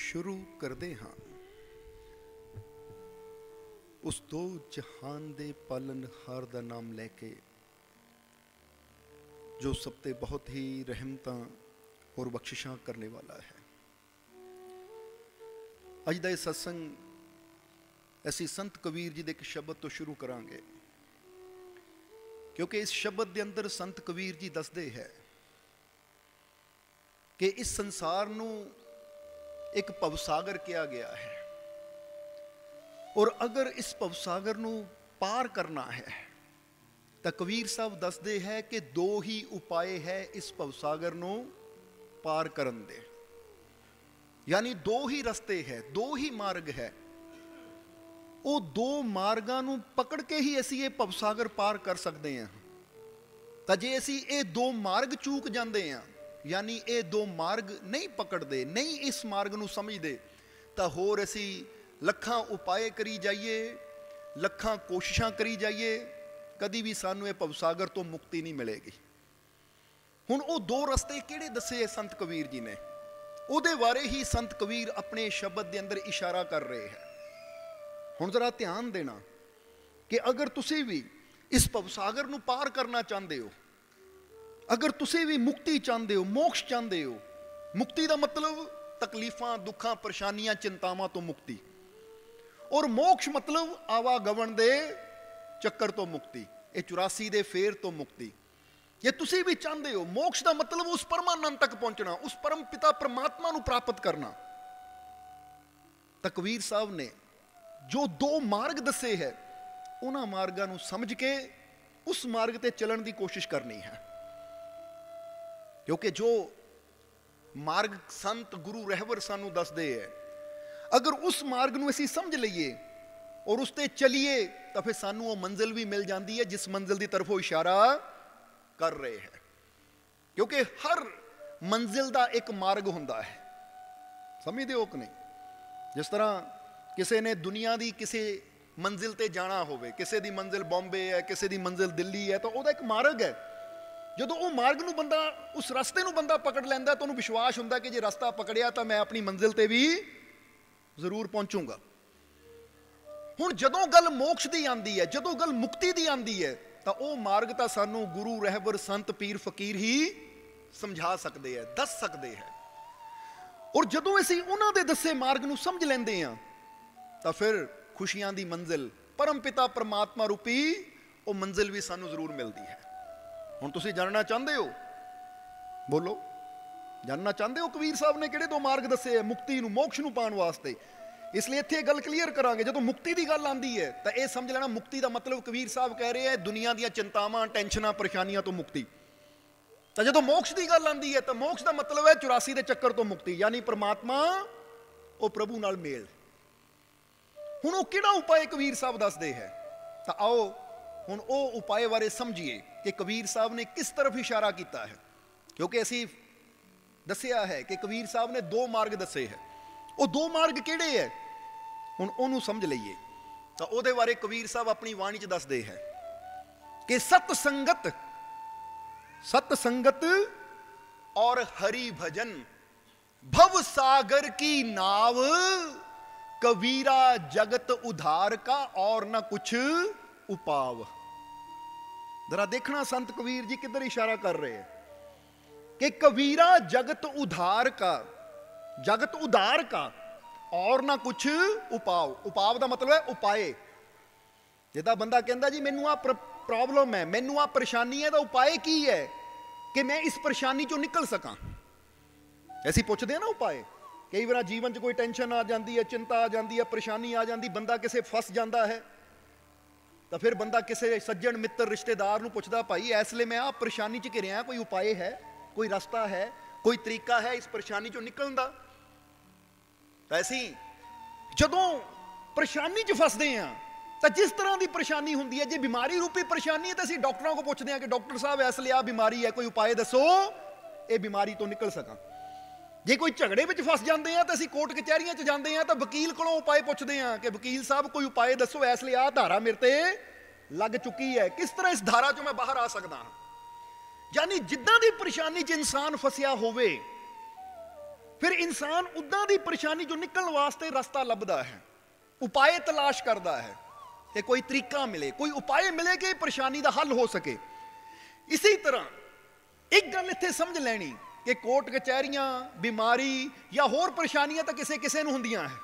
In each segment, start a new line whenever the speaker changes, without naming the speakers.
ਸ਼ੁਰੂ ਕਰਦੇ ਹਾਂ ਉਸ ਦੋ ਜਹਾਨ ਦੇ ਪਾਲਨਹਾਰ ਦਾ ਨਾਮ ਲੈ ਕੇ ਜੋ ਸਭ ਤੇ ਬਹੁਤ ਹੀ ਰਹਿਮਤਾਂ ਔਰ ਬਖਸ਼ਿਸ਼ਾਂ ਕਰਨੇ ਵਾਲਾ ਹੈ ਅੱਜ ਦਾ ਇਹ satsang ਅਸੀਂ ਸੰਤ ਕਬੀਰ ਜੀ ਦੇ ਇੱਕ ਸ਼ਬਦ ਤੋਂ ਸ਼ੁਰੂ ਕਰਾਂਗੇ ਕਿਉਂਕਿ ਇਸ ਸ਼ਬਦ ਦੇ ਅੰਦਰ ਸੰਤ ਕਬੀਰ ਜੀ ਦੱਸਦੇ ਹੈ ਕਿ ਇਸ ਸੰਸਾਰ ਨੂੰ ਇੱਕ ਪਵਸਾਗਰ ਕਿਹਾ ਗਿਆ ਹੈ ਔਰ ਅਗਰ ਇਸ ਪਵਸਾਗਰ ਨੂੰ ਪਾਰ ਕਰਨਾ ਹੈ ਤਾਂ ਕਬੀਰ ਸਾਹਿਬ ਦੱਸਦੇ ਹੈ ਕਿ ਦੋ ਹੀ ਉਪਾਏ ਹੈ ਇਸ ਪਵਸਾਗਰ ਨੂੰ ਪਾਰ ਕਰਨ ਦੇ ਯਾਨੀ ਦੋ ਹੀ ਰਸਤੇ ਹੈ ਦੋ ਹੀ ਮਾਰਗ ਹੈ ਉਹ ਦੋ ਮਾਰਗਾਂ ਨੂੰ ਪਕੜ ਕੇ ਹੀ ਅਸੀਂ ਇਹ ਪਵਸਾਗਰ ਪਾਰ ਕਰ ਸਕਦੇ ਹਾਂ ਤਾਂ ਜੇ ਅਸੀਂ ਇਹ ਦੋ ਮਾਰਗ ਚੂਕ ਜਾਂਦੇ ਹਾਂ ਯਾਨੀ ਇਹ ਦੋ ਮਾਰਗ ਨਹੀਂ ਪਕੜਦੇ ਨਹੀਂ ਇਸ ਮਾਰਗ ਨੂੰ ਸਮਝਦੇ ਤਾਂ ਹੋਰ ਅਸੀਂ ਲੱਖਾਂ ਉਪਾਏ ਕਰੀ ਜਾਈਏ ਲੱਖਾਂ ਕੋਸ਼ਿਸ਼ਾਂ ਕਰੀ ਜਾਈਏ ਕਦੀ ਵੀ ਸਾਨੂੰ ਇਹ ਭਵਸਾਗਰ ਤੋਂ ਮੁਕਤੀ ਨਹੀਂ ਮਿਲੇਗੀ ਹੁਣ ਉਹ ਦੋ ਰਸਤੇ ਕਿਹੜੇ ਦੱਸੇ ਸੰਤ ਕਬੀਰ ਜੀ ਨੇ ਉਹਦੇ ਬਾਰੇ ਹੀ ਸੰਤ ਕਬੀਰ ਆਪਣੇ ਸ਼ਬਦ ਦੇ ਅੰਦਰ ਇਸ਼ਾਰਾ ਕਰ ਰਹੇ ਹੈ ਹੁਣ ਜ਼ਰਾ ਧਿਆਨ ਦੇਣਾ ਕਿ ਅਗਰ ਤੁਸੀਂ ਵੀ ਇਸ ਭਵਸਾਗਰ ਨੂੰ ਪਾਰ ਕਰਨਾ ਚਾਹੁੰਦੇ ਹੋ ਅਗਰ ਤੁਸੀਂ ਵੀ ਮੁਕਤੀ ਚਾਹੁੰਦੇ ਹੋ ਮੋਕਸ਼ ਚਾਹੁੰਦੇ ਹੋ ਮੁਕਤੀ ਦਾ ਮਤਲਬ ਤਕਲੀਫਾਂ ਦੁੱਖਾਂ ਪਰੇਸ਼ਾਨੀਆਂ ਚਿੰਤਾਵਾਂ ਤੋਂ ਮੁਕਤੀ ਔਰ ਮੋਕਸ਼ ਮਤਲਬ ਆਵਾਗਵਣ ਦੇ ਚੱਕਰ ਤੋਂ ਮੁਕਤੀ ਇਹ 84 ਦੇ ਫੇਰ ਤੋਂ ਮੁਕਤੀ ਜੇ ਤੁਸੀਂ ਵੀ ਚਾਹੁੰਦੇ ਹੋ ਮੋਕਸ਼ ਦਾ ਮਤਲਬ ਉਸ ਪਰਮਾਨੰਦ ਤੱਕ ਪਹੁੰਚਣਾ ਉਸ ਪਰਮ ਪਿਤਾ ਪ੍ਰਮਾਤਮਾ ਨੂੰ ਪ੍ਰਾਪਤ ਕਰਨਾ ਤਕਵੀਰ ਸਾਹਿਬ ਨੇ ਜੋ ਦੋ ਮਾਰਗ ਦੱਸੇ ਹੈ ਉਹਨਾਂ ਮਾਰਗਾਂ ਨੂੰ ਸਮਝ ਕੇ ਉਸ ਮਾਰਗ ਤੇ ਚੱਲਣ ਦੀ ਕੋਸ਼ਿਸ਼ ਕਰਨੀ ਹੈ ਕਿਉਂਕਿ ਜੋ ਮਾਰਗ ਸੰਤ ਗੁਰੂ ਰਹਿਬਰ ਸਾਨੂੰ ਦੱਸਦੇ ਐ ਅਗਰ ਉਸ ਮਾਰਗ ਨੂੰ ਅਸੀਂ ਸਮਝ ਲਈਏ ਔਰ ਉਸ ਤੇ ਚਲੀਏ ਤਾਂ ਫਿਰ ਸਾਨੂੰ ਉਹ ਮੰਜ਼ਿਲ ਵੀ ਮਿਲ ਜਾਂਦੀ ਹੈ ਜਿਸ ਮੰਜ਼ਿਲ ਦੀ ਤਰਫ ਉਹ ਇਸ਼ਾਰਾ ਕਰ ਰਹੇ ਹੈ ਕਿਉਂਕਿ ਹਰ ਮੰਜ਼ਿਲ ਦਾ ਇੱਕ ਮਾਰਗ ਹੁੰਦਾ ਹੈ ਸਮਝਦੇ ਹੋ ਕਿ ਨਹੀਂ ਜਿਸ ਤਰ੍ਹਾਂ ਕਿਸੇ ਨੇ ਦੁਨੀਆ ਦੀ ਕਿਸੇ ਮੰਜ਼ਿਲ ਤੇ ਜਾਣਾ ਹੋਵੇ ਕਿਸੇ ਦੀ ਮੰਜ਼ਿਲ ਬੰਬੇ ਹੈ ਕਿਸੇ ਦੀ ਮੰਜ਼ਿਲ ਦਿੱਲੀ ਹੈ ਤਾਂ ਉਹਦਾ ਇੱਕ ਮਾਰਗ ਹੈ ਜਦੋਂ ਉਹ ਮਾਰਗ ਨੂੰ ਬੰਦਾ ਉਸ ਰਸਤੇ ਨੂੰ ਬੰਦਾ ਪਕੜ ਲੈਂਦਾ ਤਾਂ ਉਹਨੂੰ ਵਿਸ਼ਵਾਸ ਹੁੰਦਾ ਕਿ ਜੇ ਰਸਤਾ ਪਕੜਿਆ ਤਾਂ ਮੈਂ ਆਪਣੀ ਮੰਜ਼ਿਲ ਤੇ ਵੀ ਜ਼ਰੂਰ ਪਹੁੰਚੂਗਾ ਹੁਣ ਜਦੋਂ ਗੱਲ ਮੋਕਸ਼ ਦੀ ਆਂਦੀ ਹੈ ਜਦੋਂ ਗੱਲ ਮੁਕਤੀ ਦੀ ਆਂਦੀ ਹੈ ਤਾਂ ਉਹ ਮਾਰਗ ਤਾਂ ਸਾਨੂੰ ਗੁਰੂ ਰਹਿਬਰ ਸੰਤ ਪੀਰ ਫਕੀਰ ਹੀ ਸਮਝਾ ਸਕਦੇ ਐ ਦੱਸ ਸਕਦੇ ਹੈ ਔਰ ਜਦੋਂ ਅਸੀਂ ਉਹਨਾਂ ਦੇ ਦੱਸੇ ਮਾਰਗ ਨੂੰ ਸਮਝ ਲੈਂਦੇ ਆਂ ਤਾਂ ਫਿਰ ਖੁਸ਼ੀਆਂ ਦੀ ਮੰਜ਼ਿਲ ਪਰਮ ਪਿਤਾ ਪਰਮਾਤਮਾ ਰੂਪੀ ਉਹ ਮੰਜ਼ਿਲ ਵੀ ਸਾਨੂੰ ਜ਼ਰੂਰ ਮਿਲਦੀ ਹੈ ਹੁਣ ਤੁਸੀਂ ਜਾਣਨਾ ਚਾਹੁੰਦੇ ਹੋ ਬੋਲੋ ਜਾਣਨਾ ਚਾਹੁੰਦੇ ਹੋ ਕਬੀਰ ਸਾਹਿਬ ਨੇ ਕਿਹੜੇ ਦੋ ਮਾਰਗ ਦੱਸੇ ਹੈ ਮੁਕਤੀ ਨੂੰ ਮੋਕਸ਼ ਨੂੰ ਪਾਉਣ ਵਾਸਤੇ ਇਸ ਲਈ ਇੱਥੇ ਇਹ ਗੱਲ ਕਲੀਅਰ ਕਰਾਂਗੇ ਜਦੋਂ ਮੁਕਤੀ ਦੀ ਗੱਲ ਆਂਦੀ ਹੈ ਤਾਂ ਇਹ ਸਮਝ ਲੈਣਾ ਮੁਕਤੀ ਦਾ ਮਤਲਬ ਕਬੀਰ ਸਾਹਿਬ ਕਹਿ ਰਹੇ ਆ ਦੁਨੀਆ ਦੀਆਂ ਚਿੰਤਾਵਾਂ ਟੈਨਸ਼ਨਾਂ ਪਰੇਸ਼ਾਨੀਆਂ ਤੋਂ ਮੁਕਤੀ ਤਾਂ ਜਦੋਂ ਮੋਕਸ਼ ਦੀ ਗੱਲ ਆਂਦੀ ਹੈ ਤਾਂ ਮੋਕਸ਼ ਦਾ ਮਤਲਬ ਹੈ 84 ਦੇ ਚੱਕਰ ਤੋਂ ਮੁਕਤੀ ਯਾਨੀ ਪ੍ਰਮਾਤਮਾ ਉਹ ਪ੍ਰਭੂ ਨਾਲ ਮੇਲ ਹੁਣ ਉਹ ਕਿਹੜਾ ਉਪਾਏ ਕਬੀਰ ਸਾਹਿਬ ਦੱਸਦੇ ਹੈ ਤਾਂ ਆਓ ਹੁਣ ਉਹ ਉਪਾਏ ਬਾਰੇ ਸਮਝੀਏ ਕਿ ਕਬੀਰ ਸਾਹਿਬ ਨੇ ਕਿਸ ਤਰਫ ਇਸ਼ਾਰਾ ਕੀਤਾ ਹੈ ਕਿਉਂਕਿ ਅਸੀਂ ਦੱਸਿਆ ਹੈ ਕਿ ਕਬੀਰ ਸਾਹਿਬ ਨੇ ਦੋ ਮਾਰਗ ਦੱਸੇ ਹੈ ਉਹ ਦੋ ਮਾਰਗ ਕਿਹੜੇ ਹੈ ਹੁਣ ਉਹਨੂੰ ਸਮਝ ਲਈਏ ਤਾਂ ਉਹਦੇ ਬਾਰੇ ਕਬੀਰ ਸਾਹਿਬ ਆਪਣੀ ਬਾਣੀ 'ਚ ਦੱਸਦੇ ਹੈ ਕਿ ਸਤ ਸੰਗਤ ਸਤ ਸੰਗਤ ਔਰ ਹਰੀ ਭਜਨ ਭਵ ਸਾਗਰ ਕੀ ਨਾਵ ਕਬੀਰਾ ਜਗਤ ਉਧਾਰ ਕਾ ਔਰ ਨਾ ਕੁਛ ਉਪਾਵ ਜ਼ਰਾ ਦੇਖਣਾ ਸੰਤ ਕਬੀਰ ਜੀ ਕਿੱਧਰ ਇਸ਼ਾਰਾ ਕਰ ਰਹੇ ਹੈ ਕਿ ਕਬੀਰਾ ਜਗਤ ਉਧਾਰ ਕਾ ਜਗਤ ਉਧਾਰ ਕਾ ਔਰ ਨਾ ਕੁਛ ਉਪਾਉ ਉਪਾਵ ਦਾ ਮਤਲਬ ਹੈ ਉਪਾਏ ਜਿਹਦਾ ਬੰਦਾ ਕਹਿੰਦਾ ਜੀ ਮੈਨੂੰ ਆ ਪ੍ਰੋਬਲਮ ਹੈ ਮੈਨੂੰ ਆ ਪਰੇਸ਼ਾਨੀ ਹੈ ਤਾਂ ਉਪਾਏ ਕੀ ਹੈ ਕਿ ਮੈਂ ਇਸ ਪਰੇਸ਼ਾਨੀ ਚੋਂ ਨਿਕਲ ਸਕਾਂ ਐਸੀ ਪੁੱਛਦੇ ਆ ਨਾ ਉਪਾਏ ਕਈ ਵਾਰ ਜੀਵਨ 'ਚ ਕੋਈ ਟੈਨਸ਼ਨ ਆ ਜਾਂਦੀ ਹੈ ਚਿੰਤਾ ਆ ਜਾਂਦੀ ਹੈ ਪਰੇਸ਼ਾਨੀ ਆ ਜਾਂਦੀ ਬੰਦਾ ਕਿਸੇ ਫਸ ਜਾਂਦਾ ਹੈ ਤਾਂ ਫਿਰ ਬੰਦਾ ਕਿਸੇ ਸੱਜਣ ਮਿੱਤਰ ਰਿਸ਼ਤੇਦਾਰ ਨੂੰ ਪੁੱਛਦਾ ਭਾਈ ਇਸ ਲਈ ਮੈਂ ਆ ਪਰੇਸ਼ਾਨੀ 'ਚ ਘਿਰਿਆ ਕੋਈ ਉਪਾਏ ਹੈ ਕੋਈ ਰਸਤਾ ਹੈ ਕੋਈ ਤਰੀਕਾ ਹੈ ਇਸ ਪਰੇਸ਼ਾਨੀ 'ਚੋਂ ਨਿਕਲਣ ਦਾ ਤਾਂ ਅਸੀਂ ਜਦੋਂ ਪਰੇਸ਼ਾਨੀ 'ਚ ਫਸਦੇ ਆ ਤਾਂ ਜਿਸ ਤਰ੍ਹਾਂ ਦੀ ਪਰੇਸ਼ਾਨੀ ਹੁੰਦੀ ਹੈ ਜੇ ਬਿਮਾਰੀ ਰੂਪੀ ਪਰੇਸ਼ਾਨੀ ਹੈ ਤਾਂ ਅਸੀਂ ਡਾਕਟਰਾਂ ਕੋਲ ਪੁੱਛਦੇ ਆ ਕਿ ਡਾਕਟਰ ਸਾਹਿਬ ਇਸ ਲਈ ਆ ਬਿਮਾਰੀ ਹੈ ਕੋਈ ਉਪਾਏ ਦੱਸੋ ਇਹ ਬਿਮਾਰੀ ਤੋਂ ਨਿਕਲ ਸਕਾਂ ਜੇ ਕੋਈ ਝਗੜੇ ਵਿੱਚ ਫਸ ਜਾਂਦੇ ਆ ਤਾਂ ਅਸੀਂ ਕੋਰਟ ਕਚਹਿਰੀਆਂ 'ਚ ਜਾਂਦੇ ਆ ਤਾਂ ਵਕੀਲ ਕੋਲੋਂ ਉਪਾਏ ਪੁੱਛਦੇ ਆ ਕਿ ਵਕੀਲ ਸਾਹਿਬ ਕੋਈ ਉਪਾਏ ਦੱਸੋ ਇਸ ਲਈ ਆ ਧਾਰਾ ਮੇਰੇ ਤੇ ਲੱਗ ਚੁੱਕੀ ਹੈ ਕਿਸ ਤਰ੍ਹਾਂ ਇਸ ਧਾਰਾ 'ਚੋਂ ਮੈਂ ਬਾਹਰ ਆ ਸਕਦਾ ਹਾਂ ਯਾਨੀ ਜਿੱਦਾਂ ਦੀ ਪਰੇਸ਼ਾਨੀ 'ਚ ਇਨਸਾਨ ਫਸਿਆ ਹੋਵੇ ਫਿਰ ਇਨਸਾਨ ਉਦਾਂ ਦੀ ਪਰੇਸ਼ਾਨੀ 'ਚੋਂ ਨਿਕਲਣ ਵਾਸਤੇ ਰਸਤਾ ਲੱਭਦਾ ਹੈ ਉਪਾਏ ਤਲਾਸ਼ ਕਰਦਾ ਹੈ ਕਿ ਕੋਈ ਤਰੀਕਾ ਮਿਲੇ ਕੋਈ ਉਪਾਏ ਮਿਲੇ ਕਿ ਪਰੇਸ਼ਾਨੀ ਦਾ ਹੱਲ ਹੋ ਸਕੇ ਇਸੇ ਤਰ੍ਹਾਂ ਇੱਕ ਗੱਲ ਇੱਥੇ ਸਮਝ ਲੈਣੀ ਕਿ ਕੋਰਟ ਕਚਹਿਰੀਆਂ ਬਿਮਾਰੀ ਜਾਂ ਹੋਰ ਪਰੇਸ਼ਾਨੀਆਂ ਤਾਂ ਕਿਸੇ ਕਿਸੇ ਨੂੰ ਹੁੰਦੀਆਂ ਹੈ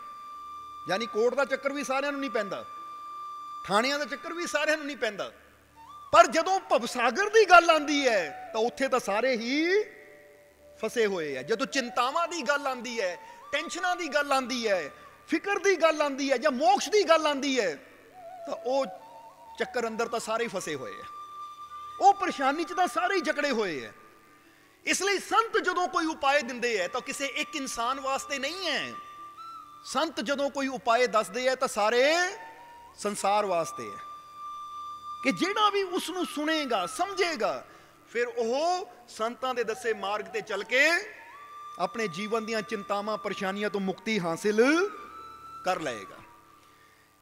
ਯਾਨੀ ਕੋਰਟ ਦਾ ਚੱਕਰ ਵੀ ਸਾਰਿਆਂ ਨੂੰ ਨਹੀਂ ਪੈਂਦਾ ਥਾਣਿਆਂ ਦਾ ਚੱਕਰ ਵੀ ਸਾਰਿਆਂ ਨੂੰ ਨਹੀਂ ਪੈਂਦਾ ਪਰ ਜਦੋਂ ਭਵਸਾਗਰ ਦੀ ਗੱਲ ਆਂਦੀ ਹੈ ਤਾਂ ਉੱਥੇ ਤਾਂ ਸਾਰੇ ਹੀ ਫਸੇ ਹੋਏ ਆ ਜਦੋਂ ਚਿੰਤਾਵਾਂ ਦੀ ਗੱਲ ਆਂਦੀ ਹੈ ਟੈਨਸ਼ਨਾਂ ਦੀ ਗੱਲ ਆਂਦੀ ਹੈ ਫਿਕਰ ਦੀ ਗੱਲ ਆਂਦੀ ਹੈ ਜਾਂ ਮੋਕਸ਼ ਦੀ ਗੱਲ ਆਂਦੀ ਹੈ ਤਾਂ ਉਹ ਚੱਕਰ ਅੰਦਰ ਤਾਂ ਸਾਰੇ ਹੀ ਫਸੇ ਹੋਏ ਆ ਉਹ ਪਰੇਸ਼ਾਨੀ 'ਚ ਤਾਂ ਸਾਰੇ ਹੀ ਜਕੜੇ ਹੋਏ ਆ ਇਸ ਲਈ ਸੰਤ ਜਦੋਂ ਕੋਈ ਉਪਾਏ ਦਿੰਦੇ ਐ ਤਾਂ ਕਿਸੇ ਇੱਕ ਇਨਸਾਨ ਵਾਸਤੇ ਨਹੀਂ ਐ ਸੰਤ ਜਦੋਂ ਕੋਈ ਉਪਾਏ ਦੱਸਦੇ ਐ ਤਾਂ ਸਾਰੇ ਸੰਸਾਰ ਵਾਸਤੇ ਐ ਕਿ ਜਿਹੜਾ ਵੀ ਉਸ ਨੂੰ ਸੁਣੇਗਾ ਸਮਝੇਗਾ ਫਿਰ ਉਹ ਸੰਤਾਂ ਦੇ ਦੱਸੇ ਮਾਰਗ ਤੇ ਚੱਲ ਕੇ ਆਪਣੇ ਜੀਵਨ ਦੀਆਂ ਚਿੰਤਾਵਾਂ ਪਰੇਸ਼ਾਨੀਆਂ ਤੋਂ ਮੁਕਤੀ ਹਾਸਲ ਕਰ ਲਏਗਾ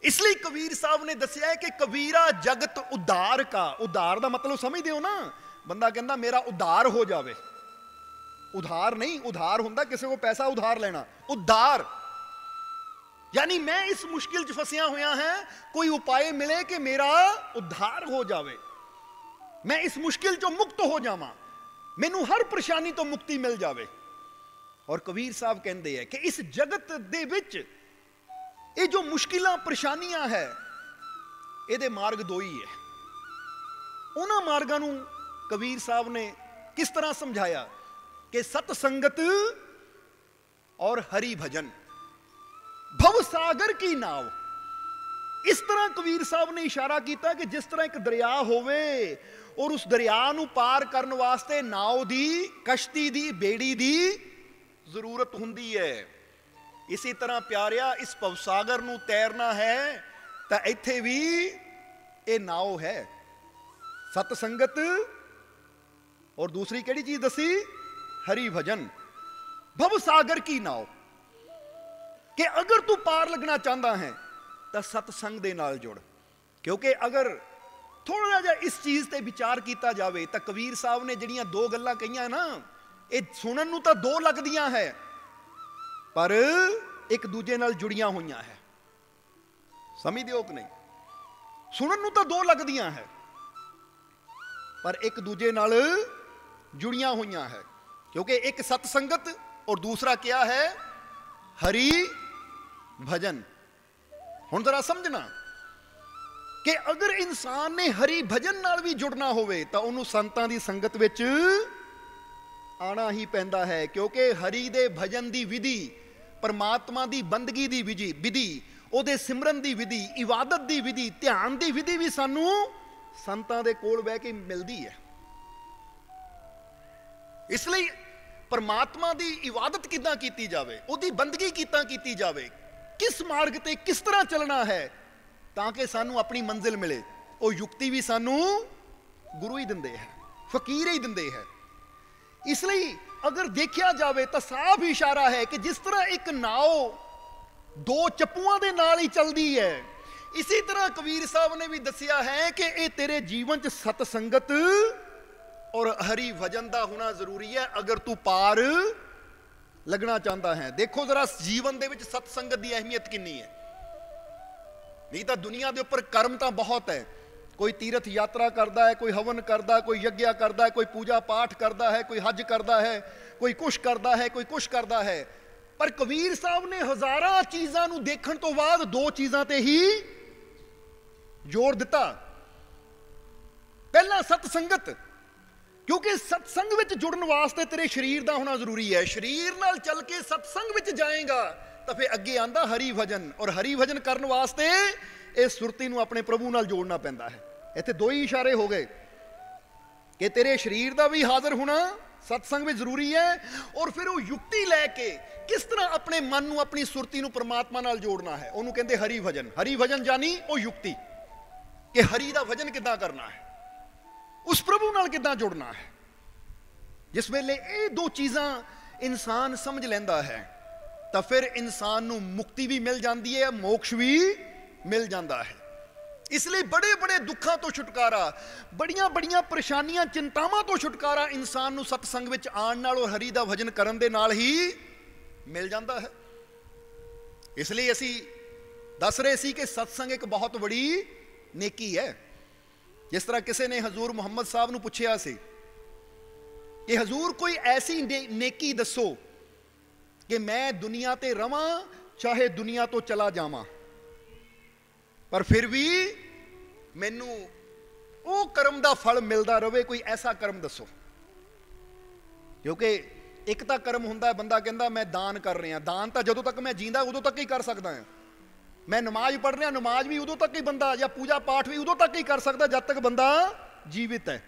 ਇਸ ਲਈ ਕਬੀਰ ਸਾਹਿਬ ਨੇ ਦੱਸਿਆ ਹੈ ਕਿ ਕਬੀਰਾ ਜਗਤ ਉਦਾਰ ਕਾ ਉਦਾਰ ਦਾ ਮਤਲਬ ਸਮਝਦੇ ਹੋ ਨਾ ਬੰਦਾ ਕਹਿੰਦਾ ਮੇਰਾ ਉਧਾਰ ਹੋ ਜਾਵੇ ਉਧਾਰ ਨਹੀਂ ਉਧਾਰ ਹੁੰਦਾ ਕਿਸੇ ਕੋ ਪੈਸਾ ਉਧਾਰ ਲੈਣਾ ਉਧਾਰ ਯਾਨੀ ਮੈਂ ਇਸ ਮੁਸ਼ਕਿਲ 'ਚ ਫਸਿਆ ਹੋਇਆ ਹਾਂ ਕੋਈ ਉਪਾਏ ਮਿਲੇ ਕਿ ਮੇਰਾ ਉਧਾਰ ਹੋ ਜਾਵੇ ਮੈਂ ਇਸ ਮੁਸ਼ਕਿਲ 'ਚੋਂ ਮੁਕਤ ਹੋ ਜਾਵਾਂ ਮੈਨੂੰ ਹਰ ਪਰੇਸ਼ਾਨੀ ਤੋਂ ਮੁਕਤੀ ਮਿਲ ਜਾਵੇ ਔਰ ਕਬੀਰ ਸਾਹਿਬ ਕਹਿੰਦੇ ਆ ਕਿ ਇਸ ਜਗਤ ਦੇ ਵਿੱਚ ਇਹ ਜੋ ਮੁਸ਼ਕਿਲਾਂ ਪਰੇਸ਼ਾਨੀਆਂ ਹੈ ਇਹਦੇ ਮਾਰਗ ਦੋ ਹੀ ਹੈ ਉਹਨਾਂ ਮਾਰਗਾਂ ਨੂੰ ਕਬੀਰ ਸਾਹਿਬ ਨੇ ਕਿਸ ਤਰ੍ਹਾਂ ਸਮਝਾਇਆ ਕਿ ਸਤ ਸੰਗਤ ਔਰ ਹਰੀ ਭਜਨ ਭਵ ਸਾਗਰ ਕੀ ਨਾਵ ਇਸ ਤਰ੍ਹਾਂ ਕਬੀਰ ਸਾਹਿਬ ਨੇ ਇਸ਼ਾਰਾ ਕੀਤਾ ਕਿ ਜਿਸ ਤਰ੍ਹਾਂ ਇੱਕ ਦਰਿਆ ਹੋਵੇ ਔਰ ਉਸ ਦਰਿਆ ਨੂੰ ਪਾਰ ਕਰਨ ਵਾਸਤੇ ਨਾਉ ਦੀ ਕਸ਼ਤੀ ਦੀ ਬੇੜੀ ਦੀ ਜ਼ਰੂਰਤ ਹੁੰਦੀ ਹੈ ਇਸੇ ਤਰ੍ਹਾਂ ਪਿਆਰਿਆ ਇਸ ਸਾਗਰ ਨੂੰ ਤੈਰਨਾ ਹੈ ਤਾਂ ਇੱਥੇ ਵੀ ਇਹ ਨਾਉ ਹੈ ਸਤ ਸੰਗਤ ਔਰ ਦੂਸਰੀ ਕਿਹੜੀ ਚੀਜ਼ ਦੱਸੀ ਹਰੀ ਭਜਨ ਭਵ ਸਾਗਰ ਕੀ ਨਾਉ ਕਿ ਅਗਰ ਤੂੰ ਪਾਰ ਲੱਗਣਾ ਚਾਹੁੰਦਾ ਹੈ ਤਾਂ ਸਤ ਸੰਗ ਦੇ ਨਾਲ ਜੁੜ ਕਿਉਂਕਿ ਅਗਰ ਥੋੜਾ ਜਿਹਾ ਇਸ ਚੀਜ਼ ਤੇ ਵਿਚਾਰ ਕੀਤਾ ਜਾਵੇ ਤਾਂ ਕਬੀਰ ਸਾਹਿਬ ਨੇ ਜਿਹੜੀਆਂ ਦੋ ਗੱਲਾਂ ਕਹੀਆਂ ਨਾ ਇਹ ਸੁਣਨ ਨੂੰ ਤਾਂ ਦੋ ਲੱਗਦੀਆਂ ਹੈ ਪਰ ਇੱਕ ਦੂਜੇ ਨਾਲ ਜੁੜੀਆਂ ਹੋਈਆਂ ਹੈ ਸਮਝਦੇ ਹੋ ਕਿ ਨਹੀਂ ਸੁਣਨ ਨੂੰ ਤਾਂ ਦੋ ਲੱਗਦੀਆਂ ਹੈ ਪਰ ਇੱਕ ਦੂਜੇ ਨਾਲ ਹੋਈਆਂ ਹੈ ਕਿਉਂਕਿ ਇੱਕ ਸਤ ਸੰਗਤ ਔਰ ਦੂਸਰਾ क्या ਹੈ ਹਰੀ ਭਜਨ ਹੁਣ ਜ਼ਰਾ ਸਮਝਣਾ ਕਿ ਅਗਰ ਇਨਸਾਨ ਨੇ ਹਰੀ ਭਜਨ ਨਾਲ ਵੀ ਜੁੜਨਾ ਹੋਵੇ ਤਾਂ ਉਹਨੂੰ ਸੰਤਾਂ ਦੀ ਸੰਗਤ ਵਿੱਚ ਆਣਾ ਹੀ ਪੈਂਦਾ ਹੈ ਕਿਉਂਕਿ ਹਰੀ ਦੇ ਭਜਨ ਦੀ ਵਿਧੀ ਪਰਮਾਤਮਾ ਦੀ ਬੰਦਗੀ ਦੀ ਵਿਧੀ ਵਿਧੀ ਉਹਦੇ ਸਿਮਰਨ ਦੀ ਵਿਧੀ ਇਬਾਦਤ ਦੀ ਵਿਧੀ ਧਿਆਨ ਦੀ ਵਿਧੀ ਵੀ ਸਾਨੂੰ ਸੰਤਾਂ ਦੇ ਕੋਲ ਬਹਿ ਕੇ ਮਿਲਦੀ ਹੈ ਇਸ ਲਈ ਪਰਮਾਤਮਾ ਦੀ ਇਬਾਦਤ ਕਿਦਾਂ ਕੀਤੀ ਜਾਵੇ ਉਹਦੀ ਬੰਦਗੀ ਕਿਦਾਂ ਕੀਤੀ ਜਾਵੇ ਕਿਸ ਮਾਰਗ ਤੇ ਕਿਸ ਤਰ੍ਹਾਂ ਚੱਲਣਾ ਹੈ ਤਾਂ ਕਿ ਸਾਨੂੰ ਆਪਣੀ ਮੰਜ਼ਿਲ ਮਿਲੇ ਉਹ ਯੁਕਤੀ ਵੀ ਸਾਨੂੰ ਗੁਰੂ ਹੀ ਦਿੰਦੇ ਹੈ ਫਕੀਰ ਹੀ ਦਿੰਦੇ ਹੈ ਇਸ ਲਈ ਅਗਰ ਦੇਖਿਆ ਜਾਵੇ ਤਾਂ ਸਾਫ਼ ਇਸ਼ਾਰਾ ਹੈ ਕਿ ਜਿਸ ਤਰ੍ਹਾਂ ਇੱਕ ਨਾਓ ਦੋ ਚੱਪੂਆਂ ਦੇ ਨਾਲ ਹੀ ਚੱਲਦੀ ਹੈ ਇਸੇ ਤਰ੍ਹਾਂ ਕਬੀਰ ਸਾਹਿਬ ਨੇ ਵੀ ਦੱਸਿਆ ਹੈ ਕਿ ਇਹ ਤੇਰੇ ਜੀਵਨ 'ਚ ਸਤ ਸੰਗਤ ਔਰ ਹਰੀ ਵਜਨ ਦਾ ਹੋਣਾ ਜ਼ਰੂਰੀ ਹੈ ਅਗਰ ਤੂੰ ਪਾਰ ਲੱਗਣਾ ਚਾਹੁੰਦਾ ਹੈ ਦੇਖੋ ਜ਼ਰਾ ਜੀਵਨ ਦੇ ਵਿੱਚ ਸਤ ਸੰਗਤ ਦੀ ਅਹਿਮੀਅਤ ਕਿੰਨੀ ਹੈ ਨਹੀਂ ਤਾਂ ਦੁਨੀਆ ਦੇ ਉੱਪਰ ਕਰਮ ਤਾਂ ਬਹੁਤ ਹੈ ਕੋਈ ਤੀਰਥ ਯਾਤਰਾ ਕਰਦਾ ਹੈ ਕੋਈ ਹਵਨ ਕਰਦਾ ਕੋਈ ਯੱਗਿਆ ਕਰਦਾ ਹੈ ਕੋਈ ਪੂਜਾ ਪਾਠ ਕਰਦਾ ਹੈ ਕੋਈ ਹਜ ਕਰਦਾ ਹੈ ਕੋਈ ਕੁਛ ਕਰਦਾ ਹੈ ਕੋਈ ਕੁਛ ਕਰਦਾ ਹੈ ਪਰ ਕਬੀਰ ਸਾਹਿਬ ਨੇ ਹਜ਼ਾਰਾਂ ਚੀਜ਼ਾਂ ਨੂੰ ਦੇਖਣ ਤੋਂ ਬਾਅਦ ਦੋ ਚੀਜ਼ਾਂ ਤੇ ਹੀ ਜੋਰ ਦਿੱਤਾ ਪਹਿਲਾ ਸਤ ਸੰਗਤ ਕਿਉਂਕਿ ਸਤਸੰਗ ਵਿੱਚ ਜੁੜਨ ਵਾਸਤੇ ਤੇਰੇ ਸਰੀਰ ਦਾ ਹੋਣਾ ਜ਼ਰੂਰੀ ਹੈ ਸਰੀਰ ਨਾਲ ਚੱਲ ਕੇ ਸਤਸੰਗ ਵਿੱਚ ਜਾਏਗਾ ਤਾਂ ਫੇ ਅੱਗੇ ਆਂਦਾ ਹਰੀ ਭਜਨ ਔਰ ਹਰੀ ਭਜਨ ਕਰਨ ਵਾਸਤੇ ਇਹ ਸੁਰਤੀ ਨੂੰ ਆਪਣੇ ਪ੍ਰਭੂ ਨਾਲ ਜੋੜਨਾ ਪੈਂਦਾ ਹੈ ਇੱਥੇ ਦੋ ਹੀ ਇਸ਼ਾਰੇ ਹੋ ਗਏ ਕਿ ਤੇਰੇ ਸਰੀਰ ਦਾ ਵੀ ਹਾਜ਼ਰ ਹੋਣਾ ਸਤਸੰਗ ਵਿੱਚ ਜ਼ਰੂਰੀ ਹੈ ਔਰ ਫਿਰ ਉਹ ਯੁਕਤੀ ਲੈ ਕੇ ਕਿਸ ਤਰ੍ਹਾਂ ਆਪਣੇ ਮਨ ਨੂੰ ਆਪਣੀ ਸੁਰਤੀ ਨੂੰ ਪ੍ਰਮਾਤਮਾ ਨਾਲ ਜੋੜਨਾ ਹੈ ਉਹਨੂੰ ਕਹਿੰਦੇ ਹਰੀ ਭਜਨ ਹਰੀ ਭਜਨ ਜਾਨੀ ਉਹ ਯੁਕਤੀ ਕਿ ਹਰੀ ਦਾ ਭਜਨ ਕਿੱਦਾਂ ਕਰਨਾ ਹੈ ਉਸ ਪ੍ਰਭੂ ਨਾਲ ਕਿਦਾਂ ਜੁੜਨਾ ਹੈ ਜਿਸ ਵੇਲੇ ਇਹ ਦੋ ਚੀਜ਼ਾਂ ਇਨਸਾਨ ਸਮਝ ਲੈਂਦਾ ਹੈ ਤਾਂ ਫਿਰ ਇਨਸਾਨ ਨੂੰ ਮੁਕਤੀ ਵੀ ਮਿਲ ਜਾਂਦੀ ਹੈ ਮੋਕਸ਼ ਵੀ ਮਿਲ ਜਾਂਦਾ ਹੈ ਇਸ ਲਈ ਬੜੇ ਬੜੇ ਦੁੱਖਾਂ ਤੋਂ ਛੁਟਕਾਰਾ ਬੜੀਆਂ ਬੜੀਆਂ ਪਰੇਸ਼ਾਨੀਆਂ ਚਿੰਤਾਵਾਂ ਤੋਂ ਛੁਟਕਾਰਾ ਇਨਸਾਨ ਨੂੰ ਸਤਸੰਗ ਵਿੱਚ ਆਉਣ ਨਾਲ ਔਰ ਹਰੀ ਦਾ ਭਜਨ ਕਰਨ ਦੇ ਨਾਲ ਹੀ ਮਿਲ ਜਾਂਦਾ ਹੈ ਇਸ ਲਈ ਅਸੀਂ ਦੱਸ ਰਹੇ ਸੀ ਕਿ ਸਤਸੰਗ ਇੱਕ ਬਹੁਤ ਵੱਡੀ ਨੇਕੀ ਹੈ ਜਿਸ ਤਰ੍ਹਾਂ ਕਿਸੇ ਨੇ ਹਜ਼ੂਰ ਮੁਹੰਮਦ ਸਾਹਿਬ ਨੂੰ ਪੁੱਛਿਆ ਸੀ ਕਿ ਹਜ਼ੂਰ ਕੋਈ ਐਸੀ ਨੇਕੀ ਦੱਸੋ ਕਿ ਮੈਂ ਦੁਨੀਆ ਤੇ ਰਵਾਂ ਚਾਹੇ ਦੁਨੀਆ ਤੋਂ ਚਲਾ ਜਾਵਾਂ ਪਰ ਫਿਰ ਵੀ ਮੈਨੂੰ ਉਹ ਕਰਮ ਦਾ ਫਲ ਮਿਲਦਾ ਰਵੇ ਕੋਈ ਐਸਾ ਕਰਮ ਦੱਸੋ ਕਿਉਂਕਿ ਇੱਕ ਤਾਂ ਕਰਮ ਹੁੰਦਾ ਬੰਦਾ ਕਹਿੰਦਾ ਮੈਂ ਦਾਨ ਕਰ ਰਿਹਾ ਦਾਨ ਤਾਂ ਜਦੋਂ ਤੱਕ ਮੈਂ ਜੀਂਦਾ ਉਦੋਂ ਤੱਕ ਹੀ ਕਰ ਸਕਦਾ ਹਾਂ ਮੈਂ ਨਮਾਜ਼ ਪੜ੍ਹ ਰਿਹਾ ਨਮਾਜ਼ ਵੀ ਉਦੋਂ ਤੱਕ ਹੀ ਬੰਦਾ ਜਾਂ ਪੂਜਾ ਪਾਠ ਵੀ ਉਦੋਂ ਤੱਕ ਹੀ ਕਰ ਸਕਦਾ ਜਦ ਤੱਕ ਬੰਦਾ ਜੀਵਿਤ ਹੈ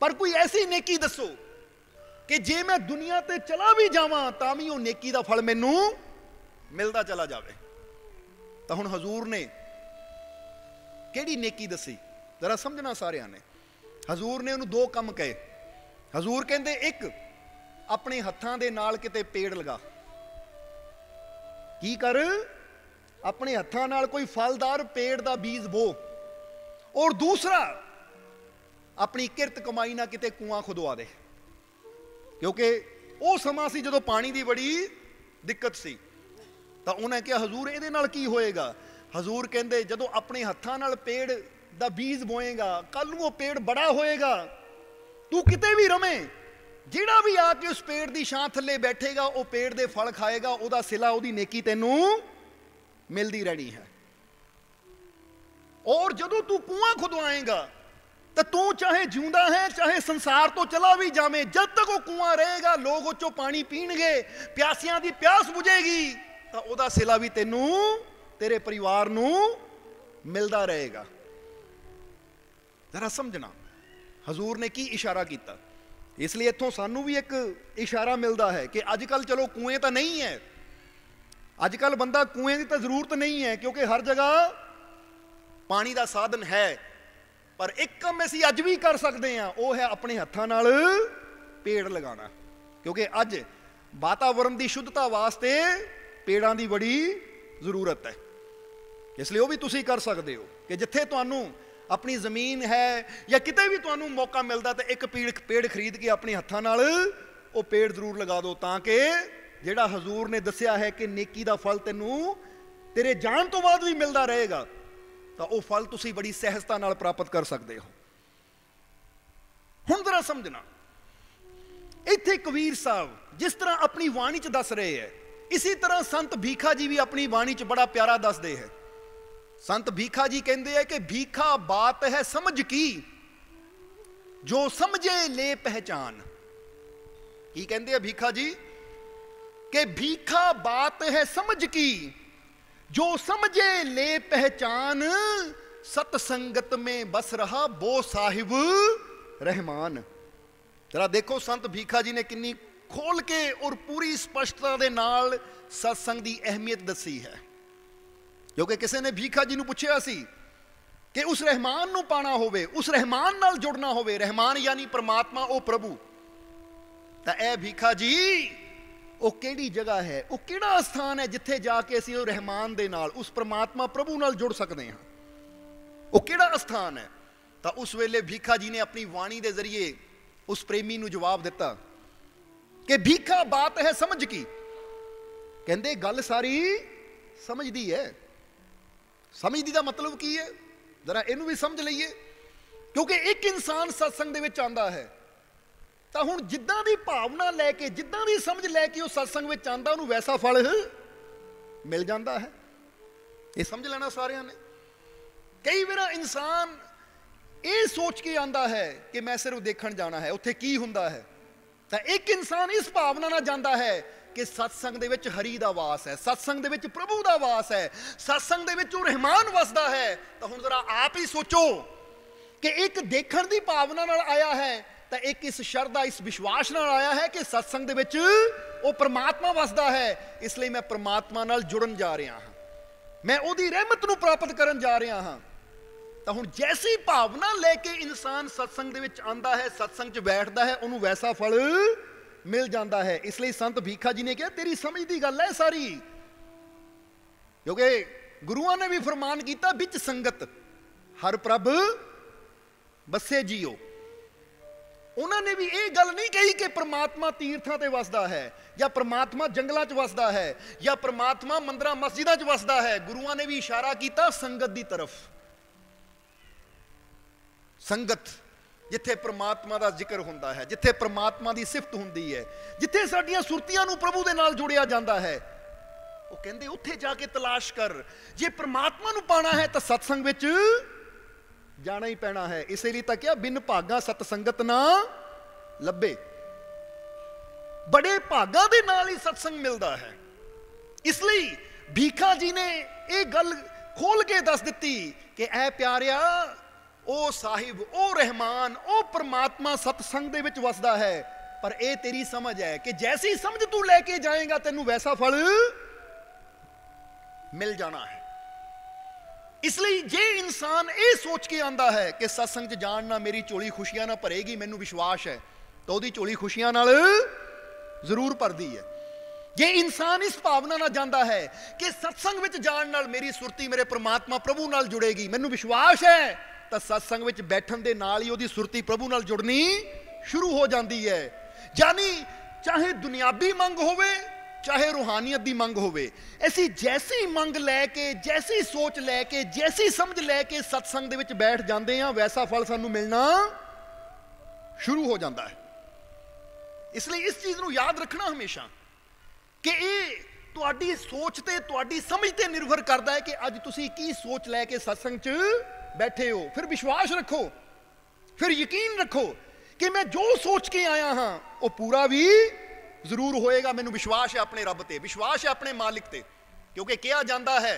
ਪਰ ਕੋਈ ਐਸੀ ਨੇਕੀ ਦੱਸੋ ਕਿ ਜੇ ਮੈਂ ਦੁਨੀਆ ਤੇ ਚਲਾ ਵੀ ਜਾਵਾਂ ਤਾਂ ਵੀ ਉਹ ਨੇਕੀ ਦਾ ਫਲ ਮੈਨੂੰ ਮਿਲਦਾ ਚਲਾ ਜਾਵੇ ਤਾਂ ਹੁਣ ਹਜ਼ੂਰ ਨੇ ਕਿਹੜੀ ਨੇਕੀ ਦੱਸੀ ਜ਼ਰਾ ਸਮਝਣਾ ਸਾਰਿਆਂ ਨੇ ਹਜ਼ੂਰ ਨੇ ਉਹਨੂੰ ਦੋ ਕੰਮ ਕਹੇ ਹਜ਼ੂਰ ਕਹਿੰਦੇ ਇੱਕ ਆਪਣੇ ਹੱਥਾਂ ਦੇ ਨਾਲ ਕਿਤੇ ਪੇੜ ਲਗਾ ਕੀ ਕਰ ਆਪਣੇ ਹੱਥਾਂ ਨਾਲ ਕੋਈ ਫਲਦਾਰ ਪੇੜ ਦਾ ਬੀਜ ਬੋ ਔਰ ਦੂਸਰਾ ਆਪਣੀ ਕਿਰਤ ਕਮਾਈ ਨਾ ਕਿਤੇ ਕੂਆਂ ਖੁਦਵਾ ਦੇ ਕਿਉਂਕਿ ਉਹ ਸਮਾਂ ਸੀ ਜਦੋਂ ਪਾਣੀ ਦੀ ਬੜੀ ਦਿੱਕਤ ਸੀ ਤਾਂ ਉਹਨੇ ਕਿਹਾ ਹਜ਼ੂਰ ਇਹਦੇ ਨਾਲ ਕੀ ਹੋਏਗਾ ਹਜ਼ੂਰ ਕਹਿੰਦੇ ਜਦੋਂ ਆਪਣੇ ਹੱਥਾਂ ਨਾਲ ਪੇੜ ਦਾ ਬੀਜ ਬੋਏਗਾ ਕੱਲ ਨੂੰ ਉਹ ਪੇੜ ਬੜਾ ਹੋਏਗਾ ਤੂੰ ਕਿਤੇ ਵੀ ਰਵੇਂ ਜਿਹੜਾ ਵੀ ਆ ਕੇ ਉਸ ਪੇੜ ਦੀ ਛਾਂ ਥੱਲੇ ਬੈਠੇਗਾ ਉਹ ਪੇੜ ਦੇ ਫਲ ਖਾਏਗਾ ਉਹਦਾ ਸਿਲਾ ਉਹਦੀ ਨੇਕੀ ਤੈਨੂੰ ਮਿਲਦੀ ਰਹਿਣੀ ਹੈ ਔਰ ਜਦੋਂ ਤੂੰ ਕੂਆਂ ਖੁਦਵਾਏਗਾ ਤਾਂ ਤੂੰ ਚਾਹੇ ਜਿਉਂਦਾ ਹੈ ਚਾਹੇ ਸੰਸਾਰ ਤੋਂ ਚਲਾ ਵੀ ਜਾਵੇਂ ਜਦ ਤੱਕ ਉਹ ਕੂਆਂ ਰਹੇਗਾ ਲੋਕ ਉੱਚੋ ਚੋਂ ਪਾਣੀ ਪੀਣਗੇ ਪਿਆਸਿਆਂ ਦੀ ਪਿਆਸ ਬੁਝੇਗੀ ਤਾਂ ਉਹਦਾ ਸਿਲਾ ਵੀ ਤੈਨੂੰ ਤੇਰੇ ਪਰਿਵਾਰ ਨੂੰ ਮਿਲਦਾ ਰਹੇਗਾ ਜ਼ਰਾ ਸਮਝਣਾ ਹਜ਼ੂਰ ਨੇ ਕੀ ਇਸ਼ਾਰਾ ਕੀਤਾ ਇਸ ਲਈ ਇੱਥੋਂ ਸਾਨੂੰ ਵੀ ਇੱਕ ਇਸ਼ਾਰਾ ਮਿਲਦਾ ਹੈ ਕਿ ਅੱਜ ਕੱਲ ਚਲੋ ਕੂਏ ਤਾਂ ਨਹੀਂ ਹੈ ਅੱਜ ਕੱਲ ਬੰਦਾ ਕੂਏ ਦੀ ਤਾਂ ਜ਼ਰੂਰਤ ਨਹੀਂ ਹੈ ਕਿਉਂਕਿ ਹਰ ਜਗ੍ਹਾ ਪਾਣੀ ਦਾ ਸਾਧਨ ਹੈ ਪਰ ਇੱਕ ਕੰਮ ਅਸੀਂ ਅੱਜ ਵੀ ਕਰ ਸਕਦੇ ਹਾਂ ਉਹ ਹੈ ਆਪਣੇ ਹੱਥਾਂ ਨਾਲ ਪੇੜ ਲਗਾਉਣਾ ਕਿਉਂਕਿ ਅੱਜ ਵਾਤਾਵਰਣ ਦੀ ਸ਼ੁੱਧਤਾ ਵਾਸਤੇ ਪੇੜਾਂ ਦੀ ਬੜੀ ਜ਼ਰੂਰਤ ਹੈ ਇਸ ਲਈ ਉਹ ਵੀ ਤੁਸੀਂ ਕਰ ਸਕਦੇ ਹੋ ਕਿ ਜਿੱਥੇ ਤੁਹਾਨੂੰ ਆਪਣੀ ਜ਼ਮੀਨ ਹੈ ਜਾਂ ਕਿਤੇ ਵੀ ਤੁਹਾਨੂੰ ਮੌਕਾ ਮਿਲਦਾ ਤਾਂ ਇੱਕ ਪੇੜ ਖਰੀਦ ਕੇ ਆਪਣੇ ਹੱਥਾਂ ਨਾਲ ਉਹ ਪੇੜ ਜ਼ਰੂਰ ਲਗਾ ਦਿਓ ਤਾਂ ਕਿ ਜਿਹੜਾ ਹਜ਼ੂਰ ਨੇ ਦੱਸਿਆ ਹੈ ਕਿ ਨੇਕੀ ਦਾ ਫਲ ਤੈਨੂੰ ਤੇਰੇ ਜਾਣ ਤੋਂ ਬਾਅਦ ਵੀ ਮਿਲਦਾ ਰਹੇਗਾ ਤਾਂ ਉਹ ਫਲ ਤੁਸੀਂ ਬੜੀ ਸਹਿਜਤਾ ਨਾਲ ਪ੍ਰਾਪਤ ਕਰ ਸਕਦੇ ਹੋ ਹੁਣ ਜ਼ਰਾ ਸਮਝਣਾ ਇੱਥੇ ਕਬੀਰ ਸਾਹਿਬ ਜਿਸ ਤਰ੍ਹਾਂ ਆਪਣੀ ਬਾਣੀ 'ਚ ਦੱਸ ਰਹੇ ਹੈ ਇਸੇ ਤਰ੍ਹਾਂ ਸੰਤ ਭੀਖਾ ਜੀ ਵੀ ਆਪਣੀ ਬਾਣੀ 'ਚ ਬੜਾ ਪਿਆਰਾ ਦੱਸਦੇ ਹੈ ਸੰਤ ਭੀਖਾ ਜੀ ਕਹਿੰਦੇ ਹੈ ਕਿ ਭੀਖਾ ਬਾਤ ਹੈ ਸਮਝ ਕੀ ਜੋ ਸਮਝੇ ਲੈ ਪਹਿਚਾਨ ਕੀ ਕਹਿੰਦੇ ਆ ਭੀਖਾ ਜੀ कि भीखा बात है समझ की जो समझे ले पहचान सतसंगत में बस रहा वो साहिब रहमान जरा देखो संत भीखा जी ने किन्नी ਖੋਲ ਕੇ ਔਰ ਪੂਰੀ ਸਪਸ਼ਟਤਾ ਦੇ ਨਾਲ satsang ਦੀ ਅਹਿਮੀਅਤ ਦੱਸੀ ਹੈ ਕਿਉਂਕਿ ਕਿਸੇ ਨੇ ਭੀਖਾ ਜੀ ਨੂੰ ਪੁੱਛਿਆ ਸੀ ਕਿ ਉਸ ਰਹਿਮਾਨ ਨੂੰ ਪਾਣਾ ਹੋਵੇ ਉਸ ਰਹਿਮਾਨ ਨਾਲ ਜੁੜਨਾ ਹੋਵੇ ਰਹਿਮਾਨ ਯਾਨੀ ਪ੍ਰਮਾਤਮਾ ਉਹ ਪ੍ਰਭੂ ਤਾਂ ਇਹ ਭੀਖਾ ਜੀ ਉਹ ਕਿਹੜੀ ਜਗ੍ਹਾ ਹੈ ਉਹ ਕਿਹੜਾ ਸਥਾਨ ਹੈ ਜਿੱਥੇ ਜਾ ਕੇ ਅਸੀਂ ਉਹ ਰਹਿਮਾਨ ਦੇ ਨਾਲ ਉਸ ਪ੍ਰਮਾਤਮਾ ਪ੍ਰਭੂ ਨਾਲ ਜੁੜ ਸਕਦੇ ਹਾਂ ਉਹ ਕਿਹੜਾ ਸਥਾਨ ਹੈ ਤਾਂ ਉਸ ਵੇਲੇ ਭੀਖਾ ਜੀ ਨੇ ਆਪਣੀ ਬਾਣੀ ਦੇ ਜ਼ਰੀਏ ਉਸ ਪ੍ਰੇਮੀ ਨੂੰ ਜਵਾਬ ਦਿੱਤਾ ਕਿ ਭੀਖਾ ਬਾਤ ਹੈ ਸਮਝ ਕੀ ਕਹਿੰਦੇ ਗੱਲ ਸਾਰੀ ਸਮਝਦੀ ਹੈ ਸਮਝਦੀ ਦਾ ਮਤਲਬ ਕੀ ਹੈ ਜ਼ਰਾ ਇਹਨੂੰ ਵੀ ਸਮਝ ਲਈਏ ਕਿਉਂਕਿ ਇੱਕ ਇਨਸਾਨ satsang ਦੇ ਵਿੱਚ ਆਂਦਾ ਹੈ ਤਾਂ ਹੁਣ ਜਿੱਦਾਂ ਦੀ ਭਾਵਨਾ ਲੈ ਕੇ ਜਿੱਦਾਂ ਦੀ ਸਮਝ ਲੈ ਕੇ ਉਹ satsang ਵਿੱਚ ਆਂਦਾ ਉਹਨੂੰ ਵੈਸਾ ਫਲ ਮਿਲ ਜਾਂਦਾ ਹੈ ਇਹ ਸਮਝ ਲੈਣਾ ਸਾਰਿਆਂ ਨੇ ਕਈ ਵਾਰ ਇਨਸਾਨ ਇਹ ਸੋਚ ਕੇ ਆਂਦਾ ਹੈ ਕਿ ਮੈਂ ਸਿਰਫ ਦੇਖਣ ਜਾਣਾ ਹੈ ਉੱਥੇ ਕੀ ਹੁੰਦਾ ਹੈ ਤਾਂ ਇੱਕ ਇਨਸਾਨ ਇਸ ਭਾਵਨਾ ਨਾਲ ਜਾਂਦਾ ਹੈ ਕਿ ਸਤਸੰਗ ਦੇ ਵਿੱਚ ਹਰੀ ਦਾ ਵਾਸ ਹੈ ਸਤਸੰਗ ਦੇ ਵਿੱਚ ਪ੍ਰਭੂ ਦਾ ਵਾਸ ਹੈ ਸਤਸੰਗ ਦੇ ਵਿੱਚ ਉਹ ਰਹਿਮਾਨ ਵਸਦਾ ਹੈ ਤਾਂ ਹੁਣ ਜ਼ਰਾ ਆਪ ਹੀ ਸੋਚੋ ਕਿ ਇੱਕ ਦੇਖਣ ਦੀ ਭਾਵਨਾ ਨਾਲ ਆਇਆ ਹੈ ਤਾਂ ਇੱਕ ਇਸ ਸ਼ਰਧਾ ਇਸ ਵਿਸ਼ਵਾਸ ਨਾਲ ਆਇਆ ਹੈ ਕਿ ਸਤਸੰਗ ਦੇ ਵਿੱਚ ਉਹ ਪ੍ਰਮਾਤਮਾ ਵਸਦਾ ਹੈ ਇਸ ਲਈ ਮੈਂ ਪ੍ਰਮਾਤਮਾ ਨਾਲ ਜੁੜਨ ਜਾ ਰਿਹਾ ਹਾਂ ਮੈਂ ਉਹਦੀ ਰਹਿਮਤ ਨੂੰ ਪ੍ਰਾਪਤ ਕਰਨ ਜਾ ਰਿਹਾ ਹਾਂ ਤਾਂ ਹੁਣ ਜੈਸੀ ਭਾਵਨਾ ਲੈ ਕੇ ਇਨਸਾਨ ਸਤਸੰਗ ਦੇ ਵਿੱਚ ਆਂਦਾ ਹੈ ਸਤਸੰਗ 'ਚ ਬੈਠਦਾ ਹੈ ਉਹਨੂੰ ਵੈਸਾ ਫਲ ਮਿਲ ਜਾਂਦਾ ਹੈ ਇਸ ਲਈ ਸੰਤ ਭੀਖਾ ਜੀ ਨੇ ਕਿਹਾ ਤੇਰੀ ਸਮਝ ਦੀ ਗੱਲ ਹੈ ਸਾਰੀ ਕਿਉਂਕਿ ਗੁਰੂਆਂ ਨੇ ਵੀ ਫਰਮਾਨ ਕੀਤਾ ਵਿੱਚ ਸੰਗਤ ਹਰ ਪ੍ਰਭ ਬਸੇ ਜੀਓ ਉਹਨਾਂ ਨੇ ਵੀ ਇਹ ਗੱਲ ਨਹੀਂ ਕਹੀ ਕਿ ਪ੍ਰਮਾਤਮਾ ਤੀਰਥਾਂ ਤੇ ਵਸਦਾ ਹੈ ਜਾਂ ਪ੍ਰਮਾਤਮਾ ਜੰਗਲਾਂ 'ਚ ਵਸਦਾ ਹੈ ਜਾਂ ਪ੍ਰਮਾਤਮਾ ਮੰਦਰਾਂ ਮਸਜਿਦਾਂ 'ਚ ਵਸਦਾ ਹੈ ਗੁਰੂਆਂ ਨੇ ਵੀ ਇਸ਼ਾਰਾ ਕੀਤਾ ਸੰਗਤ ਦੀ ਤਰਫ ਸੰਗਤ ਜਿੱਥੇ ਪ੍ਰਮਾਤਮਾ ਦਾ ਜ਼ਿਕਰ ਹੁੰਦਾ ਹੈ ਜਿੱਥੇ ਪ੍ਰਮਾਤਮਾ ਦੀ ਸਿਫਤ ਹੁੰਦੀ ਹੈ ਜਿੱਥੇ ਸਾਡੀਆਂ ਸੁਰਤੀਆਂ ਨੂੰ ਪ੍ਰਭੂ ਦੇ ਨਾਲ ਜੋੜਿਆ ਜਾਂਦਾ ਹੈ ਉਹ ਕਹਿੰਦੇ ਉੱਥੇ ਜਾ ਕੇ ਤਲਾਸ਼ ਕਰ ਜੇ ਪ੍ਰਮਾਤਮਾ ਨੂੰ ਪਾਣਾ ਹੈ ਤਾਂ ਸਤਸੰਗ ਵਿੱਚ ਜਾਣਾ ਹੀ ਪੈਣਾ ਹੈ ਇਸੇ ਲਈ ਤਾਂ ਕਿਹਾ ਬਿਨ ਭਾਗਾ ਸਤ ਸੰਗਤ ਨਾ ਲੱਭੇ ਬੜੇ ਭਾਗਾ ਦੇ ਨਾਲ ਹੀ ਸਤਸੰਗ ਮਿਲਦਾ ਹੈ ਇਸ ਲਈ ਭੀਖਾ ਜੀ ਨੇ ਇਹ ਗੱਲ ਖੋਲ ਕੇ ਦੱਸ ਦਿੱਤੀ ਕਿ ਐ ਪਿਆਰਿਆ ਉਹ ਸਾਹਿਬ ਉਹ ਰਹਿਮਾਨ ਉਹ ਪ੍ਰਮਾਤਮਾ ਸਤਸੰਗ ਦੇ ਵਿੱਚ ਵਸਦਾ ਹੈ ਪਰ ਇਹ ਤੇਰੀ ਸਮਝ ਹੈ ਕਿ ਜੈਸੀ ਸਮਝ ਤੂੰ ਲੈ ਕੇ ਜਾਏਗਾ ਤੈਨੂੰ ਵੈਸਾ ਫਲ ਮਿਲ ਜਾਣਾ ਹੈ ਇਸ ਲਈ ਜੇ ਇਨਸਾਨ ਇਹ ਸੋਚ ਕੇ ਆਂਦਾ ਹੈ ਕਿ satsang 'ਚ ਜਾਣ ਨਾਲ ਮੇਰੀ ਝੋਲੀ ਖੁਸ਼ੀਆਂ ਨਾਲ ਭਰੇਗੀ ਮੈਨੂੰ ਵਿਸ਼ਵਾਸ ਹੈ ਤਾਂ ਉਹਦੀ ਝੋਲੀ ਖੁਸ਼ੀਆਂ ਨਾਲ ਜ਼ਰੂਰ ਭਰਦੀ ਹੈ ਜੇ ਇਨਸਾਨ ਇਸ ਭਾਵਨਾ ਨਾਲ ਜਾਂਦਾ ਹੈ ਕਿ satsang ਵਿੱਚ ਜਾਣ ਨਾਲ ਮੇਰੀ ਸੁਰਤੀ ਮੇਰੇ ਪ੍ਰਮਾਤਮਾ ਪ੍ਰਭੂ ਨਾਲ ਜੁੜੇਗੀ ਮੈਨੂੰ ਵਿਸ਼ਵਾਸ ਹੈ ਤਾਂ satsang ਵਿੱਚ ਬੈਠਣ ਦੇ ਨਾਲ ਹੀ ਉਹਦੀ ਸੁਰਤੀ ਪ੍ਰਭੂ ਨਾਲ ਜੁੜਨੀ ਸ਼ੁਰੂ ਹੋ ਜਾਂਦੀ ਹੈ ਯਾਨੀ ਚਾਹੇ ਦੁਨਿਆਵੀ ਮੰਗ ਹੋਵੇ ਚਾਹੇ ਰੂਹਾਨੀਅਤ ਦੀ ਮੰਗ ਹੋਵੇ ਅਸੀਂ ਜੈਸੀ ਮੰਗ ਲੈ ਕੇ ਜੈਸੀ ਸੋਚ ਲੈ ਕੇ ਜੈਸੀ ਸਮਝ ਲੈ ਕੇ ਸਤਸੰਗ ਦੇ ਵਿੱਚ ਬੈਠ ਜਾਂਦੇ ਆ ਵੈਸਾ ਫਲ ਸਾਨੂੰ ਮਿਲਣਾ ਸ਼ੁਰੂ ਹੋ ਜਾਂਦਾ ਹੈ ਇਸ ਲਈ ਇਸ ਚੀਜ਼ ਨੂੰ ਯਾਦ ਰੱਖਣਾ ਹਮੇਸ਼ਾ ਕਿ ਇਹ ਤੁਹਾਡੀ ਸੋਚ ਤੇ ਤੁਹਾਡੀ ਸਮਝ ਤੇ ਨਿਰਭਰ ਕਰਦਾ ਹੈ ਕਿ ਅੱਜ ਤੁਸੀਂ ਕੀ ਸੋਚ ਲੈ ਕੇ ਸਤਸੰਗ 'ਚ ਬੈਠੇ ਹੋ ਫਿਰ ਵਿਸ਼ਵਾਸ ਰੱਖੋ ਫਿਰ ਯਕੀਨ ਰੱਖੋ ਕਿ ਮੈਂ ਜੋ ਸੋਚ ਕੇ ਆਇਆ ਹਾਂ ਉਹ ਪੂਰਾ ਵੀ ਜ਼ਰੂਰ ਹੋਏਗਾ ਮੈਨੂੰ ਵਿਸ਼ਵਾਸ ਹੈ ਆਪਣੇ ਰੱਬ ਤੇ ਵਿਸ਼ਵਾਸ ਹੈ ਆਪਣੇ ਮਾਲਿਕ ਤੇ ਕਿਉਂਕਿ ਕਿਹਾ ਜਾਂਦਾ ਹੈ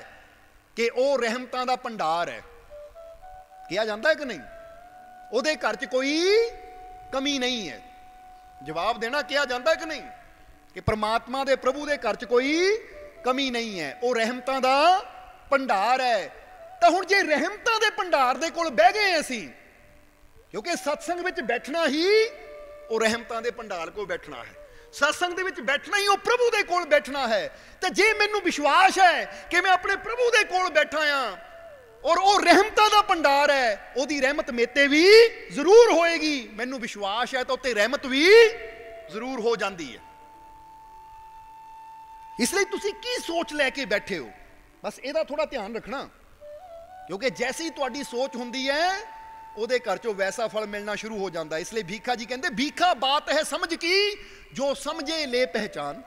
ਕਿ ਉਹ ਰਹਿਮਤਾਂ ਦਾ ਭੰਡਾਰ ਹੈ ਕਿਹਾ ਜਾਂਦਾ ਹੈ ਕਿ ਨਹੀਂ ਉਹਦੇ ਘਰ 'ਚ ਕੋਈ ਕਮੀ ਨਹੀਂ ਹੈ ਜਵਾਬ ਦੇਣਾ ਕਿਹਾ ਜਾਂਦਾ ਹੈ ਕਿ ਨਹੀਂ ਕਿ ਪ੍ਰਮਾਤਮਾ ਦੇ ਪ੍ਰਭੂ ਦੇ ਘਰ 'ਚ ਕੋਈ ਕਮੀ ਨਹੀਂ ਹੈ ਉਹ ਰਹਿਮਤਾਂ ਦਾ ਭੰਡਾਰ ਹੈ ਤਾਂ ਹੁਣ ਜੇ ਰਹਿਮਤਾਂ ਦੇ ਭੰਡਾਰ ਦੇ ਕੋਲ ਬਹਿ ਗਏ ਅਸੀਂ ਕਿਉਂਕਿ ਸਤਸੰਗ ਵਿੱਚ ਬੈਠਣਾ ਹੀ ਉਹ ਰਹਿਮਤਾਂ ਦੇ ਭੰਡਾਰ ਕੋਲ ਬੈਠਣਾ ਹੈ ਸਤਸੰਗ ਦੇ ਵਿੱਚ ਬੈਠਣਾ ਹੀ ਉਹ ਪ੍ਰਭੂ ਦੇ ਕੋਲ ਬੈਠਣਾ ਹੈ ਤੇ ਜੇ ਮੈਨੂੰ ਵਿਸ਼ਵਾਸ ਹੈ ਕਿ ਮੈਂ ਆਪਣੇ ਪ੍ਰਭੂ ਦੇ ਕੋਲ ਬੈਠਾ ਆ ਔਰ ਉਹ ਰਹਿਮਤਾਂ ਦਾ ਭੰਡਾਰ ਹੈ ਉਹਦੀ ਰਹਿਮਤ ਮੇਤੇ ਵੀ ਜ਼ਰੂਰ ਹੋਏਗੀ ਮੈਨੂੰ ਵਿਸ਼ਵਾਸ ਹੈ ਤਾਂ ਉੱਤੇ ਰਹਿਮਤ ਵੀ ਜ਼ਰੂਰ ਹੋ ਜਾਂਦੀ ਹੈ ਇਸ ਲਈ ਤੁਸੀਂ ਕੀ ਸੋਚ ਲੈ ਕੇ ਬੈਠੇ ਹੋ ਬਸ ਇਹਦਾ ਥੋੜਾ ਧਿਆਨ ਰੱਖਣਾ ਕਿਉਂਕਿ ਜੈਸੀ ਤੁਹਾਡੀ ਸੋਚ ਹੁੰਦੀ ਹੈ ਉਹਦੇ ਘਰ ਚੋਂ ਵੈਸਾ ਫਲ ਮਿਲਣਾ ਸ਼ੁਰੂ ਹੋ ਜਾਂਦਾ ਇਸ ਲਈ ਭੀਖਾ ਜੀ ਕਹਿੰਦੇ ਭੀਖਾ ਬਾਤ ਹੈ ਸਮਝ ਕੀ ਜੋ ਸਮਝੇ ਲੈ ਪਹਿਚਾਨ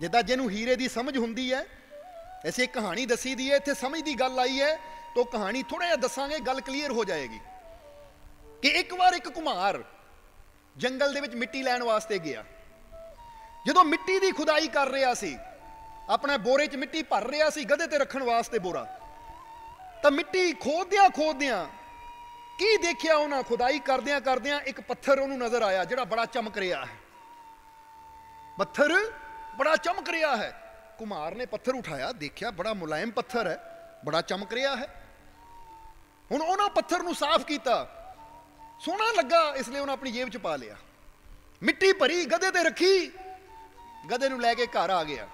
ਜਿੱਦਾਂ ਜਿਹਨੂੰ ਹੀਰੇ ਦੀ ਸਮਝ ਹੁੰਦੀ ਹੈ ਐਸੀ ਕਹਾਣੀ ਦੱਸੀ ਦੀ ਹੈ ਇੱਥੇ ਸਮਝ ਦੀ ਗੱਲ ਆਈ ਹੈ ਤੋਂ ਕਹਾਣੀ ਥੋੜਾ ਜਿਹਾ ਦੱਸਾਂਗੇ ਗੱਲ ਕਲੀਅਰ ਹੋ ਜਾਏਗੀ ਕਿ ਇੱਕ ਵਾਰ ਇੱਕ ਕੁਮਾਰ ਜੰਗਲ ਦੇ ਵਿੱਚ ਮਿੱਟੀ ਲੈਣ ਵਾਸਤੇ ਗਿਆ ਜਦੋਂ ਮਿੱਟੀ ਦੀ ਖੁਦਾਈ ਕਰ ਰਿਹਾ ਸੀ ਆਪਣੇ ਬੋਰੇ 'ਚ ਮਿੱਟੀ ਭਰ ਰਿਹਾ ਸੀ ਗਧੇ ਤੇ ਰੱਖਣ ਵਾਸਤੇ ਬੋਰਾ ਤਾਂ ਮਿੱਟੀ ਖੋਦਿਆਂ ਖੋਦਿਆਂ ਕੀ ਦੇਖਿਆ ਉਹਨਾਂ ਖੁਦਾਈ ਕਰਦਿਆਂ ਕਰਦਿਆਂ ਇੱਕ ਪੱਥਰ ਉਹਨੂੰ ਨਜ਼ਰ ਆਇਆ ਜਿਹੜਾ ਬੜਾ ਚਮਕ ਰਿਹਾ ਹੈ ਪੱਥਰ ਬੜਾ ਚਮਕ ਰਿਹਾ ਹੈ ਕੁਮਾਰ ਨੇ ਪੱਥਰ ਉਠਾਇਆ ਦੇਖਿਆ ਬੜਾ ਮੁਲਾਇਮ ਪੱਥਰ ਹੈ ਬੜਾ ਚਮਕ ਰਿਹਾ ਹੈ ਹੁਣ ਉਹਨਾਂ ਪੱਥਰ ਨੂੰ ਸਾਫ਼ ਕੀਤਾ ਸੋਹਣਾ ਲੱਗਾ ਇਸ ਲਈ ਉਹਨਾਂ ਆਪਣੀ ਜੇਬ 'ਚ ਪਾ ਲਿਆ ਮਿੱਟੀ ਭਰੀ ਗਧੇ ਤੇ ਰੱਖੀ ਗਧੇ ਨੂੰ ਲੈ ਕੇ ਘਰ ਆ ਗਿਆ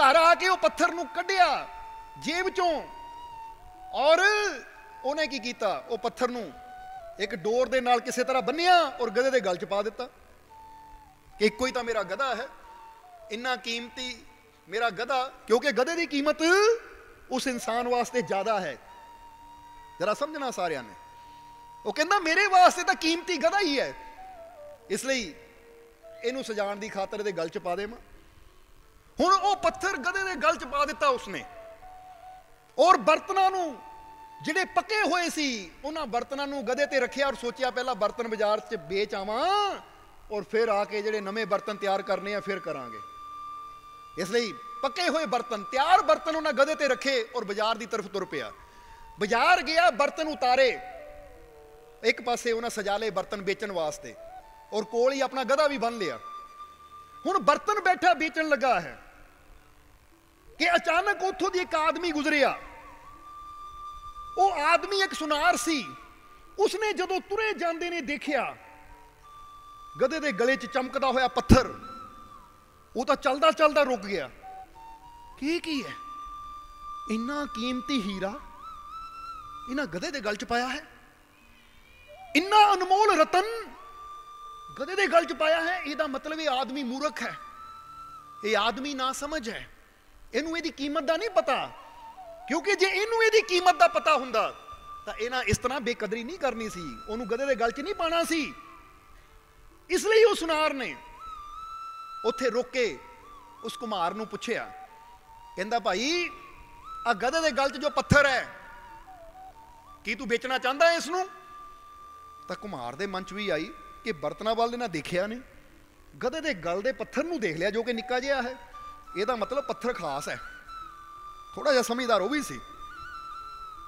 ਘਰ ਆ ਕੇ ਉਹ ਪੱਥਰ ਨੂੰ ਕੱਢਿਆ ਜੇਬ 'ਚੋਂ ਔਰ ਉਹਨੇ ਕੀ ਕੀਤਾ ਉਹ ਪੱਥਰ ਨੂੰ ਇੱਕ ਡੋਰ ਦੇ ਨਾਲ ਕਿਸੇ ਤਰ੍ਹਾਂ ਬੰਨਿਆ ਔਰ ਗਧੇ ਦੇ ਗਲ 'ਚ ਪਾ ਦਿੱਤਾ ਕਿ ਇੱਕੋ ਹੀ ਤਾਂ ਮੇਰਾ ਗਧਾ ਹੈ ਇੰਨਾ ਕੀਮਤੀ ਮੇਰਾ ਗਧਾ ਕਿਉਂਕਿ ਗਧੇ ਦੀ ਕੀਮਤ ਉਸ ਇਨਸਾਨ ਵਾਸਤੇ ਜ਼ਿਆਦਾ ਹੈ ਜਰਾ ਸਮਝਣਾ ਸਾਰਿਆਂ ਨੇ ਉਹ ਕਹਿੰਦਾ ਮੇਰੇ ਵਾਸਤੇ ਤਾਂ ਕੀਮਤੀ ਗਧਾ ਹੀ ਹੈ ਇਸ ਲਈ ਇਹਨੂੰ ਸਜਾਣ ਦੀ ਖਾਤਰ ਇਹਦੇ ਗਲ 'ਚ ਪਾ ਦੇਵਾਂ ਹੁਣ ਉਹ ਪੱਥਰ ਗਧੇ ਦੇ ਗਲ 'ਚ ਪਾ ਦਿੱਤਾ ਉਸਨੇ ਔਰ ਬਰਤਨਾਂ ਨੂੰ ਜਿਹੜੇ ਪੱਕੇ ਹੋਏ ਸੀ ਉਹਨਾਂ ਬਰਤਨਾਂ ਨੂੰ ਗਦੇ ਤੇ ਰੱਖਿਆ ਔਰ ਸੋਚਿਆ ਪਹਿਲਾਂ ਬਰਤਨ ਬਾਜ਼ਾਰ 'ਚ ਵੇਚ ਆਵਾਂ ਔਰ ਫਿਰ ਆ ਕੇ ਜਿਹੜੇ ਨਵੇਂ ਬਰਤਨ ਤਿਆਰ ਕਰਨੇ ਆ ਫਿਰ ਕਰਾਂਗੇ ਇਸ ਲਈ ਪੱਕੇ ਹੋਏ ਬਰਤਨ ਤਿਆਰ ਬਰਤਨ ਉਹਨਾਂ ਗਦੇ ਤੇ ਰੱਖੇ ਔਰ ਬਾਜ਼ਾਰ ਦੀ ਤਰਫ ਤੁਰ ਪਿਆ ਬਾਜ਼ਾਰ ਗਿਆ ਬਰਤਨ ਉਤਾਰੇ ਇੱਕ ਪਾਸੇ ਉਹਨਾਂ ਸਜਾਲੇ ਬਰਤਨ ਵੇਚਣ ਵਾਸਤੇ ਔਰ ਕੋਲ ਹੀ ਆਪਣਾ ਗਧਾ ਵੀ ਬੰਨ ਲਿਆ ਹੁਣ ਬਰਤਨ ਬੈਠਾ ਵੇਚਣ ਲੱਗਾ ਹੈ ਕਿ ਅਚਾਨਕ ਉੱਥੋਂ ਦੀ ਇੱਕ ਆਦਮੀ ਗੁਜ਼ਰਿਆ ਉਹ ਆਦਮੀ ਇੱਕ ਸੁਨਾਰ ਸੀ ਉਸਨੇ ਜਦੋਂ ਤੁਰੇ ਜਾਂਦੇ ਨੇ ਦੇਖਿਆ ਗਧੇ ਦੇ ਗਲੇ 'ਚ ਚਮਕਦਾ ਹੋਇਆ ਪੱਥਰ ਉਹ ਤਾਂ ਚੱਲਦਾ ਚੱਲਦਾ ਰੁਕ ਗਿਆ ਕੀ ਕੀ ਹੈ ਇੰਨਾ ਕੀਮਤੀ ਹੀਰਾ ਇਹਨਾਂ ਗਧੇ ਦੇ ਗਲ 'ਚ ਪਾਇਆ ਹੈ ਇੰਨਾ ਅਨਮੋਲ ਰਤਨ ਗਧੇ ਦੇ ਗਲ 'ਚ ਪਾਇਆ ਹੈ ਇਹਦਾ ਮਤਲਬ ਇਹ ਆਦਮੀ ਮੂਰਖ ਹੈ ਇਹ ਆਦਮੀ ਨਾ ਸਮਝ ਹੈ ਇਹਨੂੰ ਇਹਦੀ ਕੀਮਤ ਦਾ ਨਹੀਂ ਪਤਾ ਕਿਉਂਕਿ ਜੇ ਇਹਨੂੰ ਇਹਦੀ ਕੀਮਤ ਦਾ ਪਤਾ ਹੁੰਦਾ ਤਾਂ ਇਹਨਾਂ ਇਸ ਤਰ੍ਹਾਂ ਬੇਕਦਰੀ ਨਹੀਂ ਕਰਨੀ ਸੀ ਉਹਨੂੰ ਗਧੇ ਦੇ ਗਲ 'ਚ ਨਹੀਂ ਪਾਣਾ ਸੀ ਇਸ ਲਈ ਉਹ ਸੁਨਾਰ ਨੇ ਉੱਥੇ ਰੁਕ ਕੇ ਉਸ ਕੁਮਾਰ ਨੂੰ ਪੁੱਛਿਆ ਕਹਿੰਦਾ ਭਾਈ ਆ ਗਧੇ ਦੇ ਗਲ 'ਚ ਜੋ ਪੱਥਰ ਹੈ ਕੀ ਤੂੰ ਵੇਚਣਾ ਚਾਹੁੰਦਾ ਇਸ ਨੂੰ ਤਾਂ ਕੁਮਾਰ ਦੇ ਮਨ 'ਚ ਵੀ ਆਈ ਕਿ ਬਰਤਨਾ ਨੇ ਇਹਨਾਂ ਦੇਖਿਆ ਨਹੀਂ ਗਧੇ ਦੇ ਗਲ ਦੇ ਪੱਥਰ ਨੂੰ ਦੇਖ ਲਿਆ ਜੋ ਕਿ ਨਿੱਕਾ ਜਿਹਾ ਹੈ ਇਹਦਾ ਮਤਲਬ ਪੱਥਰ ਖਾਸ ਹੈ ਥੋੜਾ ਜਿਹਾ ਸਮਝਦਾਰ ਉਹ ਵੀ ਸੀ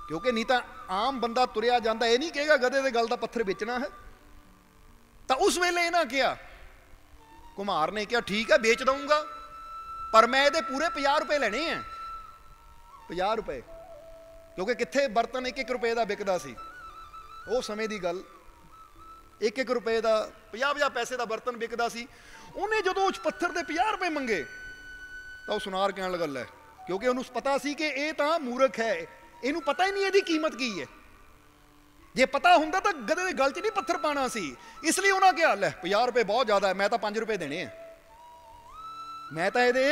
ਕਿਉਂਕਿ ਨਹੀਂ ਤਾਂ ਆਮ ਬੰਦਾ ਤੁਰਿਆ ਜਾਂਦਾ ਇਹ ਨਹੀਂ ਕਹੇਗਾ ਗਦੇ ਦੇ ਗੱਲ ਦਾ ਪੱਥਰ ਵੇਚਣਾ ਹੈ ਤਾਂ ਉਸ ਵੇਲੇ ਇਹਨਾਂ ਕਿਹਾ ਕੁਮਾਰ ਨੇ ਕਿਹਾ ਠੀਕ ਹੈ ਵੇਚ ਦਊਂਗਾ ਪਰ ਮੈਂ ਇਹਦੇ ਪੂਰੇ 50 ਰੁਪਏ ਲੈਣੇ ਆ 50 ਰੁਪਏ ਕਿਉਂਕਿ ਕਿੱਥੇ ਬਰਤਨ 1-1 ਰੁਪਏ ਦਾ ਵਿਕਦਾ ਸੀ ਉਹ ਸਮੇਂ ਦੀ ਗੱਲ 1-1 ਰੁਪਏ ਦਾ 50-50 ਪੈਸੇ ਦਾ ਬਰਤਨ ਵਿਕਦਾ ਸੀ ਉਹਨੇ ਜਦੋਂ ਉਸ ਪੱਥਰ ਦੇ 50 ਰੁਪਏ ਮੰਗੇ ਤਾਂ ਉਹ ਸੁਨਾਰ ਕਹਿਣ ਲੱਗਾ ਲੈ ਕਿਉਂਕਿ ਉਹਨੂੰ ਪਤਾ ਸੀ ਕਿ ਇਹ ਤਾਂ ਮੂਰਖ ਹੈ ਇਹਨੂੰ ਪਤਾ ਹੀ ਨਹੀਂ ਇਹਦੀ ਕੀਮਤ ਕੀ ਹੈ ਜੇ ਪਤਾ ਹੁੰਦਾ ਤਾਂ ਗਦੇ ਦੇ ਗਲ 'ਚ ਨਹੀਂ ਪੱਥਰ ਪਾਣਾ ਸੀ ਇਸ ਲਈ ਉਹਨਾਂ ਕਿਹਾ ਲੈ 50 ਰੁਪਏ ਬਹੁਤ ਜ਼ਿਆਦਾ ਹੈ ਮੈਂ ਤਾਂ 5 ਰੁਪਏ ਦੇਣੇ ਆ ਮੈਂ ਤਾਂ ਇਹਦੇ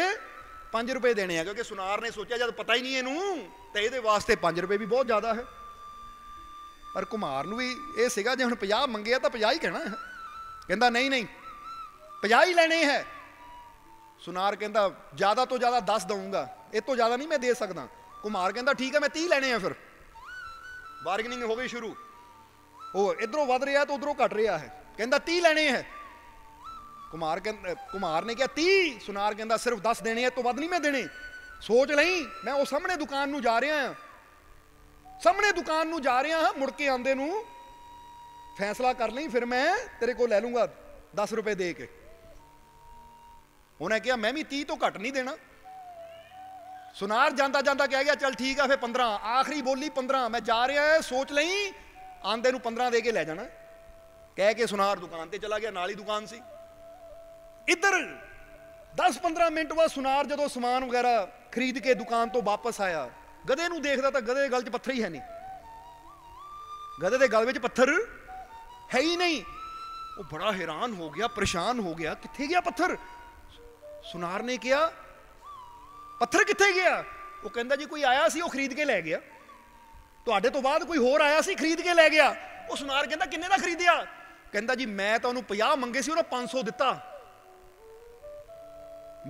5 ਰੁਪਏ ਦੇਣੇ ਆ ਕਿਉਂਕਿ ਸੁਨਾਰ ਨੇ ਸੋਚਿਆ ਜਦ ਪਤਾ ਹੀ ਨਹੀਂ ਇਹਨੂੰ ਤਾਂ ਇਹਦੇ ਵਾਸਤੇ 5 ਰੁਪਏ ਵੀ ਬਹੁਤ ਜ਼ਿਆਦਾ ਹੈ ਪਰ ਕੁਮਾਰ ਨੂੰ ਵੀ ਇਹ ਸੀਗਾ ਜੇ ਹੁਣ 50 ਮੰਗਿਆ ਤਾਂ 50 ਹੀ ਕਹਿਣਾ ਕਹਿੰਦਾ ਨਹੀਂ ਨਹੀਂ 50 ਹੀ ਲੈਣੇ ਹੈ ਸੁਨਾਰ ਕਹਿੰਦਾ ਜ਼ਿਆਦਾ ਤੋਂ ਜ਼ਿਆਦਾ 10 ਦਊਂਗਾ ਇਹ ਤੋਂ ਜ਼ਿਆਦਾ ਨਹੀਂ ਮੈਂ ਦੇ ਸਕਦਾ ਕੁਮਾਰ ਕਹਿੰਦਾ ਠੀਕ ਹੈ ਮੈਂ 30 ਲੈਣੇ ਆ ਫਿਰ ਬਾਰਗੇਨਿੰਗ ਹੋ ਗਈ ਸ਼ੁਰੂ ਉਹ ਇਧਰੋਂ ਵਧ ਰਿਹਾ ਤੇ ਉਧਰੋਂ ਘਟ ਰਿਹਾ ਹੈ ਕਹਿੰਦਾ 30 ਲੈਣੇ ਹੈ ਕੁਮਾਰ ਕਹਿੰਦਾ ਕੁਮਾਰ ਨੇ ਕਿਹਾ 30 ਸੁਨਾਰ ਕਹਿੰਦਾ ਸਿਰਫ 10 ਦੇਣੇ ਆ ਤੋਂ ਵੱਧ ਨਹੀਂ ਮੈਂ ਦੇਣੇ ਸੋਚ ਲਈ ਮੈਂ ਉਹ ਸਾਹਮਣੇ ਦੁਕਾਨ ਨੂੰ ਜਾ ਰਿਹਾ ਹਾਂ ਸਾਹਮਣੇ ਦੁਕਾਨ ਨੂੰ ਜਾ ਰਿਹਾ ਹਾਂ ਮੁੜ ਕੇ ਆਂਦੇ ਨੂੰ ਫੈਸਲਾ ਕਰ ਲਈ ਫਿਰ ਮੈਂ ਤੇਰੇ ਕੋਲ ਲੈ ਲੂੰਗਾ 10 ਰੁਪਏ ਦੇ ਕੇ ਉਹਨੇ ਕਿਹਾ ਮੈਂ ਵੀ 30 ਤੋਂ ਘੱਟ ਨਹੀਂ ਦੇਣਾ ਸੁਨਾਰ ਜਾਂਦਾ ਜਾਂਦਾ ਕਹਿ ਗਿਆ ਚਲ ਠੀਕ ਆ ਫੇ 15 ਆਖਰੀ ਬੋਲੀ 15 ਮੈਂ ਜਾ ਰਿਹਾ ਐ ਸੋਚ ਲਈ ਆਂਦੇ ਨੂੰ 15 ਦੇ ਕੇ ਲੈ ਜਾਣਾ ਕਹਿ ਕੇ ਸੁਨਾਰ ਦੁਕਾਨ ਤੇ ਚਲਾ ਗਿਆ ਨਾਲ ਹੀ ਦੁਕਾਨ ਸੀ ਇੱਧਰ 10-15 ਮਿੰਟ ਬਾਅਦ ਸੁਨਾਰ ਜਦੋਂ ਸਮਾਨ ਵਗੈਰਾ ਖਰੀਦ ਕੇ ਦੁਕਾਨ ਤੋਂ ਵਾਪਸ ਆਇਆ ਗਧੇ ਨੂੰ ਦੇਖਦਾ ਤਾਂ ਗਧੇ ਦੇ ਗਲ 'ਚ ਪੱਥਰ ਹੀ ਹੈ ਨਹੀਂ ਗਧੇ ਦੇ ਗਲ ਵਿੱਚ ਪੱਥਰ ਹੈ ਹੀ ਨਹੀਂ ਉਹ ਬੜਾ ਹੈਰਾਨ ਹੋ ਗਿਆ ਪਰੇਸ਼ਾਨ ਹੋ ਗਿਆ ਕਿੱਥੇ ਗਿਆ ਪੱਥਰ ਸੁਨਾਰ ਨੇ ਕਿਹਾ ਪੱਥਰ ਕਿੱਥੇ ਗਿਆ ਉਹ ਕਹਿੰਦਾ ਜੀ ਕੋਈ ਆਇਆ ਸੀ ਉਹ ਖਰੀਦ ਕੇ ਲੈ ਗਿਆ ਤੁਹਾਡੇ ਤੋਂ ਬਾਅਦ ਕੋਈ ਹੋਰ ਆਇਆ ਸੀ ਖਰੀਦ ਕੇ ਲੈ ਗਿਆ ਉਹ ਸੁਨਾਰ ਕਹਿੰਦਾ ਕਿੰਨੇ ਦਾ ਖਰੀਦਿਆ ਕਹਿੰਦਾ ਜੀ ਮੈਂ ਤਾਂ ਉਹਨੂੰ 50 ਮੰਗੇ ਸੀ ਉਹਨੇ 500 ਦਿੱਤਾ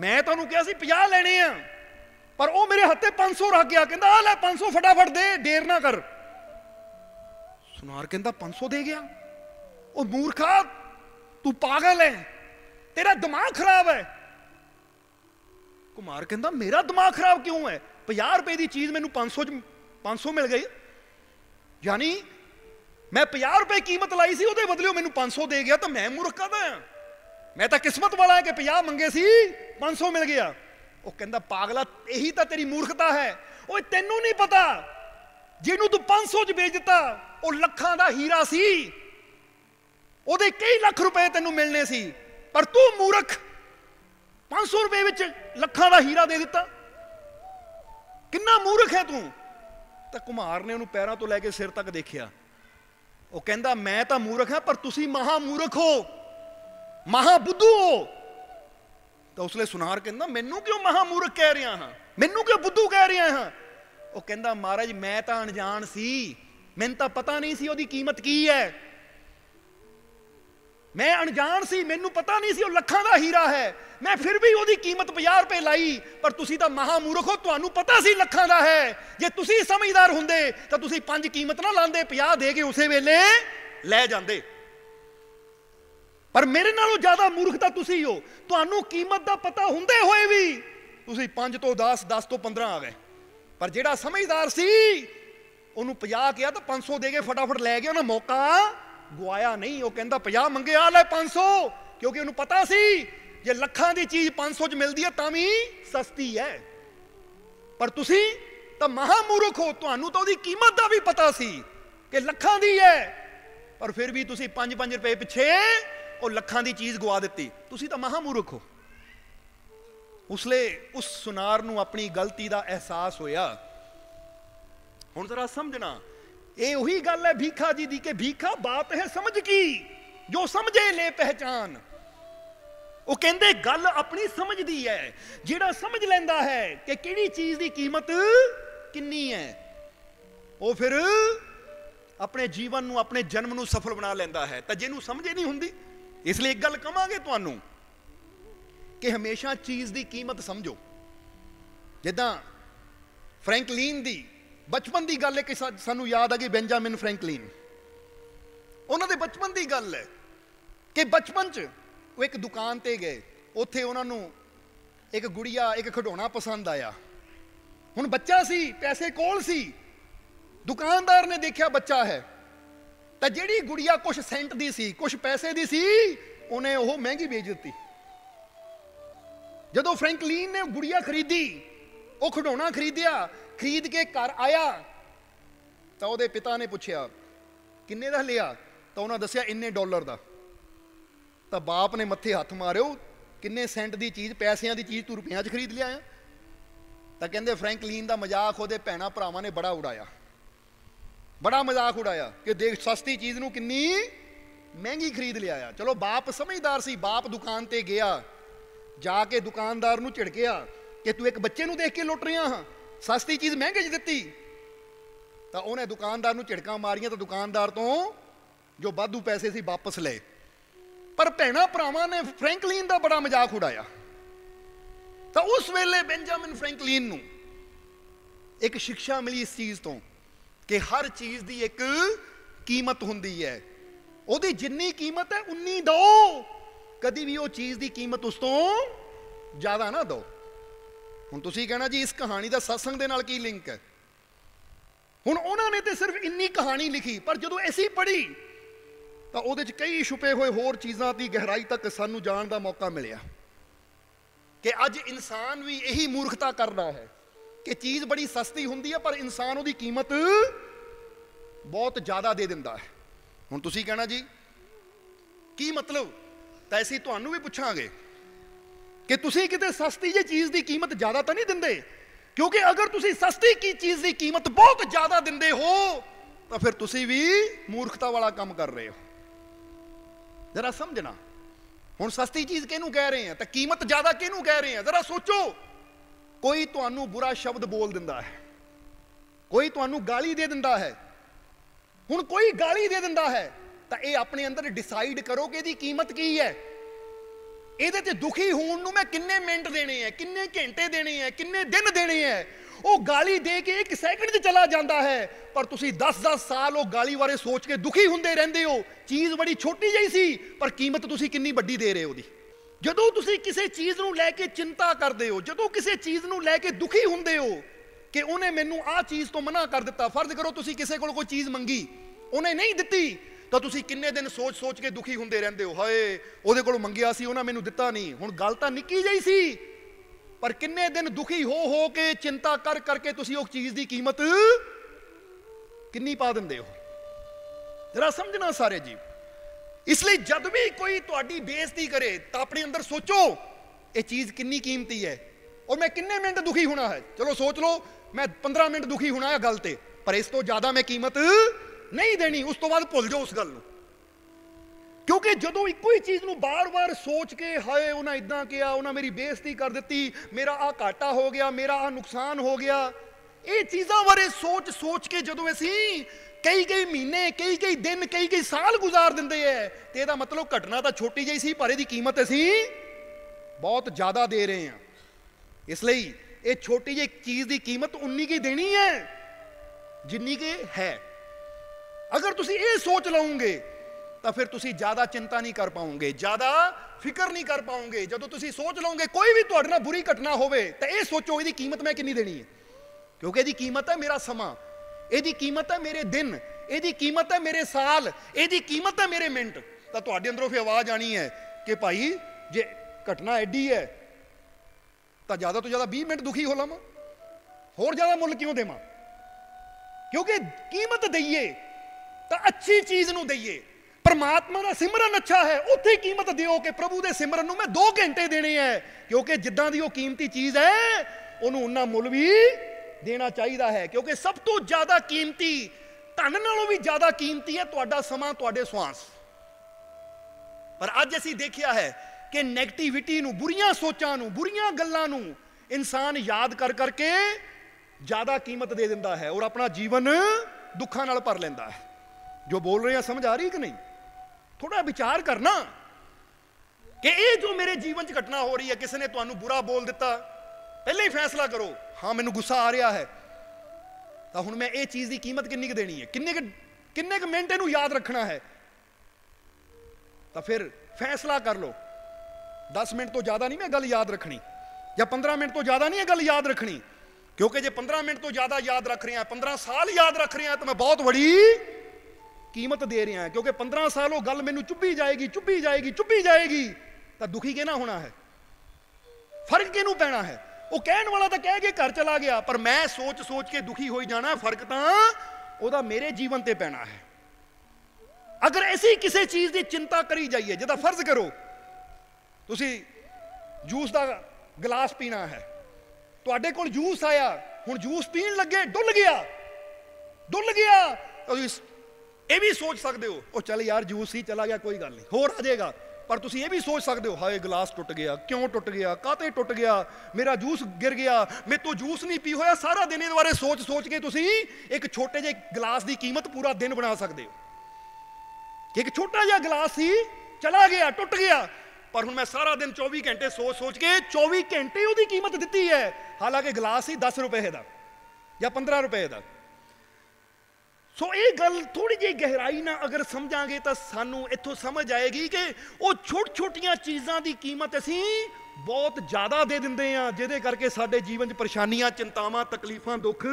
ਮੈਂ ਤਾਂ ਉਹਨੂੰ ਕਿਹਾ ਸੀ 50 ਲੈਣੇ ਆ ਪਰ ਉਹ ਮੇਰੇ ਹੱਥੇ 500 ਰੱਖ ਗਿਆ ਕਹਿੰਦਾ ਆ ਲੈ 500 ਫਟਾਫਟ ਦੇ ਡੇਰ ਨਾ ਕਰ ਸੁਨਾਰ ਕਹਿੰਦਾ 500 ਦੇ ਗਿਆ ਉਹ ਮੂਰਖਾ ਤੂੰ ਪਾਗਲ ਹੈ ਤੇਰਾ ਦਿਮਾਗ ਖਰਾਬ ਹੈ ਕੁਮਾਰ ਕਹਿੰਦਾ ਮੇਰਾ ਦਿਮਾਗ ਖਰਾਬ ਕਿਉਂ ਹੈ 50 ਰੁਪਏ ਦੀ ਚੀਜ਼ ਮੈਨੂੰ 500 ਚ 500 ਮਿਲ ਗਈ ਯਾਨੀ ਮੈਂ 50 ਰੁਪਏ ਕੀਮਤ ਲਾਈ ਸੀ ਉਹਦੇ ਬਦਲੇ ਮੈਨੂੰ 500 ਦੇ ਗਿਆ ਤਾਂ ਮੈਂ ਮੂਰਖ ਦਾ ਆ ਮੈਂ ਤਾਂ ਕਿਸਮਤ ਵਾਲਾ ਹਾਂ ਕਿ 50 ਮੰਗੇ ਸੀ 500 ਮਿਲ ਗਿਆ ਉਹ ਕਹਿੰਦਾ ਪਾਗਲਾ ਇਹੀ ਤਾਂ ਤੇਰੀ ਮੂਰਖਤਾ ਹੈ ਓਏ ਤੈਨੂੰ ਨਹੀਂ ਪਤਾ ਜਿਹਨੂੰ ਤੂੰ 500 ਚ ਵੇਚ ਦਿੱਤਾ ਉਹ ਲੱਖਾਂ ਦਾ ਹੀਰਾ ਸੀ ਉਹਦੇ ਕਈ ਲੱਖ ਰੁਪਏ ਤੈਨੂੰ ਮਿਲਨੇ ਸੀ ਪਰ ਤੂੰ ਮੂਰਖ 500 ਰੁਪਏ ਵਿੱਚ ਲੱਖਾਂ ਦਾ ਹੀਰਾ ਦੇ ਦਿੱਤਾ ਕਿੰਨਾ ਮੂਰਖ ਹੈ ਤੂੰ ਤਾਂ ਕੁਮਾਰ ਨੇ ਉਹਨੂੰ ਪੈਰਾਂ ਤੋਂ ਲੈ ਕੇ ਸਿਰ ਤੱਕ ਦੇਖਿਆ ਉਹ ਕਹਿੰਦਾ ਮੈਂ ਤਾਂ ਮੂਰਖ ਹਾਂ ਪਰ ਤੁਸੀਂ ਮਹਾ ਮੂਰਖ ਹੋ ਮਹਾ ਬੁੱਧੂ ਹੋ ਤਾਂ ਉਸਲੇ ਸੁਨਾਰ ਕਹਿੰਦਾ ਮੈਨੂੰ ਕਿਉਂ ਮਹਾ ਮੂਰਖ ਕਹਿ ਰਿਹਾ ਹਾਂ ਮੈਨੂੰ ਕਿਉਂ ਬੁੱਧੂ ਕਹਿ ਰਿਹਾ ਹਾਂ ਉਹ ਕਹਿੰਦਾ ਮਹਾਰਾਜ ਮੈਂ ਤਾਂ ਅਣਜਾਣ ਸੀ ਮੈਨੂੰ ਤਾਂ ਪਤਾ ਨਹੀਂ ਸੀ ਉਹਦੀ ਕੀਮਤ ਕੀ ਹੈ ਮੈਂ ਅਣਜਾਣ ਸੀ ਮੈਨੂੰ ਪਤਾ ਨਹੀਂ ਸੀ ਉਹ ਲੱਖਾਂ ਦਾ ਹੀਰਾ ਹੈ ਮੈਂ ਫਿਰ ਵੀ ਉਹਦੀ ਕੀਮਤ 50 ਰੁਪਏ ਲਾਈ ਪਰ ਤੁਸੀਂ ਤਾਂ ਮਹਾ ਮੂਰਖ ਹੋ ਤੁਹਾਨੂੰ ਪਤਾ ਸੀ ਲੱਖਾਂ ਦਾ ਹੈ ਜੇ ਤੁਸੀਂ ਸਮਝਦਾਰ ਹੁੰਦੇ ਤਾਂ ਤੁਸੀਂ ਪੰਜ ਕੀਮਤ ਨਾ ਲਾਉਂਦੇ 50 ਦੇ ਕੇ ਉਸੇ ਵੇਲੇ ਲੈ ਜਾਂਦੇ ਪਰ ਮੇਰੇ ਨਾਲੋਂ ਜ਼ਿਆਦਾ ਮੂਰਖ ਤਾਂ ਤੁਸੀਂ ਹੋ ਤੁਹਾਨੂੰ ਕੀਮਤ ਦਾ ਪਤਾ ਹੁੰਦੇ ਹੋਏ ਵੀ ਤੁਸੀਂ 5 ਤੋਂ 10 10 ਤੋਂ 15 ਆ ਗਏ ਪਰ ਜਿਹੜਾ ਸਮਝਦਾਰ ਸੀ ਉਹਨੂੰ 50 ਕਿਹਾ ਤਾਂ 500 ਦੇ ਕੇ ਫਟਾਫਟ ਲੈ ਗਿਆ ਉਹਨਾਂ ਮੌਕਾ ਗਵਾਇਆ ਨਹੀਂ ਉਹ ਕਹਿੰਦਾ 50 ਮੰਗੇ ਆ ਲੈ 500 ਕਿਉਂਕਿ ਉਹਨੂੰ ਪਤਾ ਸੀ ਜੇ ਲੱਖਾਂ ਦੀ ਚੀਜ਼ 500 ਚ ਮਿਲਦੀ ਹੈ ਤਾਂ ਵੀ ਸਸਤੀ ਹੈ ਪਰ ਤੁਸੀਂ ਤਾਂ ਮਹਾਮੂਰਖ ਹੋ ਤੁਹਾਨੂੰ ਤਾਂ ਉਹਦੀ ਕੀਮਤ ਦਾ ਵੀ ਪਤਾ ਸੀ ਕਿ ਲੱਖਾਂ ਦੀ ਹੈ ਪਰ ਫਿਰ ਵੀ ਤੁਸੀਂ 5-5 ਰੁਪਏ ਪਿੱਛੇ ਉਹ ਲੱਖਾਂ ਦੀ ਚੀਜ਼ ਗਵਾ ਦਿੱਤੀ ਤੁਸੀਂ ਤਾਂ ਮਹਾਮੂਰਖ ਹੋ ਉਸਲੇ ਉਸ ਸੁਨਾਰ ਨੂੰ ਆਪਣੀ ਗਲਤੀ ਦਾ ਅਹਿਸਾਸ ਹੋਇਆ ਹੁਣ ਜ਼ਰਾ ਸਮਝਣਾ ਇਹ ਉਹੀ ਗੱਲ ਹੈ ਭੀਖਾ ਜੀ ਦੀ ਕਿ ਭੀਖਾ ਬਾਤ ਹੈ ਸਮਝ ਕੀ ਜੋ ਸਮਝੇ ਲੈ ਪਹਿਚਾਨ ਉਹ ਕਹਿੰਦੇ ਗੱਲ ਆਪਣੀ ਸਮਝ ਦੀ ਹੈ ਜਿਹੜਾ ਸਮਝ ਲੈਂਦਾ ਹੈ ਕਿ ਕਿਹੜੀ ਚੀਜ਼ ਦੀ ਕੀਮਤ ਕਿੰਨੀ ਹੈ ਉਹ ਫਿਰ ਆਪਣੇ ਜੀਵਨ ਨੂੰ ਆਪਣੇ ਜਨਮ ਨੂੰ ਸਫਲ ਬਣਾ ਲੈਂਦਾ ਹੈ ਤਾਂ ਜਿਹਨੂੰ ਸਮਝੇ ਨਹੀਂ ਹੁੰਦੀ ਇਸ ਲਈ ਇੱਕ ਗੱਲ ਕਵਾਂਗੇ ਤੁਹਾਨੂੰ ਕਿ ਹਮੇਸ਼ਾ ਚੀਜ਼ ਦੀ ਕੀਮਤ ਸਮਝੋ ਜਿੱਦਾਂ ਫ੍ਰੈਂਕਲਿਨ ਦੀ ਬਚਪਨ ਦੀ ਗੱਲ ਹੈ ਕਿ ਸਾਨੂੰ ਯਾਦ ਆ ਗਈ ਬੈਂਜਾਮਿਨ ਫ੍ਰੈਂਕਲਿਨ ਉਹਨਾਂ ਦੇ ਬਚਪਨ ਦੀ ਗੱਲ ਹੈ ਕਿ ਬਚਪਨ 'ਚ ਉਹ ਇੱਕ ਦੁਕਾਨ ਤੇ ਗਏ ਉੱਥੇ ਉਹਨਾਂ ਨੂੰ ਇੱਕ ਗੁੜੀਆ ਇੱਕ ਖਡੋਣਾ ਪਸੰਦ ਆਇਆ ਹੁਣ ਬੱਚਾ ਸੀ ਪੈਸੇ ਕੋਲ ਸੀ ਦੁਕਾਨਦਾਰ ਨੇ ਦੇਖਿਆ ਬੱਚਾ ਹੈ ਤਾਂ ਜਿਹੜੀ ਗੁੜੀਆ ਕੁਝ ਸੈਂਟ ਦੀ ਸੀ ਕੁਝ ਪੈਸੇ ਦੀ ਸੀ ਉਹਨੇ ਉਹ ਮਹਿੰਗੀ ਵੇਚ ਦਿੱਤੀ ਜਦੋਂ ਫ੍ਰੈਂਕਲਿਨ ਨੇ ਗੁੜੀਆ ਖਰੀਦੀ ਉਹ ਖਡੋਣਾ ਖਰੀਦਿਆ ਖਰੀਦ ਕੇ ਘਰ ਆਇਆ ਤਾਂ ਉਹਦੇ ਪਿਤਾ ਨੇ ਪੁੱਛਿਆ ਕਿੰਨੇ ਦਾ ਲਿਆ ਤਾਂ ਉਹਨਾਂ ਦੱਸਿਆ ਇੰਨੇ ਡਾਲਰ ਦਾ ਤਾਂ ਬਾਪ ਨੇ ਮੱਥੇ ਹੱਥ ਮਾਰਿਓ ਕਿੰਨੇ ਸੈਂਟ ਦੀ ਚੀਜ਼ ਪੈਸਿਆਂ ਦੀ ਚੀਜ਼ ਤੂੰ ਰੁਪਈਆਂ 'ਚ ਖਰੀਦ ਲਿਆ ਆ ਤਾਂ ਕਹਿੰਦੇ ਫ੍ਰੈਂਕਲਿਨ ਦਾ ਮਜ਼ਾਕ ਉਹਦੇ ਭੈਣਾ ਭਰਾਵਾਂ ਨੇ ਬੜਾ ਉਡਾਇਆ ਬੜਾ ਮਜ਼ਾਕ ਉਡਾਇਆ ਕਿ ਦੇਖ ਸਸਤੀ ਚੀਜ਼ ਨੂੰ ਕਿੰਨੀ ਮਹਿੰਗੀ ਖਰੀਦ ਲਿਆ ਆ ਚਲੋ ਬਾਪ ਸਮਝਦਾਰ ਸੀ ਬਾਪ ਦੁਕਾਨ ਤੇ ਗਿਆ ਜਾ ਕੇ ਦੁਕਾਨਦਾਰ ਨੂੰ ਝਿੜਕਿਆ ਕਿ ਤੂੰ ਇੱਕ ਬੱਚੇ ਨੂੰ ਦੇਖ ਕੇ ਲੁੱਟ ਰਿਹਾ ਹਾਂ ਸਸਤੀ ਚੀਜ਼ ਮਹਿੰਗੇ 'ਚ ਦਿੱਤੀ ਤਾਂ ਉਹਨੇ ਦੁਕਾਨਦਾਰ ਨੂੰ ਝਿੜਕਾਂ ਮਾਰੀਆਂ ਤਾਂ ਦੁਕਾਨਦਾਰ ਤੋਂ ਜੋ ਬਾਧੂ ਪੈਸੇ ਸੀ ਵਾਪਸ ਲਏ ਪਰ ਭੈਣਾ ਭਰਾਵਾਂ ਨੇ ਫ੍ਰੈਂਕਲਿਨ ਦਾ ਬੜਾ ਮਜ਼ਾਕ ਉਡਾਇਆ ਤਾਂ ਉਸ ਵੇਲੇ ਬੈਂਜਾਮਿਨ ਫ੍ਰੈਂਕਲਿਨ ਨੂੰ ਇੱਕ ਸਿੱਖਿਆ ਮਿਲੀ ਇਸ ਚੀਜ਼ ਤੋਂ ਕਿ ਹਰ ਚੀਜ਼ ਦੀ ਇੱਕ ਕੀਮਤ ਹੁੰਦੀ ਹੈ ਉਹਦੀ ਜਿੰਨੀ ਕੀਮਤ ਹੈ ਉਨੀ ਦੋ ਕਦੀ ਵੀ ਉਹ ਚੀਜ਼ ਦੀ ਕੀਮਤ ਉਸ ਤੋਂ ਜ਼ਿਆਦਾ ਨਾ ਦੋ ਹੁਣ ਤੁਸੀਂ ਕਹਿਣਾ ਜੀ ਇਸ ਕਹਾਣੀ ਦਾ satsang ਦੇ ਨਾਲ ਕੀ ਲਿੰਕ ਹੈ ਹੁਣ ਉਹਨਾਂ ਨੇ ਤੇ ਸਿਰਫ ਇੰਨੀ ਕਹਾਣੀ ਲਿਖੀ ਪਰ ਜਦੋਂ ਐਸੀ ਪੜ੍ਹੀ ਤਾਂ ਉਹਦੇ 'ਚ ਕਈ ਛੁਪੇ ਹੋਏ ਹੋਰ ਚੀਜ਼ਾਂ ਦੀ ਗਹਿਰਾਈ ਤੱਕ ਸਾਨੂੰ ਜਾਣ ਦਾ ਮੌਕਾ ਮਿਲਿਆ ਕਿ ਅੱਜ ਇਨਸਾਨ ਵੀ ਇਹੀ ਮੂਰਖਤਾ ਕਰਦਾ ਹੈ ਕਿ ਚੀਜ਼ ਬੜੀ ਸਸਤੀ ਹੁੰਦੀ ਹੈ ਪਰ ਇਨਸਾਨ ਉਹਦੀ ਕੀਮਤ ਬਹੁਤ ਜ਼ਿਆਦਾ ਦੇ ਦਿੰਦਾ ਹੈ ਹੁਣ ਤੁਸੀਂ ਕਹਿਣਾ ਜੀ ਕੀ ਮਤਲਬ ਤਾਂ ਅਸੀਂ ਤੁਹਾਨੂੰ ਵੀ ਪੁੱਛਾਂਗੇ ਕਿ ਤੁਸੀਂ ਕਿਤੇ ਸਸਤੀ ਜੀ ਚੀਜ਼ ਦੀ ਕੀਮਤ ਜ਼ਿਆਦਾ ਤਾਂ ਨਹੀਂ ਦਿੰਦੇ ਕਿਉਂਕਿ ਅਗਰ ਤੁਸੀਂ ਸਸਤੀ ਕੀ ਚੀਜ਼ ਦੀ ਕੀਮਤ ਬਹੁਤ ਜ਼ਿਆਦਾ ਦਿੰਦੇ ਹੋ ਤਾਂ ਫਿਰ ਤੁਸੀਂ ਵੀ ਮੂਰਖਤਾ ਵਾਲਾ ਕੰਮ ਕਰ ਰਹੇ ਹੋ ਜ਼ਰਾ ਸਮਝਣਾ ਹੁਣ ਸਸਤੀ ਚੀਜ਼ ਕਿਹਨੂੰ ਕਹਿ ਰਹੇ ਆ ਤਾਂ ਕੀਮਤ ਜ਼ਿਆਦਾ ਕਿਹਨੂੰ ਕਹਿ ਰਹੇ ਆ ਜ਼ਰਾ ਸੋਚੋ ਕੋਈ ਤੁਹਾਨੂੰ ਬੁਰਾ ਸ਼ਬਦ ਬੋਲ ਦਿੰਦਾ ਹੈ ਕੋਈ ਤੁਹਾਨੂੰ ਗਾਲੀ ਦੇ ਦਿੰਦਾ ਹੈ ਹੁਣ ਕੋਈ ਗਾਲੀ ਦੇ ਦਿੰਦਾ ਹੈ ਤਾਂ ਇਹ ਆਪਣੇ ਅੰਦਰ ਡਿਸਾਈਡ ਕਰੋ ਕਿ ਇਹਦੀ ਕੀਮਤ ਕੀ ਹੈ ਇਹਦੇ ਤੇ ਦੁਖੀ ਹੋਣ ਨੂੰ ਮੈਂ ਕਿੰਨੇ ਮਿੰਟ ਦੇਣੇ ਐ ਕਿੰਨੇ ਘੰਟੇ ਦੇਣੇ ਐ ਕਿੰਨੇ ਦਿਨ ਦੇਣੇ ਐ ਉਹ ਗਾਲੀ ਦੇ ਕੇ ਇੱਕ ਸੈਕਿੰਡ 'ਚ ਚਲਾ ਜਾਂਦਾ ਹੈ ਪਰ ਤੁਸੀਂ 10-10 ਸਾਲ ਉਹ ਗਾਲੀ ਬਾਰੇ ਸੋਚ ਕੇ ਦੁਖੀ ਹੁੰਦੇ ਰਹਿੰਦੇ ਹੋ ਚੀਜ਼ ਬੜੀ ਛੋਟੀ ਜਿਹੀ ਸੀ ਪਰ ਕੀਮਤ ਤੁਸੀਂ ਕਿੰਨੀ ਵੱਡੀ ਦੇ ਰਹੇ ਹੋ ਦੀ ਜਦੋਂ ਤੁਸੀਂ ਕਿਸੇ ਚੀਜ਼ ਨੂੰ ਲੈ ਕੇ ਚਿੰਤਾ ਕਰਦੇ ਹੋ ਜਦੋਂ ਕਿਸੇ ਚੀਜ਼ ਨੂੰ ਲੈ ਕੇ ਦੁਖੀ ਹੁੰਦੇ ਹੋ ਕਿ ਉਹਨੇ ਮੈਨੂੰ ਆਹ ਚੀਜ਼ ਤੋਂ ਮਨਾ ਕਰ ਦਿੱਤਾ ਫਰਜ਼ ਕਰੋ ਤੁਸੀਂ ਕਿਸੇ ਕੋਲ ਕੋਈ ਚੀਜ਼ ਮੰਗੀ ਉਹਨੇ ਨਹੀਂ ਦਿੱਤੀ ਤਾਂ ਤੁਸੀਂ ਕਿੰਨੇ ਦਿਨ ਸੋਚ-ਸੋਚ ਕੇ ਦੁਖੀ ਹੁੰਦੇ ਰਹਿੰਦੇ ਹੋ ਹਾਏ ਉਹਦੇ ਕੋਲ ਮੰਗਿਆ ਸੀ ਉਹਨਾਂ ਮੈਨੂੰ ਦਿੱਤਾ ਨਹੀਂ ਹੁਣ ਗੱਲ ਤਾਂ ਨਿੱਕੀ ਜਈ ਸੀ ਪਰ ਕਿੰਨੇ ਦਿਨ ਦੁਖੀ ਹੋ ਹੋ ਕੇ ਚਿੰਤਾ ਕਰ ਕਰਕੇ ਤੁਸੀਂ ਉਹ ਚੀਜ਼ ਦੀ ਕੀਮਤ ਕਿੰਨੀ ਪਾ ਦਿੰਦੇ ਹੋ ਜਰਾ ਸਮਝਣਾ ਸਾਰੇ ਜੀ ਇਸ ਲਈ ਜਦ ਵੀ ਕੋਈ ਤੁਹਾਡੀ ਬੇਇੱਜ਼ਤੀ ਕਰੇ ਤਾਂ ਆਪਣੇ ਅੰਦਰ ਸੋਚੋ ਇਹ ਚੀਜ਼ ਕਿੰਨੀ ਕੀਮਤੀ ਹੈ ਔਰ ਮੈਂ ਕਿੰਨੇ ਮਿੰਟ ਦੁਖੀ ਹੋਣਾ ਹੈ ਚਲੋ ਸੋਚ ਲਓ ਮੈਂ 15 ਮਿੰਟ ਦੁਖੀ ਹੋਣਾ ਹੈ ਗੱਲ ਤੇ ਪਰ ਇਸ ਤੋਂ ਜ਼ਿਆਦਾ ਮੈਂ ਕੀਮਤ ਨਹੀਂ ਦੇਣੀ ਉਸ ਤੋਂ ਬਾਅਦ ਭੁੱਲ ਜਾਓ ਉਸ ਗੱਲ ਨੂੰ ਕਿਉਂਕਿ ਜਦੋਂ ਇੱਕੋ ਹੀ ਚੀਜ਼ ਨੂੰ ਬਾਰ-ਬਾਰ ਸੋਚ ਕੇ ਹਾਏ ਉਹਨਾਂ ਇਦਾਂ ਕਿਹਾ ਉਹਨਾਂ ਮੇਰੀ ਬੇਇੱਜ਼ਤੀ ਕਰ ਦਿੱਤੀ ਮੇਰਾ ਆ ਘਾਟਾ ਹੋ ਗਿਆ ਮੇਰਾ ਆ ਨੁਕਸਾਨ ਹੋ ਗਿਆ ਇਹ ਚੀਜ਼ਾਂ ਬਾਰੇ ਸੋਚ-ਸੋਚ ਕੇ ਜਦੋਂ ਅਸੀਂ ਕਈ-ਕਈ ਮਹੀਨੇ ਕਈ-ਕਈ ਦਿਨ ਕਈ-ਕਈ ਸਾਲ ਗੁਜ਼ਾਰ ਦਿੰਦੇ ਐ ਤੇ ਇਹਦਾ ਮਤਲਬ ਘਟਨਾ ਤਾਂ ਛੋਟੀ ਜਿਹੀ ਸੀ ਪਰ ਇਹਦੀ ਕੀਮਤ ਅਸੀਂ ਬਹੁਤ ਜ਼ਿਆਦਾ ਦੇ ਰਹੇ ਹਾਂ ਇਸ ਲਈ ਇਹ ਛੋਟੀ ਜਿਹੀ ਚੀਜ਼ ਦੀ ਕੀਮਤ ਉਨੀ ਕੀ ਦੇਣੀ ਹੈ ਜਿੰਨੀ ਕੀ ਹੈ ਅਗਰ ਤੁਸੀਂ ਇਹ ਸੋਚ ਲਓਗੇ ਤਾਂ ਫਿਰ ਤੁਸੀਂ ਜ਼ਿਆਦਾ ਚਿੰਤਾ ਨਹੀਂ ਕਰ ਪਾਉਂਗੇ ਜ਼ਿਆਦਾ ਫਿਕਰ ਨਹੀਂ ਕਰ ਪਾਉਂਗੇ ਜਦੋਂ ਤੁਸੀਂ ਸੋਚ ਲਓਗੇ ਕੋਈ ਵੀ ਤੁਹਾਡੇ ਨਾਲ ਬੁਰੀ ਘਟਨਾ ਹੋਵੇ ਤਾਂ ਇਹ ਸੋਚੋ ਇਹਦੀ ਕੀਮਤ ਮੈਂ ਕਿੰਨੀ ਦੇਣੀ ਹੈ ਕਿਉਂਕਿ ਇਹਦੀ ਕੀਮਤ ਹੈ ਮੇਰਾ ਸਮਾਂ ਇਹਦੀ ਕੀਮਤ ਹੈ ਮੇਰੇ ਦਿਨ ਇਹਦੀ ਕੀਮਤ ਹੈ ਮੇਰੇ ਸਾਲ ਇਹਦੀ ਕੀਮਤ ਹੈ ਮੇਰੇ ਮਿੰਟ ਤਾਂ ਤੁਹਾਡੇ ਅੰਦਰੋਂ ਫੇ ਆਵਾਜ਼ ਆਣੀ ਹੈ ਕਿ ਭਾਈ ਜੇ ਘਟਨਾ ਐਡੀ ਹੈ ਤਾਂ ਜ਼ਿਆਦਾ ਤੋਂ ਜ਼ਿਆਦਾ 20 ਮਿੰਟ ਦੁਖੀ ਹੋ ਲਵਾਂ ਹੋਰ ਜ਼ਿਆਦਾ ਮੁੱਲ ਕਿਉਂ ਦੇਵਾਂ ਕਿਉਂਕਿ ਕੀਮਤ ਦਈਏ ਤਾਂ ਅੱਛੀ ਚੀਜ਼ ਨੂੰ ਦਈਏ ਪਰਮਾਤਮਾ ਦਾ ਸਿਮਰਨ ਅੱਛਾ ਹੈ ਉੱਥੇ ਕੀਮਤ ਦਿਓ ਕਿ ਪ੍ਰਭੂ ਦੇ ਸਿਮਰਨ ਨੂੰ ਮੈਂ 2 ਘੰਟੇ ਦੇਣੇ ਐ ਕਿਉਂਕਿ ਜਿੱਦਾਂ ਦੀ ਉਹ ਕੀਮਤੀ ਚੀਜ਼ ਹੈ ਉਹਨੂੰ ਉਨਾ ਮੁੱਲ ਵੀ ਦੇਣਾ ਚਾਹੀਦਾ ਹੈ ਕਿਉਂਕਿ ਸਭ ਤੋਂ ਜ਼ਿਆਦਾ ਕੀਮਤੀ ਧਨ ਨਾਲੋਂ ਵੀ ਜ਼ਿਆਦਾ ਕੀਮਤੀ ਹੈ ਤੁਹਾਡਾ ਸਮਾਂ ਤੁਹਾਡੇ ਸਵਾਸ ਪਰ ਅੱਜ ਅਸੀਂ ਦੇਖਿਆ ਹੈ ਕਿ 네ਗੇਟਿਵਿਟੀ ਨੂੰ ਬੁਰੀਆਂ ਸੋਚਾਂ ਨੂੰ ਬੁਰੀਆਂ ਗੱਲਾਂ ਨੂੰ ਇਨਸਾਨ ਯਾਦ ਕਰ ਕਰਕੇ ਜ਼ਿਆਦਾ ਕੀਮਤ ਦੇ ਦਿੰਦਾ ਹੈ ਔਰ ਆਪਣਾ ਜੀਵਨ ਦੁੱਖਾਂ ਨਾਲ ਭਰ ਲੈਂਦਾ ਹੈ ਜੋ ਬੋਲ ਰਹੇ ਆ ਸਮਝ ਆ ਰਹੀ ਕਿ ਨਹੀਂ ਥੋੜਾ ਵਿਚਾਰ ਕਰਨਾ ਕਿ ਇਹ ਜੋ ਮੇਰੇ ਜੀਵਨ 'ਚ ਘਟਨਾ ਹੋ ਰਹੀ ਹੈ ਕਿਸੇ ਨੇ ਤੁਹਾਨੂੰ ਬੁਰਾ ਬੋਲ ਦਿੱਤਾ ਪਹਿਲੇ ਹੀ ਫੈਸਲਾ ਕਰੋ ਹਾਂ ਮੈਨੂੰ ਗੁੱਸਾ ਆ ਰਿਹਾ ਹੈ ਤਾਂ ਹੁਣ ਮੈਂ ਇਹ ਚੀਜ਼ ਦੀ ਕੀਮਤ ਕਿੰਨੀ ਕੁ ਦੇਣੀ ਹੈ ਕਿੰਨੇ ਕੁ ਕਿੰਨੇ ਕੁ ਮਿੰਟ ਇਹਨੂੰ ਯਾਦ ਰੱਖਣਾ ਹੈ ਤਾਂ ਫਿਰ ਫੈਸਲਾ ਕਰ ਲੋ 10 ਮਿੰਟ ਤੋਂ ਜ਼ਿਆਦਾ ਨਹੀਂ ਮੈਂ ਗੱਲ ਯਾਦ ਰੱਖਣੀ ਜਾਂ 15 ਮਿੰਟ ਤੋਂ ਜ਼ਿਆਦਾ ਨਹੀਂ ਇਹ ਗੱਲ ਯਾਦ ਰੱਖਣੀ ਕਿਉਂਕਿ ਜੇ 15 ਮਿੰਟ ਤੋਂ ਜ਼ਿਆਦਾ ਯਾਦ ਰੱਖ ਰਿਹਾ 15 ਸਾਲ ਯਾਦ ਰੱਖ ਰਿਹਾ ਤਾਂ ਮੈਂ ਬਹੁਤ ਵੱਡੀ ਕੀਮਤ ਦੇ ਰਿਹਾ ਕਿਉਂਕਿ 15 ਸਾਲ ਉਹ ਗੱਲ ਮੈਨੂੰ ਚੁੱਭੀ ਜਾਏਗੀ ਚੁੱਭੀ ਜਾਏਗੀ ਚੁੱਭੀ ਜਾਏਗੀ ਤਾਂ ਦੁਖੀ ਕਿਹਨਾ ਹੋਣਾ ਹੈ ਫਰਕ ਕਿਹਨੂੰ ਪੈਣਾ ਹੈ ਉਹ ਕਹਿਣ ਵਾਲਾ ਤਾਂ ਕਹਿ ਕੇ ਘਰ ਚਲਾ ਗਿਆ ਪਰ ਮੈਂ ਸੋਚ ਸੋਚ ਕੇ ਦੁਖੀ ਹੋਈ ਜਾਣਾ ਫਰਕ ਤਾਂ ਉਹਦਾ ਮੇਰੇ ਜੀਵਨ ਤੇ ਪੈਣਾ ਹੈ ਅਗਰ ਐਸੀ ਕਿਸੇ ਚੀਜ਼ ਦੀ ਚਿੰਤਾ ਕਰੀ ਜਾਈਏ ਜਦਾ ਫਰਜ਼ ਕਰੋ ਤੁਸੀਂ ਜੂਸ ਦਾ ਗਲਾਸ ਪੀਣਾ ਹੈ ਤੁਹਾਡੇ ਕੋਲ ਜੂਸ ਆਇਆ ਹੁਣ ਜੂਸ ਪੀਣ ਲੱਗੇ ਡੁੱਲ ਗਿਆ ਡੁੱਲ ਗਿਆ ਤੁਸੀਂ ਇਹ ਵੀ ਸੋਚ ਸਕਦੇ ਹੋ ਉਹ ਚੱਲ ਯਾਰ ਜੂਸ ਹੀ ਚਲਾ ਗਿਆ ਕੋਈ ਗੱਲ ਨਹੀਂ ਹੋਰ ਆ ਜਾਏਗਾ ਪਰ ਤੁਸੀਂ ਇਹ ਵੀ ਸੋਚ ਸਕਦੇ ਹੋ ਹਾਏ ਗਲਾਸ ਟੁੱਟ ਗਿਆ ਕਿਉਂ ਟੁੱਟ ਗਿਆ ਕਾਤੇ ਟੁੱਟ ਗਿਆ ਮੇਰਾ ਜੂਸ ਗਿਰ ਗਿਆ ਮੇਰੇ ਤੋਂ ਜੂਸ ਨਹੀਂ ਪੀ ਹੋਇਆ ਸਾਰਾ ਦਿਨ ਇਹਦੇ ਬਾਰੇ ਸੋਚ ਸੋਚ ਕੇ ਤੁਸੀਂ ਇੱਕ ਛੋਟੇ ਜਿਹੇ ਗਲਾਸ ਦੀ ਕੀਮਤ ਪੂਰਾ ਦਿਨ ਬਣਾ ਸਕਦੇ ਹੋ ਕਿ ਇੱਕ ਛੋਟਾ ਜਿਹਾ ਗਲਾਸ ਸੀ ਚਲਾ ਗਿਆ ਟੁੱਟ ਗਿਆ ਪਰ ਹੁਣ ਮੈਂ ਸਾਰਾ ਦਿਨ 24 ਘੰਟੇ ਸੋਚ ਸੋਚ ਕੇ 24 ਘੰਟੇ ਉਹਦੀ ਕੀਮਤ ਦਿੱਤੀ ਹੈ ਹਾਲਾਂਕਿ ਗਲਾਸ ਹੀ 10 ਰੁਪਏ ਦਾ ਜਾਂ 15 ਰੁਪਏ ਦਾ ਸੋ ਇਹ ਗੱਲ ਥੋੜੀ ਜਿਹੀ ਗਹਿਰਾਈ ਨਾਲ ਅਗਰ ਸਮਝਾਂਗੇ ਤਾਂ ਸਾਨੂੰ ਇੱਥੋਂ ਸਮਝ ਆਏਗੀ ਕਿ ਉਹ ਛੋਟ-ਛੋਟੀਆਂ ਚੀਜ਼ਾਂ ਦੀ ਕੀਮਤ ਅਸੀਂ ਬਹੁਤ ਜ਼ਿਆਦਾ ਦੇ ਦਿੰਦੇ ਆ ਜਿਹਦੇ ਕਰਕੇ ਸਾਡੇ ਜੀਵਨ 'ਚ ਪਰੇਸ਼ਾਨੀਆਂ ਚਿੰਤਾਵਾਂ ਤਕਲੀਫਾਂ ਦੁੱਖ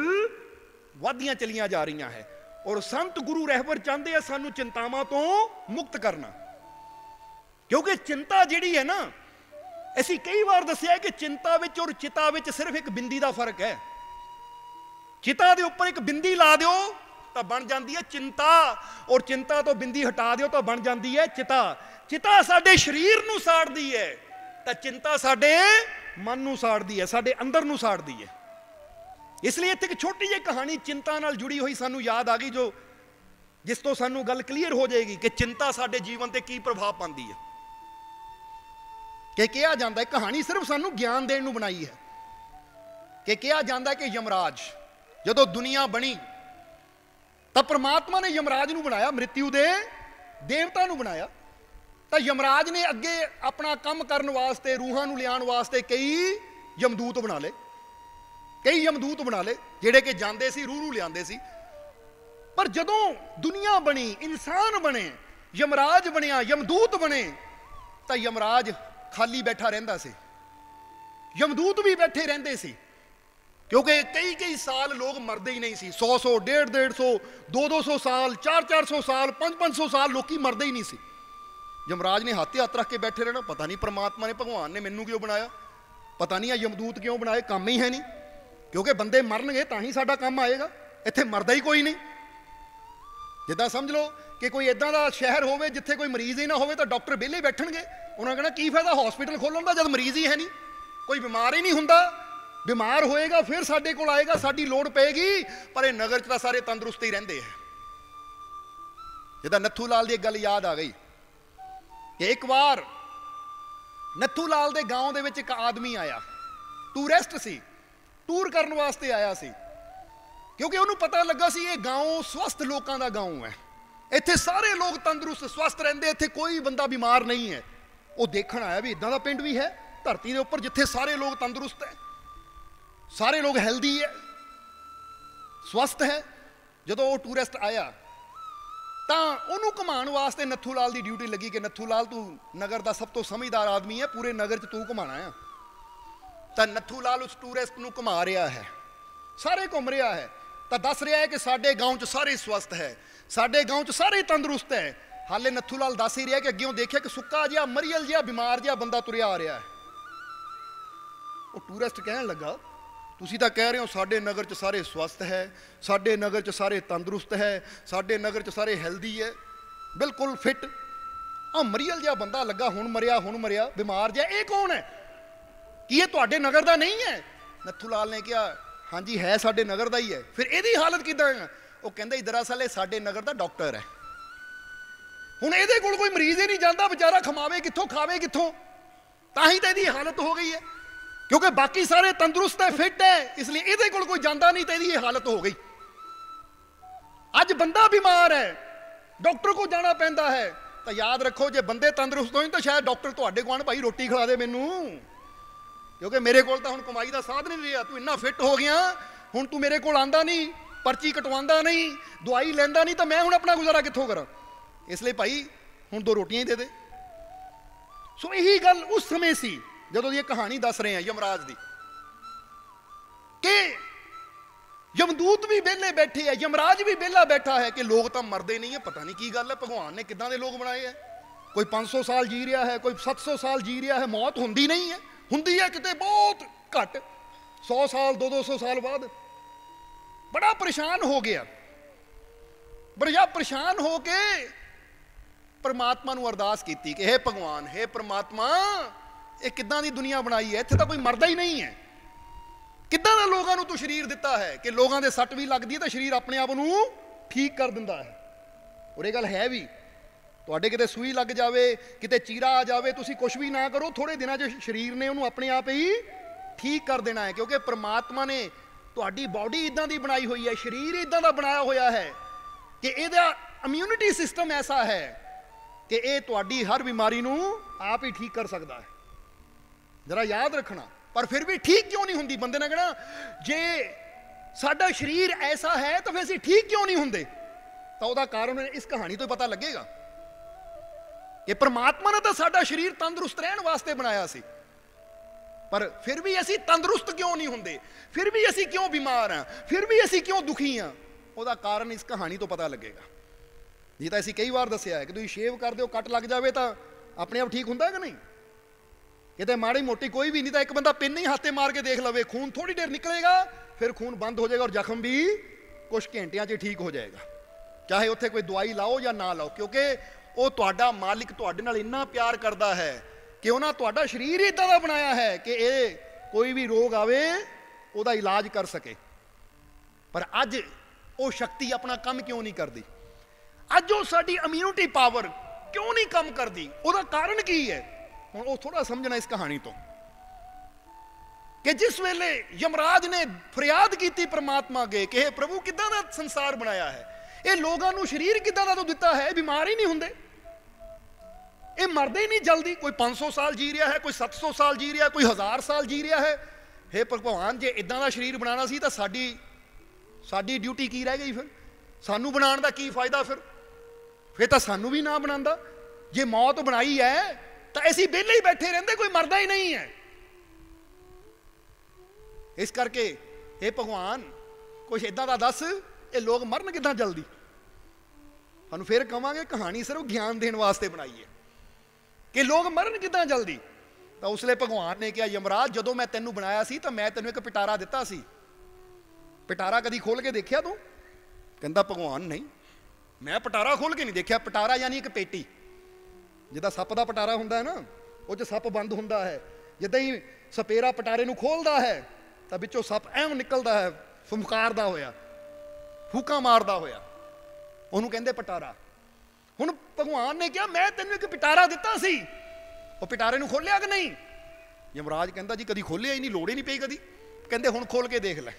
ਵਾਧੀਆਂ ਚਲੀਆਂ ਜਾ ਰਹੀਆਂ ਹੈ ਔਰ ਸੰਤ ਗੁਰੂ ਰਹਿਬਰ ਚਾਹੁੰਦੇ ਆ ਸਾਨੂੰ ਚਿੰਤਾਵਾਂ ਤੋਂ ਮੁਕਤ ਕਰਨਾ ਕਿਉਂਕਿ ਚਿੰਤਾ ਜਿਹੜੀ ਹੈ ਨਾ ਅਸੀਂ ਕਈ ਵਾਰ ਦੱਸਿਆ ਕਿ ਚਿੰਤਾ ਵਿੱਚ ਔਰ ਚਿਤਾ ਵਿੱਚ ਸਿਰਫ ਇੱਕ ਬਿੰਦੀ ਦਾ ਫਰਕ ਹੈ ਚਿਤਾ ਦੇ ਉੱਪਰ ਇੱਕ ਬਿੰਦੀ ਲਾ ਦਿਓ ਤਾਂ ਬਣ ਜਾਂਦੀ ਹੈ ਚਿੰਤਾ ਔਰ ਚਿੰਤਾ ਤੋਂ ਬਿੰਦੀ ਹਟਾ ਦਿਓ ਤਾਂ ਬਣ ਜਾਂਦੀ ਹੈ ਚਿਤਾ ਚਿਤਾ ਸਾਡੇ ਸਰੀਰ ਨੂੰ ਸਾੜਦੀ ਹੈ ਤਾਂ ਚਿੰਤਾ ਸਾਡੇ ਮਨ ਨੂੰ ਸਾੜਦੀ ਹੈ ਸਾਡੇ ਅੰਦਰ ਨੂੰ ਸਾੜਦੀ ਹੈ ਇਸ ਲਈ ਇੱਥੇ ਇੱਕ ਛੋਟੀ ਜਿਹੀ ਕਹਾਣੀ ਚਿੰਤਾ ਨਾਲ ਜੁੜੀ ਹੋਈ ਸਾਨੂੰ ਯਾਦ ਆ ਗਈ ਜੋ ਜਿਸ ਤੋਂ ਸਾਨੂੰ ਗੱਲ ਕਲੀਅਰ ਹੋ ਜਾਏਗੀ ਕਿ ਚਿੰਤਾ ਸਾਡੇ ਜੀਵਨ ਤੇ ਕੀ ਪ੍ਰਭਾਵ ਪਾਉਂਦੀ ਹੈ ਕਿ ਕਿਹਾ ਜਾਂਦਾ ਹੈ ਕਹਾਣੀ ਸਿਰਫ ਸਾਨੂੰ ਗਿਆਨ ਦੇਣ ਨੂੰ ਬਣਾਈ ਹੈ ਕਿ ਕਿਹਾ ਜਾਂਦਾ ਹੈ ਕਿ ਯਮਰਾਜ ਜਦੋਂ ਦੁਨੀਆ ਬਣੀ ਤਾਂ ਪ੍ਰਮਾਤਮਾ ਨੇ ਯਮਰਾਜ ਨੂੰ ਬਣਾਇਆ ਮ੍ਰਿਤਿਉ ਦੇ ਦੇਵਤਾ ਨੂੰ ਬਣਾਇਆ ਤਾਂ ਯਮਰਾਜ ਨੇ ਅੱਗੇ ਆਪਣਾ ਕੰਮ ਕਰਨ ਵਾਸਤੇ ਰੂਹਾਂ ਨੂੰ ਲਿਆਉਣ ਵਾਸਤੇ ਕਈ ਯਮਦੂਤ ਬਣਾ ਲਏ ਕਈ ਯਮਦੂਤ ਬਣਾ ਲਏ ਜਿਹੜੇ ਕਿ ਜਾਂਦੇ ਸੀ ਰੂਹ ਨੂੰ ਲਿਆਉਂਦੇ ਸੀ ਪਰ ਜਦੋਂ ਦੁਨੀਆ ਬਣੀ ਇਨਸਾਨ ਬਣੇ ਯਮਰਾਜ ਬਣਿਆ ਯਮਦੂਤ ਬਣੇ ਤਾਂ ਯਮਰਾਜ ਖਾਲੀ ਬੈਠਾ ਰਹਿੰਦਾ ਸੀ ਯਮਦੂਤ ਵੀ ਬੈਠੇ ਰਹਿੰਦੇ ਸੀ ਕਿਉਂਕਿ ਕਈ ਕਈ ਸਾਲ ਲੋਕ ਮਰਦੇ ਹੀ ਨਹੀਂ ਸੀ 100 100 150 2 200 ਸਾਲ 4 400 ਸਾਲ 5 500 ਸਾਲ ਲੋਕੀ ਮਰਦੇ ਹੀ ਨਹੀਂ ਸੀ ਜਮਰਾਜ ਨੇ ਹੱਥ ਹੱਥ ਰੱਖ ਕੇ ਬੈਠੇ ਰਹਿਣਾ ਪਤਾ ਨਹੀਂ ਪ੍ਰਮਾਤਮਾ ਨੇ ਭਗਵਾਨ ਨੇ ਮੈਨੂੰ ਕਿਉਂ ਬਣਾਇਆ ਪਤਾ ਨਹੀਂ ਆ ਯਮਦੂਤ ਕਿਉਂ ਬਣਾਏ ਕੰਮ ਹੀ ਹੈ ਨਹੀਂ ਕਿਉਂਕਿ ਬੰਦੇ ਮਰਨਗੇ ਤਾਂ ਹੀ ਸਾਡਾ ਕੰਮ ਆਏਗਾ ਇੱਥੇ ਮਰਦਾ ਹੀ ਕੋਈ ਨਹੀਂ ਜਿੱਦਾਂ ਸਮਝ ਲਓ ਕਿ ਕੋਈ ਇਦਾਂ ਦਾ ਸ਼ਹਿਰ ਹੋਵੇ ਜਿੱਥੇ ਕੋਈ ਮਰੀਜ਼ ਹੀ ਨਾ ਹੋਵੇ ਤਾਂ ਡਾਕਟਰ ਵਿਹਲੇ ਬੈਠਣਗੇ ਉਹਨਾਂ ਕਹਿੰਦਾ ਕੀ ਫਾਇਦਾ ਹਸਪੀਟਲ ਖੋਲਣ ਦਾ ਜਦ ਮਰੀਜ਼ ਹੀ ਹੈ ਨਹੀਂ ਕੋਈ ਬਿਮਾਰ ਹੀ ਨਹੀਂ ਹੁੰਦਾ ਬਿਮਾਰ ਹੋਏਗਾ ਫਿਰ ਸਾਡੇ ਕੋਲ ਆਏਗਾ ਸਾਡੀ ਲੋੜ ਪਏਗੀ ਪਰ ਇਹ ਨਗਰ 'ਚ ਤਾਂ ਸਾਰੇ ਤੰਦਰੁਸਤ ਹੀ ਰਹਿੰਦੇ ਆ ਜਿਹਦਾ ਨੱਥੂ ਲਾਲ ਦੀ ਗੱਲ ਯਾਦ ਆ ਗਈ ਕਿ ਇੱਕ ਵਾਰ ਨੱਥੂ ਲਾਲ ਦੇ گاਉਂ ਦੇ ਵਿੱਚ ਇੱਕ ਆਦਮੀ ਆਇਆ ਟੂਰਿਸਟ ਸੀ ਟੂਰ ਕਰਨ ਵਾਸਤੇ ਆਇਆ ਸੀ ਕਿਉਂਕਿ ਉਹਨੂੰ ਪਤਾ ਲੱਗਾ ਸੀ ਇਹ گاਉਂ ਸਵਸਥ ਲੋਕਾਂ ਦਾ گاਉਂ ਹੈ ਇੱਥੇ ਸਾਰੇ ਲੋਕ ਤੰਦਰੁਸਤ ਸਵਸਥ ਰਹਿੰਦੇ ਇੱਥੇ ਕੋਈ ਬੰਦਾ ਬਿਮਾਰ ਨਹੀਂ ਹੈ ਉਹ ਦੇਖਣ ਆਇਆ ਵੀ ਇਦਾਂ ਦਾ ਪਿੰਡ ਵੀ ਹੈ ਧਰਤੀ ਦੇ ਉੱਪਰ ਜਿੱਥੇ ਸਾਰੇ ਲੋਕ ਤੰਦਰੁਸਤ ਹੈ ਸਾਰੇ ਲੋਕ ਹੈਲਦੀ ਹੈ ਸਵਸਥ ਹੈ ਜਦੋਂ ਉਹ ਟੂਰਿਸਟ ਆਇਆ ਤਾਂ ਉਹਨੂੰ ਘਮਾਣ ਵਾਸਤੇ ਨੱਥੂ ਲਾਲ ਦੀ ਡਿਊਟੀ ਲੱਗੀ ਕਿ ਨੱਥੂ ਲਾਲ ਤੂੰ ਨਗਰ ਦਾ ਸਭ ਤੋਂ ਸਮਝਦਾਰ ਆਦਮੀ ਹੈ ਪੂਰੇ ਨਗਰ 'ਚ ਤੂੰ ਘਮਾਣਾ ਆ ਤਾਂ ਨੱਥੂ ਲਾਲ ਉਸ ਟੂਰਿਸਟ ਨੂੰ ਘਮਾ ਰਿਹਾ ਹੈ ਸਾਰੇ ਘੁੰਮ ਰਿਹਾ ਹੈ ਤਾਂ ਦੱਸ ਰਿਹਾ ਹੈ ਕਿ ਸਾਡੇ ਗਾਉਂ 'ਚ ਸਾਰੇ ਸਵਸਥ ਹੈ ਸਾਡੇ ਗਾਉਂ 'ਚ ਸਾਰੇ ਤੰਦਰੁਸਤ ਹੈ ਹਾਲੇ ਨੱਥੂ ਲਾਲ ਦੱਸ ਹੀ ਰਿਹਾ ਕਿ ਅੱਗੇੋਂ ਦੇਖਿਆ ਕਿ ਸੁੱਕਾ ਜਿਹਾ ਮਰੀਅਲ ਜਿਹਾ ਬਿਮਾਰ ਜਿਹਾ ਬੰਦਾ ਤੁਰਿਆ ਆ ਰਿਹਾ ਹੈ ਉਹ ਟੂਰਿਸਟ ਕਹਿਣ ਲੱਗਾ ਤੁਸੀਂ ਤਾਂ ਕਹਿ ਰਹੇ ਹੋ ਸਾਡੇ ਨਗਰ 'ਚ ਸਾਰੇ ਸਵਸਥ ਹੈ ਸਾਡੇ ਨਗਰ 'ਚ ਸਾਰੇ ਤੰਦਰੁਸਤ ਹੈ ਸਾਡੇ ਨਗਰ 'ਚ ਸਾਰੇ ਹੈਲਦੀ ਹੈ ਬਿਲਕੁਲ ਫਿੱਟ ਆ ਮਰੀਅਲ ਜਿਹਾ ਬੰਦਾ ਲੱਗਾ ਹੁਣ ਮਰਿਆ ਹੁਣ ਮਰਿਆ ਬਿਮਾਰ ਜਿਹਾ ਇਹ ਕੌਣ ਹੈ ਕੀ ਇਹ ਤੁਹਾਡੇ ਨਗਰ ਦਾ ਨਹੀਂ ਹੈ ਨੱਥੂ ਲਾਲ ਨੇ ਕਿਹਾ ਹਾਂਜੀ ਹੈ ਸਾਡੇ ਨਗਰ ਦਾ ਹੀ ਹੈ ਫਿਰ ਇਹਦੀ ਹਾਲਤ ਕਿਦਾਂ ਹੈ ਉਹ ਕਹਿੰਦਾ ਇਹ ਦਰਅਸਲ ਇਹ ਸਾਡੇ ਨਗਰ ਦਾ ਡਾਕਟਰ ਹੈ ਹੁਣ ਇਹਦੇ ਕੋਲ ਕੋਈ ਮਰੀਜ਼ ਹੀ ਨਹੀਂ ਜਾਂਦਾ ਵਿਚਾਰਾ ਖਮਾਵੇ ਕਿੱਥੋਂ ਖਾਵੇ ਕਿੱਥੋਂ ਤਾਂ ਹੀ ਤਾਂ ਇਹਦੀ ਹਾਲਤ ਹੋ ਗਈ ਹੈ ਕਿਉਂਕਿ ਬਾਕੀ ਸਾਰੇ ਤੰਦਰੁਸਤ ਹੈ ਫਿੱਟ ਹੈ ਇਸ ਲਈ ਇਹਦੇ ਕੋਲ ਕੋਈ ਜਾਂਦਾ ਨਹੀਂ ਤੇ ਇਹਦੀ ਇਹ ਹਾਲਤ ਹੋ ਗਈ ਅੱਜ ਬੰਦਾ ਬਿਮਾਰ ਹੈ ਡਾਕਟਰ ਕੋਲ ਜਾਣਾ ਪੈਂਦਾ ਹੈ ਤਾਂ ਯਾਦ ਰੱਖੋ ਜੇ ਬੰਦੇ ਤੰਦਰੁਸਤ ਹੋਣ ਤਾਂ ਸ਼ਾਇਦ ਡਾਕਟਰ ਤੁਹਾਡੇ ਕੋਲ ਭਾਈ ਰੋਟੀ ਖਿਲਾ ਦੇ ਮੈਨੂੰ ਕਿਉਂਕਿ ਮੇਰੇ ਕੋਲ ਤਾਂ ਹੁਣ ਕਮਾਈ ਦਾ ਸਾਧਨ ਨਹੀਂ ਰਿਹਾ ਤੂੰ ਇੰਨਾ ਫਿੱਟ ਹੋ ਗਿਆ ਹੁਣ ਤੂੰ ਮੇਰੇ ਕੋਲ ਆਂਦਾ ਨਹੀਂ ਪਰਚੀ ਕਟਵਾਉਂਦਾ ਨਹੀਂ ਦਵਾਈ ਲੈਂਦਾ ਨਹੀਂ ਤਾਂ ਮੈਂ ਹੁਣ ਆਪਣਾ ਗੁਜ਼ਾਰਾ ਕਿੱਥੋਂ ਕਰਾਂ ਇਸ ਲਈ ਭਾਈ ਹੁਣ ਦੋ ਰੋਟੀਆਂ ਹੀ ਦੇ ਦੇ ਸੋ ਇਹੀ ਗੱਲ ਉਸ ਸਮੇਂ ਸੀ ਜਦੋਂ ਦੀ ਇਹ ਕਹਾਣੀ ਦੱਸ ਰਹੇ ਆ ਯਮਰਾਜ ਦੀ ਕਿ ਯਮਦੂਤ ਵੀ ਵਿਹਲੇ ਬੈਠੇ ਆ ਯਮਰਾਜ ਵੀ ਵਿਹਲਾ ਬੈਠਾ ਹੈ ਕਿ ਲੋਕ ਤਾਂ ਮਰਦੇ ਨਹੀਂ ਆ ਪਤਾ ਨਹੀਂ ਕੀ ਗੱਲ ਹੈ ਭਗਵਾਨ ਨੇ ਕਿਦਾਂ ਦੇ ਲੋਕ ਬਣਾਏ ਆ ਕੋਈ 500 ਸਾਲ ਜੀ ਰਿਹਾ ਹੈ ਕੋਈ 700 ਸਾਲ ਜੀ ਰਿਹਾ ਹੈ ਮੌਤ ਹੁੰਦੀ ਨਹੀਂ ਹੈ ਹੁੰਦੀ ਹੈ ਕਿਤੇ ਬਹੁਤ ਘੱਟ 100 ਸਾਲ 200 ਸਾਲ ਬਾਅਦ ਬੜਾ ਪਰੇਸ਼ਾਨ ਹੋ ਗਿਆ ਬੜਾ ਪਰੇਸ਼ਾਨ ਹੋ ਕੇ ਪਰਮਾਤਮਾ ਨੂੰ ਅਰਦਾਸ ਕੀਤੀ ਕਿ हे ਭਗਵਾਨ हे ਪਰਮਾਤਮਾ ਇਹ ਕਿੱਦਾਂ ਦੀ ਦੁਨੀਆ ਬਣਾਈ ਹੈ ਇੱਥੇ ਤਾਂ ਕੋਈ ਮਰਦਾ ਹੀ ਨਹੀਂ ਹੈ ਕਿੱਦਾਂ ਦਾ ਲੋਕਾਂ ਨੂੰ ਤੂੰ ਸਰੀਰ ਦਿੱਤਾ ਹੈ ਕਿ ਲੋਕਾਂ ਦੇ ਸੱਟ ਵੀ ਲੱਗਦੀ ਹੈ ਤਾਂ ਸਰੀਰ ਆਪਣੇ ਆਪ ਨੂੰ ਠੀਕ ਕਰ ਦਿੰਦਾ ਹੈ ਔਰ ਇਹ ਗੱਲ ਹੈ ਵੀ ਤੁਹਾਡੇ ਕਿਤੇ ਸੂਈ ਲੱਗ ਜਾਵੇ ਕਿਤੇ ਚੀਰਾ ਆ ਜਾਵੇ ਤੁਸੀਂ ਕੁਝ ਵੀ ਨਾ ਕਰੋ ਥੋੜੇ ਦਿਨਾਂ 'ਚ ਸਰੀਰ ਨੇ ਉਹਨੂੰ ਆਪਣੇ ਆਪ ਹੀ ਠੀਕ ਕਰ ਦੇਣਾ ਹੈ ਕਿਉਂਕਿ ਪ੍ਰਮਾਤਮਾ ਨੇ ਤੁਹਾਡੀ ਬਾਡੀ ਇਦਾਂ ਦੀ ਬਣਾਈ ਹੋਈ ਹੈ ਸਰੀਰ ਇਦਾਂ ਦਾ ਬਣਾਇਆ ਹੋਇਆ ਹੈ ਕਿ ਇਹਦਾ ਇਮਿਊਨਿਟੀ ਸਿਸਟਮ ਐਸਾ ਹੈ ਕਿ ਇਹ ਤੁਹਾਡੀ ਹਰ ਬਿਮਾਰੀ ਨੂੰ ਆਪ ਹੀ ਠੀਕ ਕਰ ਸਕਦਾ ਹੈ ਜਰਾ ਯਾਦ ਰੱਖਣਾ ਪਰ ਫਿਰ ਵੀ ਠੀਕ ਕਿਉਂ ਨਹੀਂ ਹੁੰਦੀ ਬੰਦੇ ਨੇ ਕਹਣਾ ਜੇ ਸਾਡਾ ਸਰੀਰ ਐਸਾ ਹੈ ਤਾਂ ਫਿਰ ਅਸੀਂ ਠੀਕ ਕਿਉਂ ਨਹੀਂ ਹੁੰਦੇ ਤਾਂ ਉਹਦਾ ਕਾਰਨ ਇਸ ਕਹਾਣੀ ਤੋਂ ਪਤਾ ਲੱਗੇਗਾ ਕਿ ਪ੍ਰਮਾਤਮਾ ਨੇ ਤਾਂ ਸਾਡਾ ਸਰੀਰ ਤੰਦਰੁਸਤ ਰਹਿਣ ਵਾਸਤੇ ਬਣਾਇਆ ਸੀ ਪਰ ਫਿਰ ਵੀ ਅਸੀਂ ਤੰਦਰੁਸਤ ਕਿਉਂ ਨਹੀਂ ਹੁੰਦੇ ਫਿਰ ਵੀ ਅਸੀਂ ਕਿਉਂ ਬਿਮਾਰ ਆ ਫਿਰ ਵੀ ਅਸੀਂ ਕਿਉਂ ਦੁਖੀ ਆ ਉਹਦਾ ਕਾਰਨ ਇਸ ਕਹਾਣੀ ਤੋਂ ਪਤਾ ਲੱਗੇਗਾ ਜੀ ਤਾਂ ਅਸੀਂ ਕਈ ਵਾਰ ਦੱਸਿਆ ਹੈ ਕਿ ਤੁਸੀਂ ਸ਼ੇਵ ਕਰਦੇ ਹੋ ਕੱਟ ਲੱਗ ਜਾਵੇ ਤਾਂ ਆਪਣੇ ਆਪ ਠੀਕ ਹੁੰਦਾ ਹੈ ਕਿ ਨਹੀਂ ਕਿਤੇ ਮਾੜੀ ਮੋਟੀ ਕੋਈ ਵੀ ਨਹੀਂ ਤਾਂ ਇੱਕ ਬੰਦਾ ਪਿੰਨ ਹੀ ਹੱਥੇ ਮਾਰ ਕੇ ਦੇਖ ਲਵੇ ਖੂਨ ਥੋੜੀ ਦੇਰ ਨਿਕਲੇਗਾ ਫਿਰ ਖੂਨ ਬੰਦ ਹੋ ਜਾਏਗਾ ਔਰ ਜ਼ਖਮ ਵੀ ਕੁਝ ਘੰਟਿਆਂ 'ਚ ਠੀਕ ਹੋ ਜਾਏਗਾ ਚਾਹੇ ਉੱਥੇ ਕੋਈ ਦਵਾਈ ਲਾਓ ਜਾਂ ਨਾ ਲਾਓ ਕਿਉਂਕਿ ਉਹ ਤੁਹਾਡਾ ਮਾਲਿਕ ਤੁਹਾਡੇ ਨਾਲ ਇੰਨਾ ਪਿਆਰ ਕਰਦਾ ਹੈ ਕਿ ਉਹਨਾਂ ਤੁਹਾਡਾ ਸਰੀਰ ਇਦਾਂ ਦਾ ਬਣਾਇਆ ਹੈ ਕਿ ਇਹ ਕੋਈ ਵੀ ਰੋਗ ਆਵੇ ਉਹਦਾ ਇਲਾਜ ਕਰ ਸਕੇ ਪਰ ਅੱਜ ਉਹ ਸ਼ਕਤੀ ਆਪਣਾ ਕੰਮ ਕਿਉਂ ਨਹੀਂ ਕਰਦੀ ਅੱਜ ਉਹ ਸਾਡੀ ਇਮਿਊਨਿਟੀ ਪਾਵਰ ਕਿਉਂ ਨਹੀਂ ਕੰਮ ਕਰਦੀ ਉਹਦਾ ਕਾਰਨ ਕੀ ਹੈ ਹੁਣ ਉਹ ਥੋੜਾ ਸਮਝਣਾ ਇਸ ਕਹਾਣੀ ਤੋਂ ਕਿ ਜਿਸ ਵੇਲੇ ਯਮਰਾਜ ਨੇ ਫਰਿਆਦ ਕੀਤੀ ਪ੍ਰਮਾਤਮਾ ਅਗੇ ਕਿ ਇਹ ਪ੍ਰਭੂ ਕਿਦਾਂ ਦਾ ਸੰਸਾਰ ਬਣਾਇਆ ਹੈ ਇਹ ਲੋਕਾਂ ਨੂੰ ਸਰੀਰ ਕਿਦਾਂ ਦਾ ਤੂੰ ਦਿੱਤਾ ਹੈ ਬਿਮਾਰ ਹੀ ਨਹੀਂ ਹੁੰਦੇ ਇਹ ਮਰਦੇ ਹੀ ਨਹੀਂ ਜਲਦੀ ਕੋਈ 500 ਸਾਲ ਜੀ ਰਿਹਾ ਹੈ ਕੋਈ 700 ਸਾਲ ਜੀ ਰਿਹਾ ਕੋਈ 1000 ਸਾਲ ਜੀ ਰਿਹਾ ਹੈ हे ਭਗਵਾਨ ਜੇ ਇਦਾਂ ਦਾ ਸਰੀਰ ਬਣਾਉਣਾ ਸੀ ਤਾਂ ਸਾਡੀ ਸਾਡੀ ਡਿਊਟੀ ਕੀ ਰਹਿ ਗਈ ਫਿਰ ਸਾਨੂੰ ਬਣਾਉਣ ਦਾ ਕੀ ਫਾਇਦਾ ਫਿਰ ਫਿਰ ਤਾਂ ਸਾਨੂੰ ਵੀ ਨਾ ਬਣਾਉਂਦਾ ਜੇ ਮੌਤ ਬਣਾਈ ਹੈ ਤਾਂ ਅਸੀਂ ਵਿਹਲੇ ਹੀ ਬੈਠੇ ਰਹਿੰਦੇ ਕੋਈ ਮਰਦਾ ਹੀ ਨਹੀਂ ਹੈ ਇਸ ਕਰਕੇ ਇਹ ਭਗਵਾਨ ਕੁਝ ਇਦਾਂ ਦਾ ਦੱਸ ਇਹ ਲੋਕ ਮਰਨ ਕਿਦਾਂ ਜਲਦੀ ਸਾਨੂੰ ਫੇਰ ਕਵਾਂਗੇ ਕਹਾਣੀ ਸਿਰਫ ਗਿਆਨ ਦੇਣ ਵਾਸਤੇ ਬਣਾਈ ਹੈ ਕਿ ਲੋਕ ਮਰਨ ਕਿਦਾਂ ਜਲਦੀ ਤਾਂ ਉਸ ਲਈ ਭਗਵਾਨ ਨੇ ਕਿਹਾ ਯਮਰਾਜ ਜਦੋਂ ਮੈਂ ਤੈਨੂੰ ਬਣਾਇਆ ਸੀ ਤਾਂ ਮੈਂ ਤੈਨੂੰ ਇੱਕ ਪਿਟਾਰਾ ਦਿੱਤਾ ਸੀ ਪਿਟਾਰਾ ਕਦੀ ਖੋਲ ਕੇ ਦੇਖਿਆ ਤੂੰ ਕਹਿੰਦਾ ਭਗਵਾਨ ਨਹੀਂ ਮੈਂ ਪਟਾਰਾ ਖੋਲ ਕੇ ਨਹੀਂ ਦੇਖਿਆ ਪਟਾਰਾ ਯਾਨੀ ਇੱਕ ਪੇਟੀ ਜਿੱਦਾਂ ਸੱਪ ਦਾ ਪਟਾਰਾ ਹੁੰਦਾ ਹੈ ਨਾ ਉਹ 'ਚ ਸੱਪ ਬੰਦ ਹੁੰਦਾ ਹੈ ਜਿੱਦਾਂ ਹੀ ਸਪੇਰਾ ਪਟਾਰੇ ਨੂੰ ਖੋਲਦਾ ਹੈ ਤਾਂ ਵਿੱਚੋਂ ਸੱਪ ਐਵੇਂ ਨਿਕਲਦਾ ਹੈ ਫੁਮਕਾਰਦਾ ਹੋਇਆ ਫੂਕਾ ਮਾਰਦਾ ਹੋਇਆ ਉਹਨੂੰ ਕਹਿੰਦੇ ਪਟਾਰਾ ਹੁਣ ਭਗਵਾਨ ਨੇ ਕਿਹਾ ਮੈਂ ਤੈਨੂੰ ਇੱਕ ਪਟਾਰਾ ਦਿੱਤਾ ਸੀ ਉਹ ਪਟਾਰੇ ਨੂੰ ਖੋਲਿਆ ਕਿ ਨਹੀਂ ਯਮਰਾਜ ਕਹਿੰਦਾ ਜੀ ਕਦੀ ਖੋਲਿਆ ਹੀ ਨਹੀਂ ਲੋੜ ਹੀ ਨਹੀਂ ਪਈ ਕਦੀ ਕਹਿੰਦੇ ਹੁਣ ਖੋਲ ਕੇ ਦੇਖ ਲੈ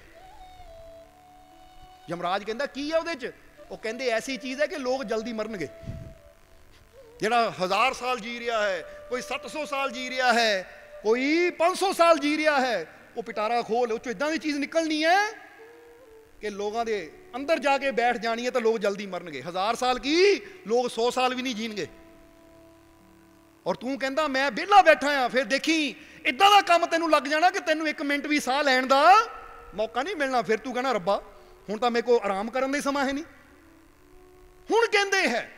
ਯਮਰਾਜ ਕਹਿੰਦਾ ਕੀ ਹੈ ਉਹਦੇ 'ਚ ਉਹ ਕਹਿੰਦੇ ਐਸੀ ਚੀਜ਼ ਹੈ ਕਿ ਲੋਕ ਜਲਦੀ ਮਰਨਗੇ ਜਿਹੜਾ ਹਜ਼ਾਰ ਸਾਲ ਜੀ ਰਿਹਾ ਹੈ ਕੋਈ 700 ਸਾਲ ਜੀ ਰਿਹਾ ਹੈ ਕੋਈ 500 ਸਾਲ ਜੀ ਰਿਹਾ ਹੈ ਉਹ ਪਿਟਾਰਾ ਖੋਲ ਉਹ ਇਦਾਂ ਦੀ ਚੀਜ਼ ਨਿਕਲਣੀ ਹੈ ਕਿ ਲੋਕਾਂ ਦੇ ਅੰਦਰ ਜਾ ਕੇ ਬੈਠ ਜਾਣੀ ਹੈ ਤਾਂ ਲੋਕ ਜਲਦੀ ਮਰਨਗੇ ਹਜ਼ਾਰ ਸਾਲ ਕੀ ਲੋਕ 100 ਸਾਲ ਵੀ ਨਹੀਂ ਜੀਣਗੇ ਔਰ ਤੂੰ ਕਹਿੰਦਾ ਮੈਂ ਵਿਹਲਾ ਬੈਠਾ ਆ ਫਿਰ ਦੇਖੀ ਇਦਾਂ ਦਾ ਕੰਮ ਤੈਨੂੰ ਲੱਗ ਜਾਣਾ ਕਿ ਤੈਨੂੰ 1 ਮਿੰਟ ਵੀ ਸਾਹ ਲੈਣ ਦਾ ਮੌਕਾ ਨਹੀਂ ਮਿਲਣਾ ਫਿਰ ਤੂੰ ਕਹਿੰਦਾ ਰੱਬਾ ਹੁਣ ਤਾਂ ਮੇਰੇ ਕੋ ਆਰਾਮ ਕਰਨ ਦਾ ਸਮਾਂ ਹੈ ਨਹੀਂ ਹੁਣ ਕਹਿੰਦੇ ਹੈ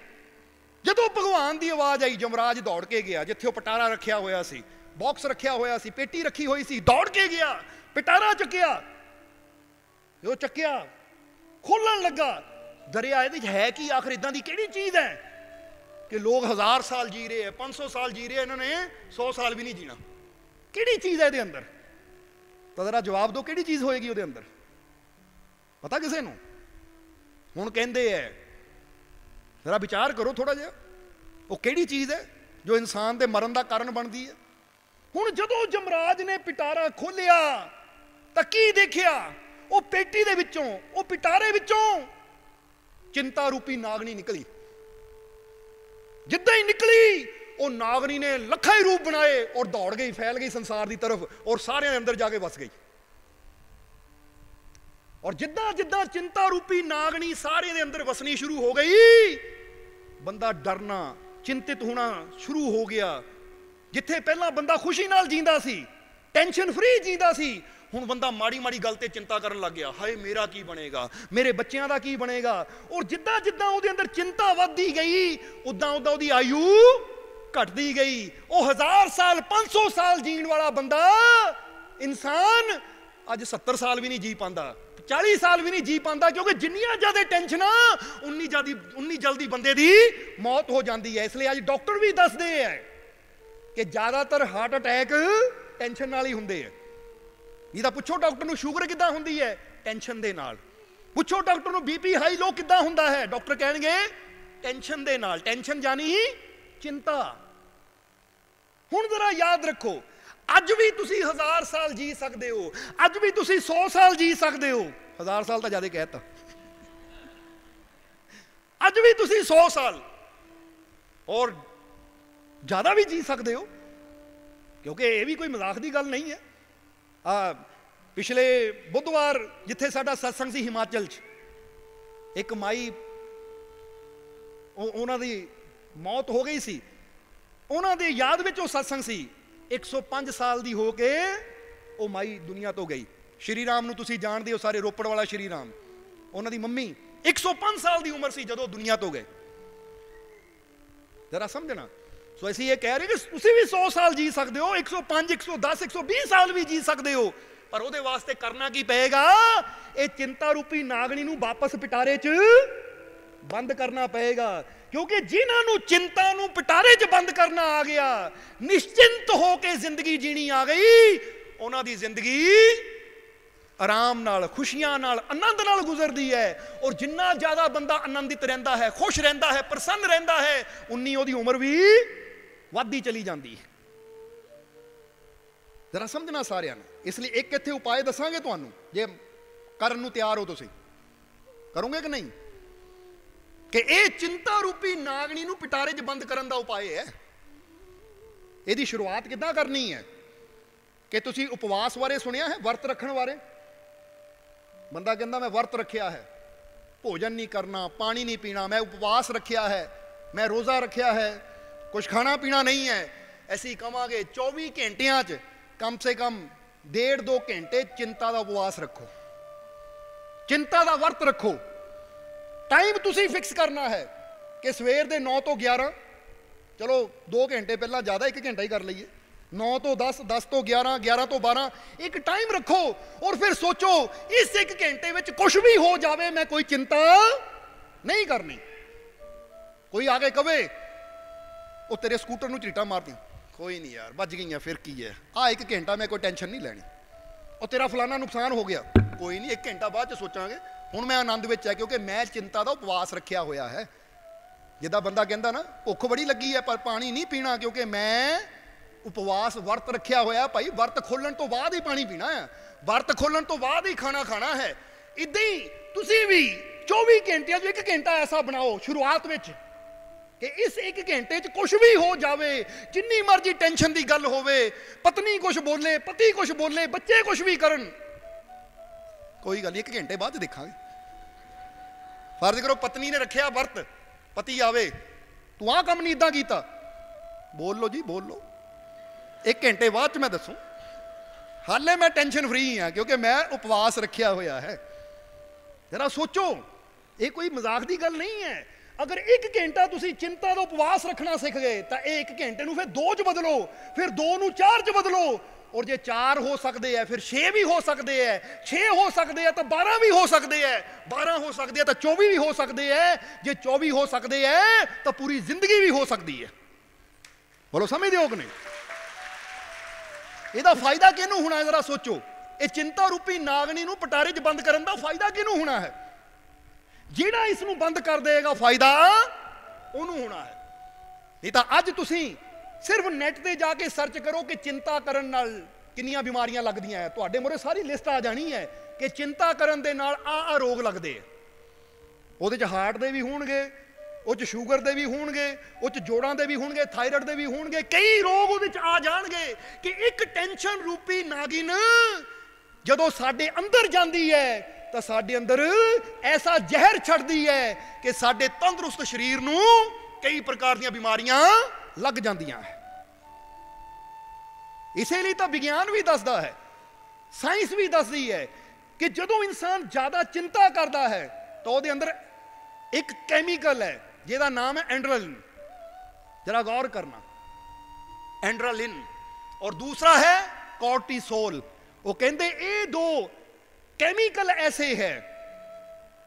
ਜਦੋਂ ਭਗਵਾਨ ਦੀ ਆਵਾਜ਼ ਆਈ ਜਮਰਾਜ ਦੌੜ ਕੇ ਗਿਆ ਜਿੱਥੇ ਉਹ ਪਟਾਰਾ ਰੱਖਿਆ ਹੋਇਆ ਸੀ ਬਾਕਸ ਰੱਖਿਆ ਹੋਇਆ ਸੀ ਪੇਟੀ ਰੱਖੀ ਹੋਈ ਸੀ ਦੌੜ ਕੇ ਗਿਆ ਪਟਾਰਾ ਚੱਕਿਆ ਉਹ ਚੱਕਿਆ ਖੋਲਣ ਲੱਗਾ ਦਰਿਆ ਇਹਦੇ ਵਿੱਚ ਹੈ ਕੀ ਆਖਰ ਇਦਾਂ ਦੀ ਕਿਹੜੀ ਚੀਜ਼ ਹੈ ਕਿ ਲੋਕ ਹਜ਼ਾਰ ਸਾਲ ਜੀ ਰਹੇ ਐ 500 ਸਾਲ ਜੀ ਰਹੇ ਇਹਨਾਂ ਨੇ 100 ਸਾਲ ਵੀ ਨਹੀਂ ਜੀਣਾ ਕਿਹੜੀ ਚੀਜ਼ ਹੈ ਇਹਦੇ ਅੰਦਰ ਤਾਂ ਜ਼ਰਾ ਜਵਾਬ ਦਿਓ ਕਿਹੜੀ ਚੀਜ਼ ਹੋਏਗੀ ਉਹਦੇ ਅੰਦਰ ਪਤਾ ਕਿਸੇ ਨੂੰ ਹੁਣ ਕਹਿੰਦੇ ਐ ਜ਼ਰਾ ਵਿਚਾਰ ਕਰੋ ਥੋੜਾ ਜਿਹਾ ਉਹ ਕਿਹੜੀ ਚੀਜ਼ ਹੈ ਜੋ ਇਨਸਾਨ ਦੇ ਮਰਨ ਦਾ ਕਾਰਨ ਬਣਦੀ ਹੈ ਹੁਣ ਜਦੋਂ ਜਮਰਾਜ ਨੇ ਪਿਟਾਰਾ ਖੋਲਿਆ ਤਾਂ ਕੀ ਦੇਖਿਆ ਉਹ ਪੇਟੀ ਦੇ ਵਿੱਚੋਂ ਉਹ ਪਿਟਾਰੇ ਵਿੱਚੋਂ ਚਿੰਤਾ ਰੂਪੀ ਨਾਗਣੀ ਨਿਕਲੀ ਜਿੱਦਾਂ ਹੀ ਨਿਕਲੀ ਉਹ ਨਾਗਣੀ ਨੇ ਲੱਖਾਂ ਹੀ ਰੂਪ ਬਣਾਏ ਔਰ ਦੌੜ ਗਈ ਫੈਲ ਗਈ ਸੰਸਾਰ ਦੀ ਤਰਫ ਔਰ ਸਾਰਿਆਂ ਦੇ ਅੰਦਰ ਜਾ ਕੇ ਵਸ ਗਈ ਔਰ ਜਿੱਦਾਂ ਜਿੱਦਾਂ ਚਿੰਤਾ ਰੂਪੀ ਨਾਗਣੀ ਸਾਰੇ ਦੇ ਅੰਦਰ ਵਸਣੀ ਸ਼ੁਰੂ ਹੋ ਗਈ ਬੰਦਾ ਡਰਨਾ ਚਿੰਤਿਤ ਹੋਣਾ ਸ਼ੁਰੂ ਹੋ ਗਿਆ ਜਿੱਥੇ ਪਹਿਲਾਂ ਬੰਦਾ ਖੁਸ਼ੀ ਨਾਲ ਜੀਂਦਾ ਸੀ ਟੈਨਸ਼ਨ ਫ੍ਰੀ ਜੀਂਦਾ ਸੀ ਹੁਣ ਬੰਦਾ ਮਾੜੀ ਮਾੜੀ ਗੱਲ ਤੇ ਚਿੰਤਾ ਕਰਨ ਲੱਗ ਗਿਆ ਹਾਏ ਮੇਰਾ ਕੀ ਬਣੇਗਾ ਮੇਰੇ ਬੱਚਿਆਂ ਦਾ ਕੀ ਬਣੇਗਾ ਔਰ ਜਿੱਦਾਂ ਜਿੱਦਾਂ ਉਹਦੇ ਅੰਦਰ ਚਿੰਤਾ ਵੱਧਦੀ ਗਈ ਉਦਾਂ ਉਦਾਂ ਉਹਦੀ ਆਯੂ ਘਟਦੀ ਗਈ ਉਹ ਹਜ਼ਾਰ ਸਾਲ 500 ਸਾਲ ਜੀਣ ਵਾਲਾ ਬੰਦਾ ਇਨਸਾਨ ਅੱਜ 70 ਸਾਲ ਵੀ ਨਹੀਂ ਜੀ ਪਾਉਂਦਾ 40 ਸਾਲ ਵੀ ਨਹੀਂ ਜੀ ਪਾਉਂਦਾ ਕਿਉਂਕਿ ਜਿੰਨੀਆਂ ਜ਼ਿਆਦਾ ਟੈਨਸ਼ਨਾਂ ਉਨੀ ਜ਼ਿਆਦੀ ਉਨੀ ਜਲਦੀ ਬੰਦੇ ਦੀ ਮੌਤ ਹੋ ਜਾਂਦੀ ਹੈ ਇਸ ਲਈ ਅੱਜ ਡਾਕਟਰ ਵੀ ਦੱਸਦੇ ਆ ਕਿ ਜ਼ਿਆਦਾਤਰ ਹਾਰਟ ਅਟੈਕ ਟੈਨਸ਼ਨ ਨਾਲ ਹੀ ਹੁੰਦੇ ਆ ਇਹ ਤਾਂ ਪੁੱਛੋ ਡਾਕਟਰ ਨੂੰ ਸ਼ੂਗਰ ਕਿੱਦਾਂ ਹੁੰਦੀ ਹੈ ਟੈਨਸ਼ਨ ਦੇ ਨਾਲ ਪੁੱਛੋ ਡਾਕਟਰ ਨੂੰ ਬੀਪੀ ਹਾਈ ਲੋ ਕਿੱਦਾਂ ਹੁੰਦਾ ਹੈ ਡਾਕਟਰ ਕਹਿਣਗੇ ਟੈਨਸ਼ਨ ਦੇ ਨਾਲ ਟੈਨਸ਼ਨ ਜਾਨੀ ਚਿੰਤਾ ਹੁਣ ਜ਼ਰਾ ਯਾਦ ਰੱਖੋ ਅੱਜ ਵੀ ਤੁਸੀਂ 1000 ਸਾਲ ਜੀ ਸਕਦੇ ਹੋ ਅੱਜ ਵੀ ਤੁਸੀਂ 100 ਸਾਲ ਜੀ ਸਕਦੇ ਹੋ 1000 ਸਾਲ ਤਾਂ ਜਿਆਦਾ ਕਹਿਤਾ ਅੱਜ ਵੀ ਤੁਸੀਂ 100 ਸਾਲ ਔਰ ਜ਼ਿਆਦਾ ਵੀ ਜੀ ਸਕਦੇ ਹੋ ਕਿਉਂਕਿ ਇਹ ਵੀ ਕੋਈ ਮਜ਼ਾਕ ਦੀ ਗੱਲ ਨਹੀਂ ਹੈ ਆ ਪਿਛਲੇ ਬੁੱਧਵਾਰ ਜਿੱਥੇ ਸਾਡਾ satsang ਸੀ ਹਿਮਾਚਲ 'ਚ ਇੱਕ ਮਾਈ ਉਹਨਾਂ ਦੀ ਮੌਤ ਹੋ ਗਈ ਸੀ ਉਹਨਾਂ ਦੇ ਯਾਦ ਵਿੱਚ ਉਹ satsang ਸੀ 105 ਸਾਲ ਦੀ ਹੋ ਕੇ ਉਹ ਮਾਈ ਦੁਨੀਆ ਤੋਂ ਗਈ ਸ਼੍ਰੀ ਰਾਮ ਨੂੰ ਤੁਸੀਂ ਜਾਣਦੇ ਹੋ ਸਾਰੇ ਰੋਪੜ ਵਾਲਾ ਸ਼੍ਰੀ ਰਾਮ ਉਹਨਾਂ ਦੀ ਮੰਮੀ 105 ਸਾਲ ਦੀ ਉਮਰ ਸੀ ਜਦੋਂ ਦੁਨੀਆ ਤੋਂ ਗਏ ਜਰਾ ਸਮਝਣਾ ਸੋ ਐਸੀ ਇਹ ਕਹਿ ਰਹੇ ਕਿ ਤੁਸੀਂ ਵੀ 100 ਸਾਲ ਜੀ ਸਕਦੇ ਹੋ 105 110 120 ਸਾਲ ਵੀ ਜੀ ਸਕਦੇ ਹੋ ਪਰ ਉਹਦੇ ਵਾਸਤੇ ਕਰਨਾ ਕੀ ਪਏਗਾ ਇਹ ਚਿੰਤਾ ਰੂਪੀ ਨਾਗਣੀ ਨੂੰ ਵਾਪਸ ਪਿਟਾਰੇ 'ਚ ਬੰਦ ਕਰਨਾ ਪਏਗਾ ਕਿਉਂਕਿ ਜਿਨ੍ਹਾਂ ਨੂੰ ਚਿੰਤਾ ਨੂੰ ਪਟਾਰੇ 'ਚ ਬੰਦ ਕਰਨਾ ਆ ਗਿਆ ਨਿਸ਼ਚਿੰਤ ਹੋ ਕੇ ਜ਼ਿੰਦਗੀ ਜੀਣੀ ਆ ਗਈ ਉਹਨਾਂ ਦੀ ਜ਼ਿੰਦਗੀ ਆਰਾਮ ਨਾਲ ਖੁਸ਼ੀਆਂ ਨਾਲ ਆਨੰਦ ਨਾਲ ਗੁਜ਼ਰਦੀ ਹੈ ਔਰ ਜਿੰਨਾ ਜ਼ਿਆਦਾ ਬੰਦਾ ਆਨੰਦਿਤ ਰਹਿੰਦਾ ਹੈ ਖੁਸ਼ ਰਹਿੰਦਾ ਹੈ ਪ੍ਰਸੰਨ ਰਹਿੰਦਾ ਹੈ ਉਨੀ ਉਹਦੀ ਉਮਰ ਵੀ ਵੱਧਦੀ ਚਲੀ ਜਾਂਦੀ ਹੈ ਜ਼ਰਾ ਸਮਝਣਾ ਸਾਰਿਆਂ ਨੂੰ ਇਸ ਲਈ ਇੱਕ ਇੱਥੇ ਉਪਾਅ ਦੱਸਾਂਗੇ ਤੁਹਾਨੂੰ ਜੇ ਕਰਨ ਨੂੰ ਤਿਆਰ ਹੋ ਤੁਸੀਂ ਕਰੋਗੇ ਕਿ ਨਹੀਂ ਕਿ ਇਹ ਚਿੰਤਾ ਰੂਪੀ ਨਾਗਣੀ ਨੂੰ ਪਿਟਾਰੇ 'ਚ ਬੰਦ ਕਰਨ ਦਾ ਉਪਾਏ ਹੈ ਇਹਦੀ ਸ਼ੁਰੂਆਤ ਕਿੱਦਾਂ ਕਰਨੀ ਹੈ ਕਿ ਤੁਸੀਂ ਉਪਵਾਸ ਬਾਰੇ ਸੁਣਿਆ ਹੈ ਵਰਤ ਰੱਖਣ ਬਾਰੇ ਬੰਦਾ ਕਹਿੰਦਾ ਮੈਂ ਵਰਤ ਰੱਖਿਆ ਹੈ ਭੋਜਨ ਨਹੀਂ ਕਰਨਾ ਪਾਣੀ ਨਹੀਂ ਪੀਣਾ ਮੈਂ ਉਪਵਾਸ ਰੱਖਿਆ ਹੈ ਮੈਂ ਰੋਜ਼ਾ ਰੱਖਿਆ ਹੈ ਕੁਝ ਖਾਣਾ ਪੀਣਾ ਨਹੀਂ ਹੈ ਅਸੀਂ ਕਵਾਂਗੇ 24 ਘੰਟਿਆਂ 'ਚ ਕਮ ਸੇ ਕਮ 1.5 2 ਘੰਟੇ ਚਿੰਤਾ ਦਾ ਉਪਵਾਸ ਰੱਖੋ ਚਿੰਤਾ ਦਾ ਵਰਤ ਰੱਖੋ ਟਾਈਮ ਤੁਸੀਂ ਫਿਕਸ ਕਰਨਾ ਹੈ ਕਿ ਸਵੇਰ ਦੇ 9 ਤੋਂ 11 ਚਲੋ 2 ਘੰਟੇ ਪਹਿਲਾਂ ਜ਼ਿਆਦਾ 1 ਘੰਟਾ ਹੀ ਕਰ ਲਈਏ 9 ਤੋਂ 10 10 ਤੋਂ 11 11 ਤੋਂ 12 ਇੱਕ ਟਾਈਮ ਰੱਖੋ ਔਰ ਫਿਰ ਸੋਚੋ ਇਸ 1 ਘੰਟੇ ਵਿੱਚ ਕੁਝ ਵੀ ਹੋ ਜਾਵੇ ਮੈਂ ਕੋਈ ਚਿੰਤਾ ਨਹੀਂ ਕਰਨੀ ਕੋਈ ਆ ਕੇ ਕਵੇ ਉਹ ਤੇਰੇ ਸਕੂਟਰ ਨੂੰ ਮਾਰ ਮਾਰਦੀ ਕੋਈ ਨਹੀਂ ਯਾਰ ਵੱਜ ਗਈਆਂ ਫਿਰ ਕੀ ਹੈ ਆ 1 ਘੰਟਾ ਮੈਂ ਕੋਈ ਟੈਨਸ਼ਨ ਨਹੀਂ ਲੈਣੀ ਉਹ ਤੇਰਾ ਫਲਾਣਾ ਨੁਕਸਾਨ ਹੋ ਗਿਆ ਕੋਈ ਨਹੀਂ 1 ਘੰਟਾ ਬਾਅਦ ਚ ਸੋਚਾਂਗੇ ਹੁਣ ਮੈਂ ਆਨੰਦ ਵਿੱਚ ਹੈ ਕਿਉਂਕਿ ਮੈਂ ਚਿੰਤਾ ਦਾ ਉਪਵਾਸ ਰੱਖਿਆ ਹੋਇਆ ਹੈ ਜਿੱਦਾਂ ਬੰਦਾ ਕਹਿੰਦਾ ਨਾ ਭੁੱਖ ਬੜੀ ਲੱਗੀ ਹੈ ਪਰ ਪਾਣੀ ਨਹੀਂ ਪੀਣਾ ਕਿਉਂਕਿ ਮੈਂ ਉਪਵਾਸ ਵਰਤ ਰੱਖਿਆ ਹੋਇਆ ਭਾਈ ਵਰਤ ਖੋਲਣ ਤੋਂ ਬਾਅਦ ਹੀ ਪਾਣੀ ਪੀਣਾ ਹੈ ਵਰਤ ਖੋਲਣ ਤੋਂ ਬਾਅਦ ਹੀ ਖਾਣਾ ਖਾਣਾ ਹੈ ਇਦਾਂ ਹੀ ਤੁਸੀਂ ਵੀ 24 ਘੰਟਿਆਂ 'ਚ ਇੱਕ ਘੰਟਾ ਐਸਾ ਬਣਾਓ ਸ਼ੁਰੂਆਤ ਵਿੱਚ ਕਿ ਇਸ ਇੱਕ ਘੰਟੇ 'ਚ ਕੁਝ ਵੀ ਹੋ ਜਾਵੇ ਜਿੰਨੀ ਮਰਜ਼ੀ ਟੈਨਸ਼ਨ ਦੀ ਗੱਲ ਹੋਵੇ ਪਤਨੀ ਕੁਝ ਬੋਲੇ ਪਤੀ ਕੁਝ ਬੋਲੇ ਬੱਚੇ ਕੁਝ ਵੀ ਕਰਨ ਕੋਈ ਗੱਲ ਨਹੀਂ ਇੱਕ ਘੰਟੇ ਬਾਅਦ ਦੇਖਾਂਗੇ ਫਰਜ਼ ਕਰੋ ਪਤਨੀ ਨੇ ਰੱਖਿਆ ਵਰਤ ਪਤੀ ਆਵੇ ਤੂੰ ਆ ਕੰਮ ਨਹੀਂ ਇਦਾਂ ਕੀਤਾ ਬੋਲ ਲੋ ਜੀ ਬੋਲ ਲੋ ਇੱਕ ਘੰਟੇ ਬਾਅਦ ਚ ਮੈਂ ਦੱਸੂ ਹਾਲੇ ਮੈਂ ਟੈਨਸ਼ਨ ਫਰੀ ਹਾਂ ਕਿਉਂਕਿ ਮੈਂ ਉਪਵਾਸ ਰੱਖਿਆ ਹੋਇਆ ਹੈ ਜਰਾ ਸੋਚੋ ਇਹ ਕੋਈ ਮਜ਼ਾਕ ਦੀ ਗੱਲ ਨਹੀਂ ਹੈ ਅਗਰ 1 ਘੰਟਾ ਤੁਸੀਂ ਚਿੰਤਾ ਦਾ ਉਪਵਾਸ ਰੱਖਣਾ ਸਿੱਖ ਗਏ ਤਾਂ ਇਹ 1 ਘੰਟੇ ਨੂੰ ਫਿਰ 2 ਚ ਬਦਲੋ ਫਿਰ 2 ਨੂੰ 4 ਚ ਬਦਲੋ ਔਰ ਜੇ 4 ਹੋ ਸਕਦੇ ਆ ਫਿਰ 6 ਵੀ ਹੋ ਸਕਦੇ ਆ 6 ਹੋ ਸਕਦੇ ਆ ਤਾਂ 12 ਵੀ ਹੋ ਸਕਦੇ ਆ 12 ਹੋ ਸਕਦੇ ਆ ਤਾਂ 24 ਵੀ ਹੋ ਸਕਦੇ ਆ ਜੇ 24 ਹੋ ਸਕਦੇ ਆ ਤਾਂ ਪੂਰੀ ਜ਼ਿੰਦਗੀ ਵੀ ਹੋ ਸਕਦੀ ਹੈ ਬੋਲੋ ਸਮਝਦੇ ਹੋ ਕਿ ਨਹੀਂ ਇਹਦਾ ਫਾਇਦਾ ਕਿਹਨੂੰ ਹੋਣਾ ਜ਼ਰਾ ਸੋਚੋ ਇਹ ਚਿੰਤਾ ਰੂਪੀ ਨਾਗਣੀ ਨੂੰ ਪਟਾਰੇ 'ਚ ਬੰਦ ਕਰਨ ਦਾ ਫਾਇਦਾ ਕਿਹਨੂੰ ਹੋਣਾ ਹੈ ਜਿਹੜਾ ਇਸ ਨੂੰ ਬੰਦ ਕਰ ਦੇਗਾ ਫਾਇਦਾ ਉਹਨੂੰ ਹੋਣਾ ਹੈ ਨਹੀਂ ਤਾਂ ਅੱਜ ਤੁਸੀਂ ਸਿਰਫ ਨੈਟ ਤੇ ਜਾ ਕੇ ਸਰਚ ਕਰੋ ਕਿ ਚਿੰਤਾ ਕਰਨ ਨਾਲ ਕਿੰਨੀਆਂ ਬਿਮਾਰੀਆਂ ਲੱਗਦੀਆਂ ਤੁਹਾਡੇ ਮੋਰੇ ਸਾਰੀ ਲਿਸਟ ਆ ਜਾਣੀ ਹੈ ਕਿ ਚਿੰਤਾ ਕਰਨ ਦੇ ਨਾਲ ਆ ਆ ਰੋਗ ਲੱਗਦੇ ਆ ਉਹਦੇ ਚ ਹਾਰਟ ਦੇ ਵੀ ਹੋਣਗੇ ਉਹ ਚ ਸ਼ੂਗਰ ਦੇ ਵੀ ਹੋਣਗੇ ਉਹ ਚ ਜੋੜਾਂ ਦੇ ਵੀ ਹੋਣਗੇ ਥਾਇਰਾਇਡ ਦੇ ਵੀ ਹੋਣਗੇ ਕਈ ਰੋਗ ਉਹਦੇ ਚ ਆ ਜਾਣਗੇ ਕਿ ਇੱਕ ਟੈਨਸ਼ਨ ਰੂਪੀ ਨਾਗਿਨ ਜਦੋਂ ਸਾਡੇ ਅੰਦਰ ਜਾਂਦੀ ਹੈ ਤਾਂ ਸਾਡੇ ਅੰਦਰ ਐਸਾ ਜ਼ਹਿਰ ਛੱਡਦੀ ਹੈ ਕਿ ਸਾਡੇ ਤੰਦਰੁਸਤ ਸਰੀਰ ਨੂੰ ਕਈ ਪ੍ਰਕਾਰ ਦੀਆਂ ਬਿਮਾਰੀਆਂ ਲੱਗ ਜਾਂਦੀਆਂ ਹੈ ਇਸੇ ਲਈ ਤਾਂ ਵਿਗਿਆਨ ਵੀ ਦੱਸਦਾ ਹੈ ਸਾਇੰਸ ਵੀ ਦੱਸਦੀ ਹੈ ਕਿ ਜਦੋਂ ਇਨਸਾਨ ਜ਼ਿਆਦਾ ਚਿੰਤਾ ਕਰਦਾ ਹੈ ਤਾਂ ਉਹਦੇ ਅੰਦਰ ਇੱਕ ਕੈਮੀਕਲ ਹੈ ਜਿਹਦਾ ਨਾਮ ਹੈ ਐਂਡਰਲਿਨ ਜਰਾ ਗੌਰ ਕਰਨਾ ਐਂਡਰਲਿਨ ਔਰ ਦੂਸਰਾ ਹੈ ਕੋਰਟੀਸੋਲ ਉਹ ਕਹਿੰਦੇ ਇਹ ਦੋ ਕੈਮੀਕਲ ਐਸੇ ਹੈ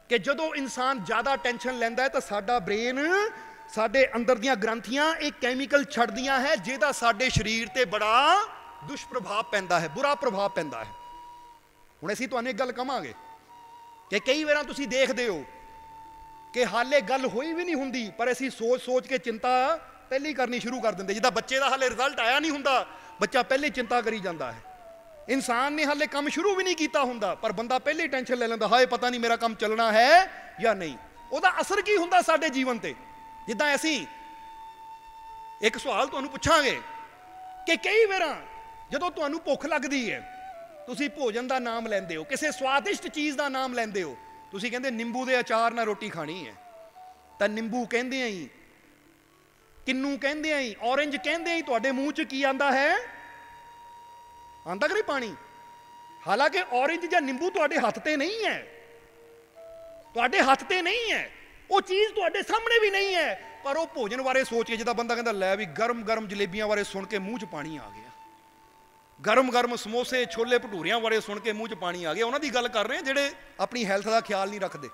ਕਿ ਜਦੋਂ ਇਨਸਾਨ ਜ਼ਿਆਦਾ ਟੈਨਸ਼ਨ ਲੈਂਦਾ ਹੈ ਤਾਂ ਸਾਡਾ ਬ੍ਰੇਨ ਸਾਡੇ ਅੰਦਰ ਦੀਆਂ ਗ੍ਰੰਥੀਆਂ ਇਹ ਕੈਮੀਕਲ ਛੱਡਦੀਆਂ ਹੈ ਜਿਹਦਾ ਸਾਡੇ ਸਰੀਰ ਤੇ ਬੜਾ ਦੁਸ਼ਪ੍ਰਭਾਵ ਪੈਂਦਾ ਹੈ ਬੁਰਾ ਪ੍ਰਭਾਵ ਪੈਂਦਾ ਹੈ ਹੁਣ ਅਸੀਂ ਤੁਹਾਨੂੰ ਇੱਕ ਗੱਲ ਕਹਾਂਗੇ ਕਿ ਕਈ ਵਾਰਾਂ ਤੁਸੀਂ ਦੇਖਦੇ ਹੋ ਕਿ ਹਾਲੇ ਗੱਲ ਹੋਈ ਵੀ ਨਹੀਂ ਹੁੰਦੀ ਪਰ ਅਸੀਂ ਸੋਚ-ਸੋਚ ਕੇ ਚਿੰਤਾ ਪਹਿਲੀ ਕਰਨੀ ਸ਼ੁਰੂ ਕਰ ਦਿੰਦੇ ਜਿੱਦਾਂ ਬੱਚੇ ਦਾ ਹਾਲੇ ਰਿਜ਼ਲਟ ਆਇਆ ਨਹੀਂ ਹੁੰਦਾ ਬੱਚਾ ਪਹਿਲੇ ਚਿੰਤਾ ਕਰੀ ਜਾਂਦਾ ਹੈ ਇਨਸਾਨ ਨੇ ਹਾਲੇ ਕੰਮ ਸ਼ੁਰੂ ਵੀ ਨਹੀਂ ਕੀਤਾ ਹੁੰਦਾ ਪਰ ਬੰਦਾ ਪਹਿਲੇ ਟੈਨਸ਼ਨ ਲੈ ਲੈਂਦਾ ਹਾਏ ਪਤਾ ਨਹੀਂ ਮੇਰਾ ਕੰਮ ਚੱਲਣਾ ਹੈ ਜਾਂ ਨਹੀਂ ਉਹਦਾ ਅਸਰ ਕੀ ਹੁੰਦਾ ਸਾਡੇ ਜੀਵਨ ਤੇ ਜਿੱਦਾਂ ਅਸੀਂ ਇੱਕ ਸਵਾਲ ਤੁਹਾਨੂੰ ਪੁੱਛਾਂਗੇ ਕਿ ਕਈ ਵਾਰਾਂ ਜਦੋਂ ਤੁਹਾਨੂੰ ਭੁੱਖ ਲੱਗਦੀ ਹੈ ਤੁਸੀਂ ਭੋਜਨ ਦਾ ਨਾਮ ਲੈਂਦੇ ਹੋ ਕਿਸੇ ਸਵਾਦਿਸ਼ਟ ਚੀਜ਼ ਦਾ ਨਾਮ ਲੈਂਦੇ ਹੋ ਤੁਸੀਂ ਕਹਿੰਦੇ ਨਿੰਬੂ ਦੇ ਅਚਾਰ ਨਾਲ ਰੋਟੀ ਖਾਣੀ ਹੈ ਤਾਂ ਨਿੰਬੂ ਕਹਿੰਦੇ ਆਂ ਹੀ ਕਿੰਨੂ ਕਹਿੰਦੇ ਆਂ ਹੀ ਔਰੇਂਜ ਕਹਿੰਦੇ ਆਂ ਹੀ ਤੁਹਾਡੇ ਮੂੰਹ 'ਚ ਕੀ ਆਂਦਾ ਹੈ ਆਂਦਾ ਕਿ ਨਹੀਂ ਪਾਣੀ ਹਾਲਾਂਕਿ ਔਰੇਂਜ ਜਾਂ ਨਿੰਬੂ ਤੁਹਾਡੇ ਹੱਥ ਤੇ ਨਹੀਂ ਹੈ ਤੁਹਾਡੇ ਹੱਥ ਤੇ ਨਹੀਂ ਹੈ ਉਹ ਚੀਜ਼ ਤੁਹਾਡੇ ਸਾਹਮਣੇ ਵੀ ਨਹੀਂ ਹੈ ਪਰ ਉਹ ਭੋਜਨ ਬਾਰੇ ਸੋਚ ਕੇ ਜਦੋਂ ਬੰਦਾ ਕਹਿੰਦਾ ਲੈ ਵੀ ਗਰਮ-ਗਰਮ ਜਲੇਬੀਆਂ ਬਾਰੇ ਸੁਣ ਕੇ ਮੂੰਹ 'ਚ ਪਾਣੀ ਆ ਗਿਆ ਗਰਮ-ਗਰਮ ਸਮੋਸੇ ਛੋਲੇ ਭਟੂਰੀਆਂ ਬਾਰੇ ਸੁਣ ਕੇ ਮੂੰਹ 'ਚ ਪਾਣੀ ਆ ਗਿਆ ਉਹਨਾਂ ਦੀ ਗੱਲ ਕਰ ਰਹੇ ਜਿਹੜੇ ਆਪਣੀ ਹੈਲਥ ਦਾ ਖਿਆਲ ਨਹੀਂ ਰੱਖਦੇ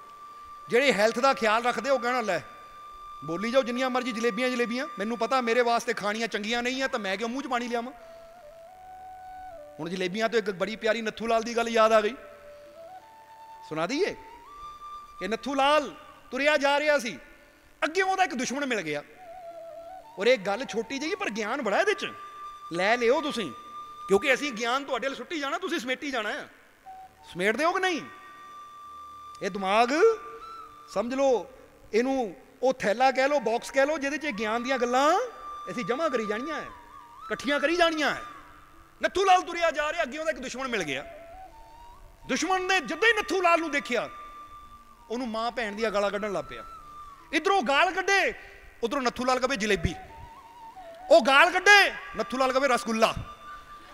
ਜਿਹੜੇ ਹੈਲਥ ਦਾ ਖਿਆਲ ਰੱਖਦੇ ਉਹ ਕਹਿਣਾ ਲੈ ਬੋਲੀ ਜਾਓ ਜਿੰਨੀਆਂ ਮਰਜ਼ੀ ਜਲੇਬੀਆਂ ਜਲੇਬੀਆਂ ਮੈਨੂੰ ਪਤਾ ਮੇਰੇ ਵਾਸਤੇ ਖਾਣੀਆਂ ਚੰਗੀਆਂ ਨਹੀਂ ਆ ਤਾਂ ਮੈਂ ਕਿਉਂ ਮੂੰਹ 'ਚ ਪਾਣੀ ਲਿਆਵਾਂ ਹੁਣ ਜਲੇਬੀਆਂ ਤੋਂ ਇੱਕ ਬੜੀ ਪਿਆਰੀ ਨੱਥੂ ਲਾਲ ਦੀ ਗੱਲ ਯਾਦ ਆ ਗਈ ਸੁਣਾ ਦਈਏ ਕਿ ਨੱਥੂ ਲਾਲ ਤੁਰਿਆ ਜਾ ਰਿਹਾ ਸੀ ਅੱਗੇ ਉਹਦਾ ਇੱਕ ਦੁਸ਼ਮਣ ਮਿਲ ਗਿਆ ਔਰ ਇਹ ਗੱਲ ਛੋਟੀ ਜਿਹੀ ਪਰ ਗਿਆਨ ਬੜਾ ਇਹਦੇ 'ਚ ਲੈ ਲਿਓ ਤੁਸੀਂ ਕਿਉਂਕਿ ਅਸੀਂ ਗਿਆਨ ਤੁਹਾਡੇ ਨਾਲ ਛੁੱਟੀ ਜਾਣਾ ਤੁਸੀਂ ਸਮੇਟੀ ਜਾਣਾ ਹੈ ਸਮੇਟਦੇ ਹੋ ਕਿ ਨਹੀਂ ਇਹ ਦਿਮਾਗ ਸਮਝ ਲਓ ਇਹਨੂੰ ਉਹ ਥੈਲਾ ਕਹਿ ਲਓ ਬਾਕਸ ਕਹਿ ਲਓ ਜਿਹਦੇ 'ਚ ਗਿਆਨ ਦੀਆਂ ਗੱਲਾਂ ਅਸੀਂ ਜਮ੍ਹਾਂ ਕਰੀ ਜਾਣੀਆਂ ਹੈ ਇਕੱਠੀਆਂ ਕਰੀ ਜਾਣੀਆਂ ਹੈ ਨੱਥੂ ਲਾਲ ਤੁਰਿਆ ਜਾ ਰਿਹਾ ਅੱਗੇ ਉਹਦਾ ਇੱਕ ਦੁਸ਼ਮਣ ਮਿਲ ਗਿਆ ਦੁਸ਼ਮਣ ਨੇ ਜਦੋਂ ਹੀ ਨੱਥੂ ਲਾਲ ਨੂੰ ਦੇਖਿਆ ਉਹਨੂੰ ਮਾਂ ਭੈਣ ਦੀਆਂ ਗਾਲਾਂ ਕੱਢਣ ਲੱਗ ਪਿਆ ਇਧਰੋਂ ਗਾਲ ਕੱਢੇ ਉਧਰੋਂ ਨੱਥੂ ਲਾਲ ਕਵੇ ਜਲੇਬੀ ਉਹ ਗਾਲ ਕੱਢੇ ਨੱਥੂ ਲਾਲ ਕਵੇ ਰਸਗੁੱਲਾ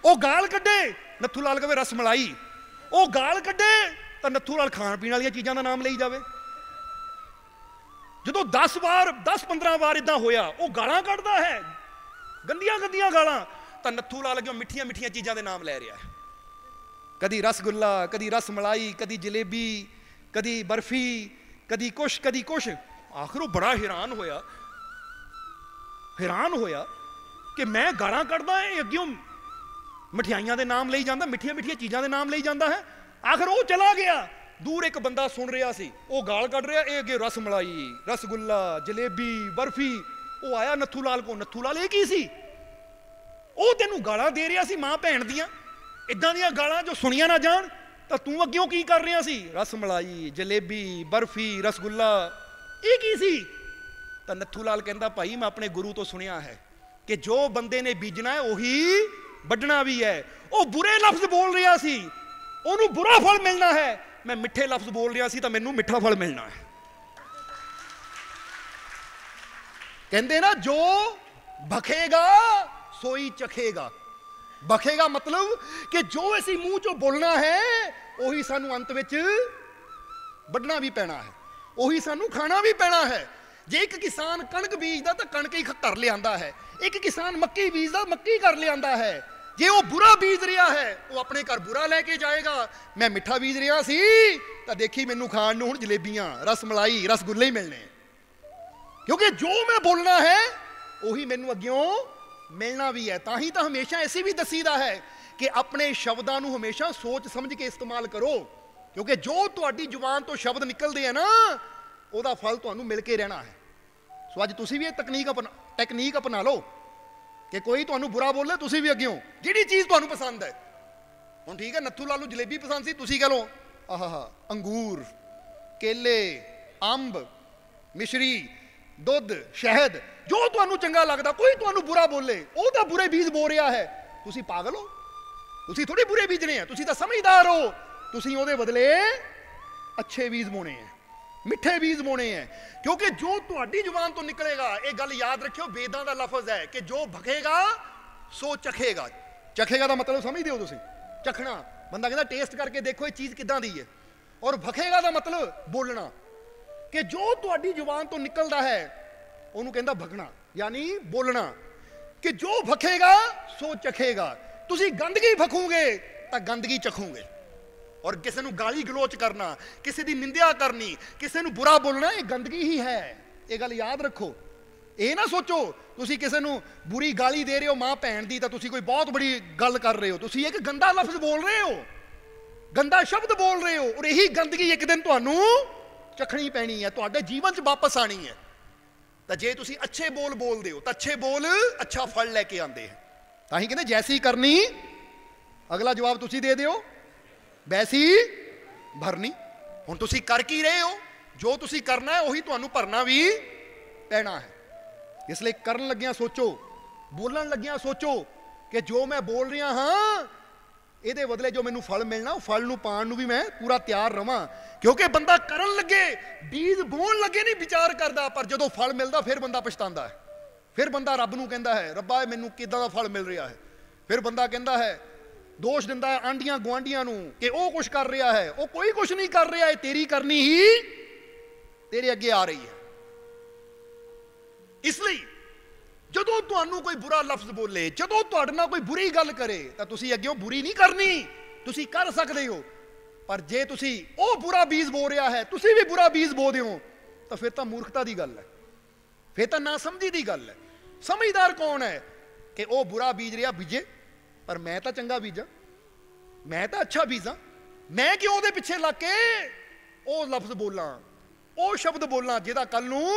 ਉਹ ਗਾਲ ਕੱਢੇ ਨੱਥੂ ਲਾਲ ਕਵੇ ਰਸ ਮਲਾਈ ਉਹ ਗਾਲ ਕੱਢੇ ਤਾਂ ਨੱਥੂ ਲਾਲ ਖਾਣ ਪੀਣ ਵਾਲੀਆਂ ਚੀਜ਼ਾਂ ਦਾ ਨਾਮ ਲਈ ਜਾਵੇ ਜਦੋਂ 10 ਵਾਰ 10-15 ਵਾਰ ਇਦਾਂ ਹੋਇਆ ਉਹ ਗਾਲਾਂ ਕੱਢਦਾ ਹੈ ਗੰਦੀਆਂ ਗੰਦੀਆਂ ਗਾਲਾਂ ਤਾਂ ਨੱਥੂ ਲਾਲ ਕਿਉਂ ਮਿੱਠੀਆਂ ਮਿੱਠੀਆਂ ਚੀਜ਼ਾਂ ਦੇ ਨਾਮ ਲੈ ਰਿਹਾ ਹੈ ਕਦੀ ਰਸਗੁੱਲਾ ਕਦੀ ਰਸ ਮਲਾਈ ਕਦੀ ਜਲੇਬੀ ਕਦੀ ਬਰਫੀ ਕਦੀ ਕੁਛ ਕਦੀ ਕੁਛ ਉਹ ਬੜਾ ਹੈਰਾਨ ਹੋਇਆ ਹੈਰਾਨ ਹੋਇਆ ਕਿ ਮੈਂ ਗਾਲਾਂ ਕੱਢਦਾ ਹਾਂ ਅੱਗਿਓਂ ਮਠਿਆਈਆਂ ਦੇ ਨਾਮ ਲਈ ਜਾਂਦਾ ਮਿੱਠੀਆਂ ਮਿੱਠੀਆਂ ਚੀਜ਼ਾਂ ਦੇ ਨਾਮ ਲਈ ਜਾਂਦਾ ਹੈ ਆਖਰ ਉਹ ਚਲਾ ਗਿਆ ਦੂਰ ਇੱਕ ਬੰਦਾ ਸੁਣ ਰਿਹਾ ਸੀ ਉਹ ਗਾਲ ਕੱਢ ਰਿਹਾ ਇਹ ਅੱਗੇ ਰਸ ਮਲਾਈ ਰਸਗੁੱਲਾ ਜਲੇਬੀ ਬਰਫੀ ਉਹ ਆਇਆ ਨੱਥੂ ਲਾਲ ਕੋ ਨੱਥੂ ਲਾਲ ਇਹ ਕੀ ਸੀ ਉਹ ਤੈਨੂੰ ਗਾਲਾਂ ਦੇ ਰਿਹਾ ਸੀ ਮਾਂ ਭੈਣ ਦੀਆਂ ਇਦਾਂ ਦੀਆਂ ਗਾਲਾਂ ਜੋ ਸੁਣੀਆਂ ਨਾ ਜਾਣ ਤਾਂ ਤੂੰ ਅੱਗਿਓਂ ਕੀ ਕਰ ਰਿਹਾ ਸੀ ਰਸ ਮਲਾਈ ਜਲੇਬੀ ਬਰਫੀ ਰਸਗੁੱਲਾ ਇਹ ਕੀ ਸੀ ਤਾਂ ਨੱਥੂ ਲਾਲ ਕਹਿੰਦਾ ਭਾਈ ਮੈਂ ਆਪਣੇ ਗੁਰੂ ਤੋਂ ਸੁਣਿਆ ਹੈ ਕਿ ਜੋ ਬੰਦੇ ਨੇ ਬੀਜਣਾ ਹੈ ਉਹੀ ਵੱਢਣਾ ਵੀ ਹੈ ਉਹ ਬੁਰੇ ਲਫ਼ਜ਼ ਬੋਲ ਰਿਹਾ ਸੀ ਉਹਨੂੰ ਬੁਰਾ ਫਲ ਮਿਲਣਾ ਹੈ ਮੈਂ ਮਿੱਠੇ ਲਫ਼ਜ਼ ਬੋਲ ਰਿਹਾ ਸੀ ਤਾਂ ਮੈਨੂੰ ਮਿੱਠਾ ਫਲ ਮਿਲਣਾ ਹੈ ਕਹਿੰਦੇ ਨਾ ਜੋ ਭਖੇਗਾ ਸੋਈ ਚਖੇਗਾ ਬਖੇਗਾ ਮਤਲਬ ਕਿ ਜੋ ਅਸੀਂ ਮੂੰਹ ਚੋਂ ਬੋਲਣਾ ਹੈ ਉਹੀ ਸਾਨੂੰ ਅੰਤ ਵਿੱਚ ਵੱਢਣਾ ਵੀ ਪੈਣਾ ਹੈ ਉਹੀ ਸਾਨੂੰ ਖਾਣਾ ਵੀ ਪੈਣਾ ਹੈ ਜੇ ਇੱਕ ਕਿਸਾਨ ਕਣਕ ਬੀਜਦਾ ਤਾਂ ਕਣਕ ਹੀ ਕਰ ਲਿਆਂਦਾ ਹੈ ਇੱਕ ਕਿਸਾਨ ਮੱਕੀ ਬੀਜਦਾ ਮੱਕੀ ਕਰ ਲਿਆਂਦਾ ਹੈ ਜੇ ਉਹ ਬੁਰਾ ਬੀਜ ਰਿਹਾ ਹੈ ਉਹ ਆਪਣੇ ਘਰ ਬੁਰਾ ਲੈ ਕੇ ਜਾਏਗਾ ਮੈਂ ਮਿੱਠਾ ਬੀਜ ਰਿਹਾ ਸੀ ਤਾਂ ਦੇਖੀ ਮੈਨੂੰ ਖਾਣ ਨੂੰ ਹੁਣ ਜਲੇਬੀਆਂ ਰਸ ਮਲਾਈ ਰਸਗੁੱਲੇ ਹੀ ਮਿਲਣੇ ਕਿਉਂਕਿ ਜੋ ਮੈਂ ਬੋਲਣਾ ਹੈ ਉਹੀ ਮੈਨੂੰ ਅੱਗਿਓਂ ਮਿਲਣਾ ਵੀ ਹੈ ਤਾਂ ਹੀ ਤਾਂ ਹਮੇਸ਼ਾ ਐਸੀ ਵੀ ਦਸੀਦਾ ਹੈ ਕਿ ਆਪਣੇ ਸ਼ਬਦਾਂ ਨੂੰ ਹਮੇਸ਼ਾ ਸੋਚ ਸਮਝ ਕੇ ਇਸਤੇਮਾਲ ਕਰੋ ਕਿਉਂਕਿ ਜੋ ਤੁਹਾਡੀ ਜ਼ੁਬਾਨ ਤੋਂ ਸ਼ਬਦ ਨਿਕਲਦੇ ਆ ਨਾ ਉਹਦਾ ਫਲ ਤੁਹਾਨੂੰ ਮਿਲ ਕੇ ਰਹਿਣਾ ਹੈ ਸੋ ਅੱਜ ਤੁਸੀਂ ਵੀ ਇਹ ਤਕਨੀਕ ਅਪਣਾ ਟੈਕਨੀਕ ਅਪਣਾ ਲਓ ਕਿ ਕੋਈ ਤੁਹਾਨੂੰ ਬੁਰਾ ਬੋਲੇ ਤੁਸੀਂ ਵੀ ਅੱਗੇ ਹੋ ਜਿਹੜੀ ਚੀਜ਼ ਤੁਹਾਨੂੰ ਪਸੰਦ ਹੈ ਹੁਣ ਠੀਕ ਹੈ ਨੱਥੂ ਲਾਲੂ ਜਲੇਬੀ ਪਸੰਦ ਸੀ ਤੁਸੀਂ ਕਹ ਲਓ ਆਹਾਹਾ ਅੰਗੂਰ ਕੇਲੇ ਅੰਬ ਮਿਸ਼ਰੀ ਦੁੱਧ ਸ਼ਹਿਦ ਜੋ ਤੁਹਾਨੂੰ ਚੰਗਾ ਲੱਗਦਾ ਕੋਈ ਤੁਹਾਨੂੰ ਬੁਰਾ ਬੋਲੇ ਉਹ ਤਾਂ ਬੁਰੇ ਬੀਜ ਬੋ ਰਿਹਾ ਹੈ ਤੁਸੀਂ ਪਾਗਲ ਹੋ ਤੁਸੀਂ ਥੋੜੀ ਬੁਰੇ ਬੀਜ ਨੇ ਆ ਤੁਸੀਂ ਤਾਂ ਸਮਝਦਾਰ ਹੋ ਤੁਸੀਂ ਉਹਦੇ ਬਦਲੇ ਅੱਛੇ ਬੀਜ ਬੋਣੇ ਆ ਮਿੱਠੇ ਬੀਜ ਬੋਣੇ ਆ ਕਿਉਂਕਿ ਜੋ ਤੁਹਾਡੀ ਜ਼ੁਬਾਨ ਤੋਂ ਨਿਕਲੇਗਾ ਇਹ ਗੱਲ ਯਾਦ ਰੱਖਿਓ ਵੇਦਾਂ ਦਾ ਲਫ਼ਜ਼ ਹੈ ਕਿ ਜੋ ਭਖੇਗਾ ਸੋ ਚਖੇਗਾ ਚਖੇਗਾ ਦਾ ਮਤਲਬ ਸਮਝਦੇ ਹੋ ਤੁਸੀਂ ਚਖਣਾ ਬੰਦਾ ਕਹਿੰਦਾ ਟੇਸਟ ਕਰਕੇ ਦੇਖੋ ਇਹ ਚੀਜ਼ ਕਿਦਾਂ ਦੀ ਹੈ ਔਰ ਭਖੇਗਾ ਦਾ ਮਤਲਬ ਬੋਲਣਾ ਕਿ ਜੋ ਤੁਹਾਡੀ ਜ਼ੁਬਾਨ ਤੋਂ ਨਿਕਲਦਾ ਹੈ ਉਹਨੂੰ ਕਹਿੰਦਾ ਭਗਣਾ ਯਾਨੀ ਬੋਲਣਾ ਕਿ ਜੋ ਭਖੇਗਾ ਸੋ ਚਖੇਗਾ ਤੁਸੀਂ ਗੰਦਗੀ ਭਖੂਗੇ ਤਾਂ ਗੰਦਗੀ ਚਖੂਗੇ ਔਰ ਕਿਸੇ ਨੂੰ ਗਾਲੀ ਗਲੋਚ ਕਰਨਾ ਕਿਸੇ ਦੀ ਨਿੰਦਿਆ ਕਰਨੀ ਕਿਸੇ ਨੂੰ ਬੁਰਾ ਬੋਲਣਾ ਇਹ ਗੰਦਗੀ ਹੀ ਹੈ ਇਹ ਗੱਲ ਯਾਦ ਰੱਖੋ ਇਹ ਨਾ ਸੋਚੋ ਤੁਸੀਂ ਕਿਸੇ ਨੂੰ ਬੁਰੀ ਗਾਲੀ ਦੇ ਰਹੇ ਹੋ ਮਾਂ ਭੈਣ ਦੀ ਤਾਂ ਤੁਸੀਂ ਕੋਈ ਬਹੁਤ ਬੜੀ ਗੱਲ ਕਰ ਰਹੇ ਹੋ ਤੁਸੀਂ ਇੱਕ ਗੰਦਾ ਲਫ਼ਜ਼ ਬੋਲ ਰਹੇ ਹੋ ਗੰਦਾ ਸ਼ਬਦ ਬੋਲ ਰਹੇ ਹੋ ਔਰ ਇਹੀ ਗੰਦਗੀ ਇੱਕ ਦਿਨ ਤੁਹਾਨੂੰ ਚਖਣੀ ਪੈਣੀ ਹੈ ਤੁਹਾਡੇ ਜੀਵਨ 'ਚ ਵਾਪਸ ਆਣੀ ਹੈ ਤਾਂ ਜੇ ਤੁਸੀਂ ਅੱਛੇ ਬੋਲ ਬੋਲਦੇ ਹੋ ਤਾਂ ਅੱਛੇ ਬੋਲ ਅੱਛਾ ਫਲ ਲੈ ਕੇ ਆਉਂਦੇ ਹੈ ਤਾਂ ਹੀ ਕਹਿੰਦੇ ਜੈਸੀ ਕਰਨੀ ਅਗਲਾ ਜਵਾਬ ਤੁਸੀਂ ਦੇ ਦਿਓ ਵੈਸੀ ਭਰਨੀ ਹੁਣ ਤੁਸੀਂ ਕਰ ਕੀ ਰਹੇ ਹੋ ਜੋ ਤੁਸੀਂ ਕਰਨਾ ਹੈ ਉਹੀ ਤੁਹਾਨੂੰ ਭਰਨਾ ਵੀ ਪੈਣਾ ਹੈ ਇਸ ਲਈ ਕਰਨ ਲੱਗਿਆਂ ਸੋਚੋ ਬੋਲਣ ਲੱਗਿਆਂ ਸੋਚੋ ਕਿ ਜੋ ਮੈਂ ਬੋਲ ਰਿਹਾ ਹਾਂ ਇਹਦੇ ਬਦਲੇ ਜੋ ਮੈਨੂੰ ਫਲ ਮਿਲਣਾ ਉਹ ਫਲ ਨੂੰ ਪਾਣ ਨੂੰ ਵੀ ਮੈਂ ਪੂਰਾ ਤਿਆਰ ਰਵਾਂ ਕਿਉਂਕਿ ਬੰਦਾ ਕਰਨ ਲੱਗੇ ਬੀਜ ਬੋਣ ਲੱਗੇ ਨਹੀਂ ਵਿਚਾਰ ਕਰਦਾ ਪਰ ਜਦੋਂ ਫਲ ਮਿਲਦਾ ਫਿਰ ਬੰਦਾ ਪਛਤਾਉਂਦਾ ਹੈ ਫਿਰ ਬੰਦਾ ਰੱਬ ਨੂੰ ਕਹਿੰਦਾ ਹੈ ਰੱਬਾ ਇਹ ਮੈਨੂੰ ਕਿਦਾਂ ਦਾ ਫਲ ਮਿਲ ਰਿਹਾ ਹੈ ਫਿਰ ਬੰਦਾ ਕਹਿੰਦਾ ਹੈ ਦੋਸ਼ ਦਿੰਦਾ ਹੈ ਆਂਡੀਆਂ ਗਵਾਂਡੀਆਂ ਨੂੰ ਕਿ ਉਹ ਕੁਝ ਕਰ ਰਿਹਾ ਹੈ ਉਹ ਕੋਈ ਕੁਝ ਨਹੀਂ ਕਰ ਰਿਹਾ ਇਹ ਤੇਰੀ ਕਰਨੀ ਹੀ ਤੇਰੇ ਅੱਗੇ ਆ ਰਹੀ ਹੈ ਇਸ ਲਈ ਜਦੋਂ ਤੁਹਾਨੂੰ ਕੋਈ ਬੁਰਾ ਲਫ਼ਜ਼ ਬੋਲੇ ਜਦੋਂ ਤੁਹਾਡੇ ਨਾਲ ਕੋਈ ਬੁਰੀ ਗੱਲ ਕਰੇ ਤਾਂ ਤੁਸੀਂ ਅੱਗੇ ਉਹ ਬੁਰੀ ਨਹੀਂ ਕਰਨੀ ਤੁਸੀਂ ਕਰ ਸਕਦੇ ਹੋ ਪਰ ਜੇ ਤੁਸੀਂ ਉਹ ਬੁਰਾ ਬੀਜ ਬੋ ਰਿਹਾ ਹੈ ਤੁਸੀਂ ਵੀ ਬੁਰਾ ਬੀਜ ਬੋਦੇ ਹੋ ਤਾਂ ਫਿਰ ਤਾਂ ਮੂਰਖਤਾ ਦੀ ਗੱਲ ਹੈ ਫਿਰ ਤਾਂ ਨਾ ਸਮਝੀ ਦੀ ਗੱਲ ਹੈ ਸਮਝਦਾਰ ਕੌਣ ਹੈ ਕਿ ਉਹ ਬੁਰਾ ਬੀਜ ਰਿਹਾ ਬੀਜੇ ਪਰ ਮੈਂ ਤਾਂ ਚੰਗਾ ਬੀਜਾਂ ਮੈਂ ਤਾਂ ਅੱਛਾ ਬੀਜਾਂ ਮੈਂ ਕਿਉਂ ਉਹਦੇ ਪਿੱਛੇ ਲੱਗ ਕੇ ਉਹ ਲਫ਼ਜ਼ ਬੋਲਾਂ ਉਹ ਸ਼ਬਦ ਬੋਲਾਂ ਜਿਹਦਾ ਕੱਲ ਨੂੰ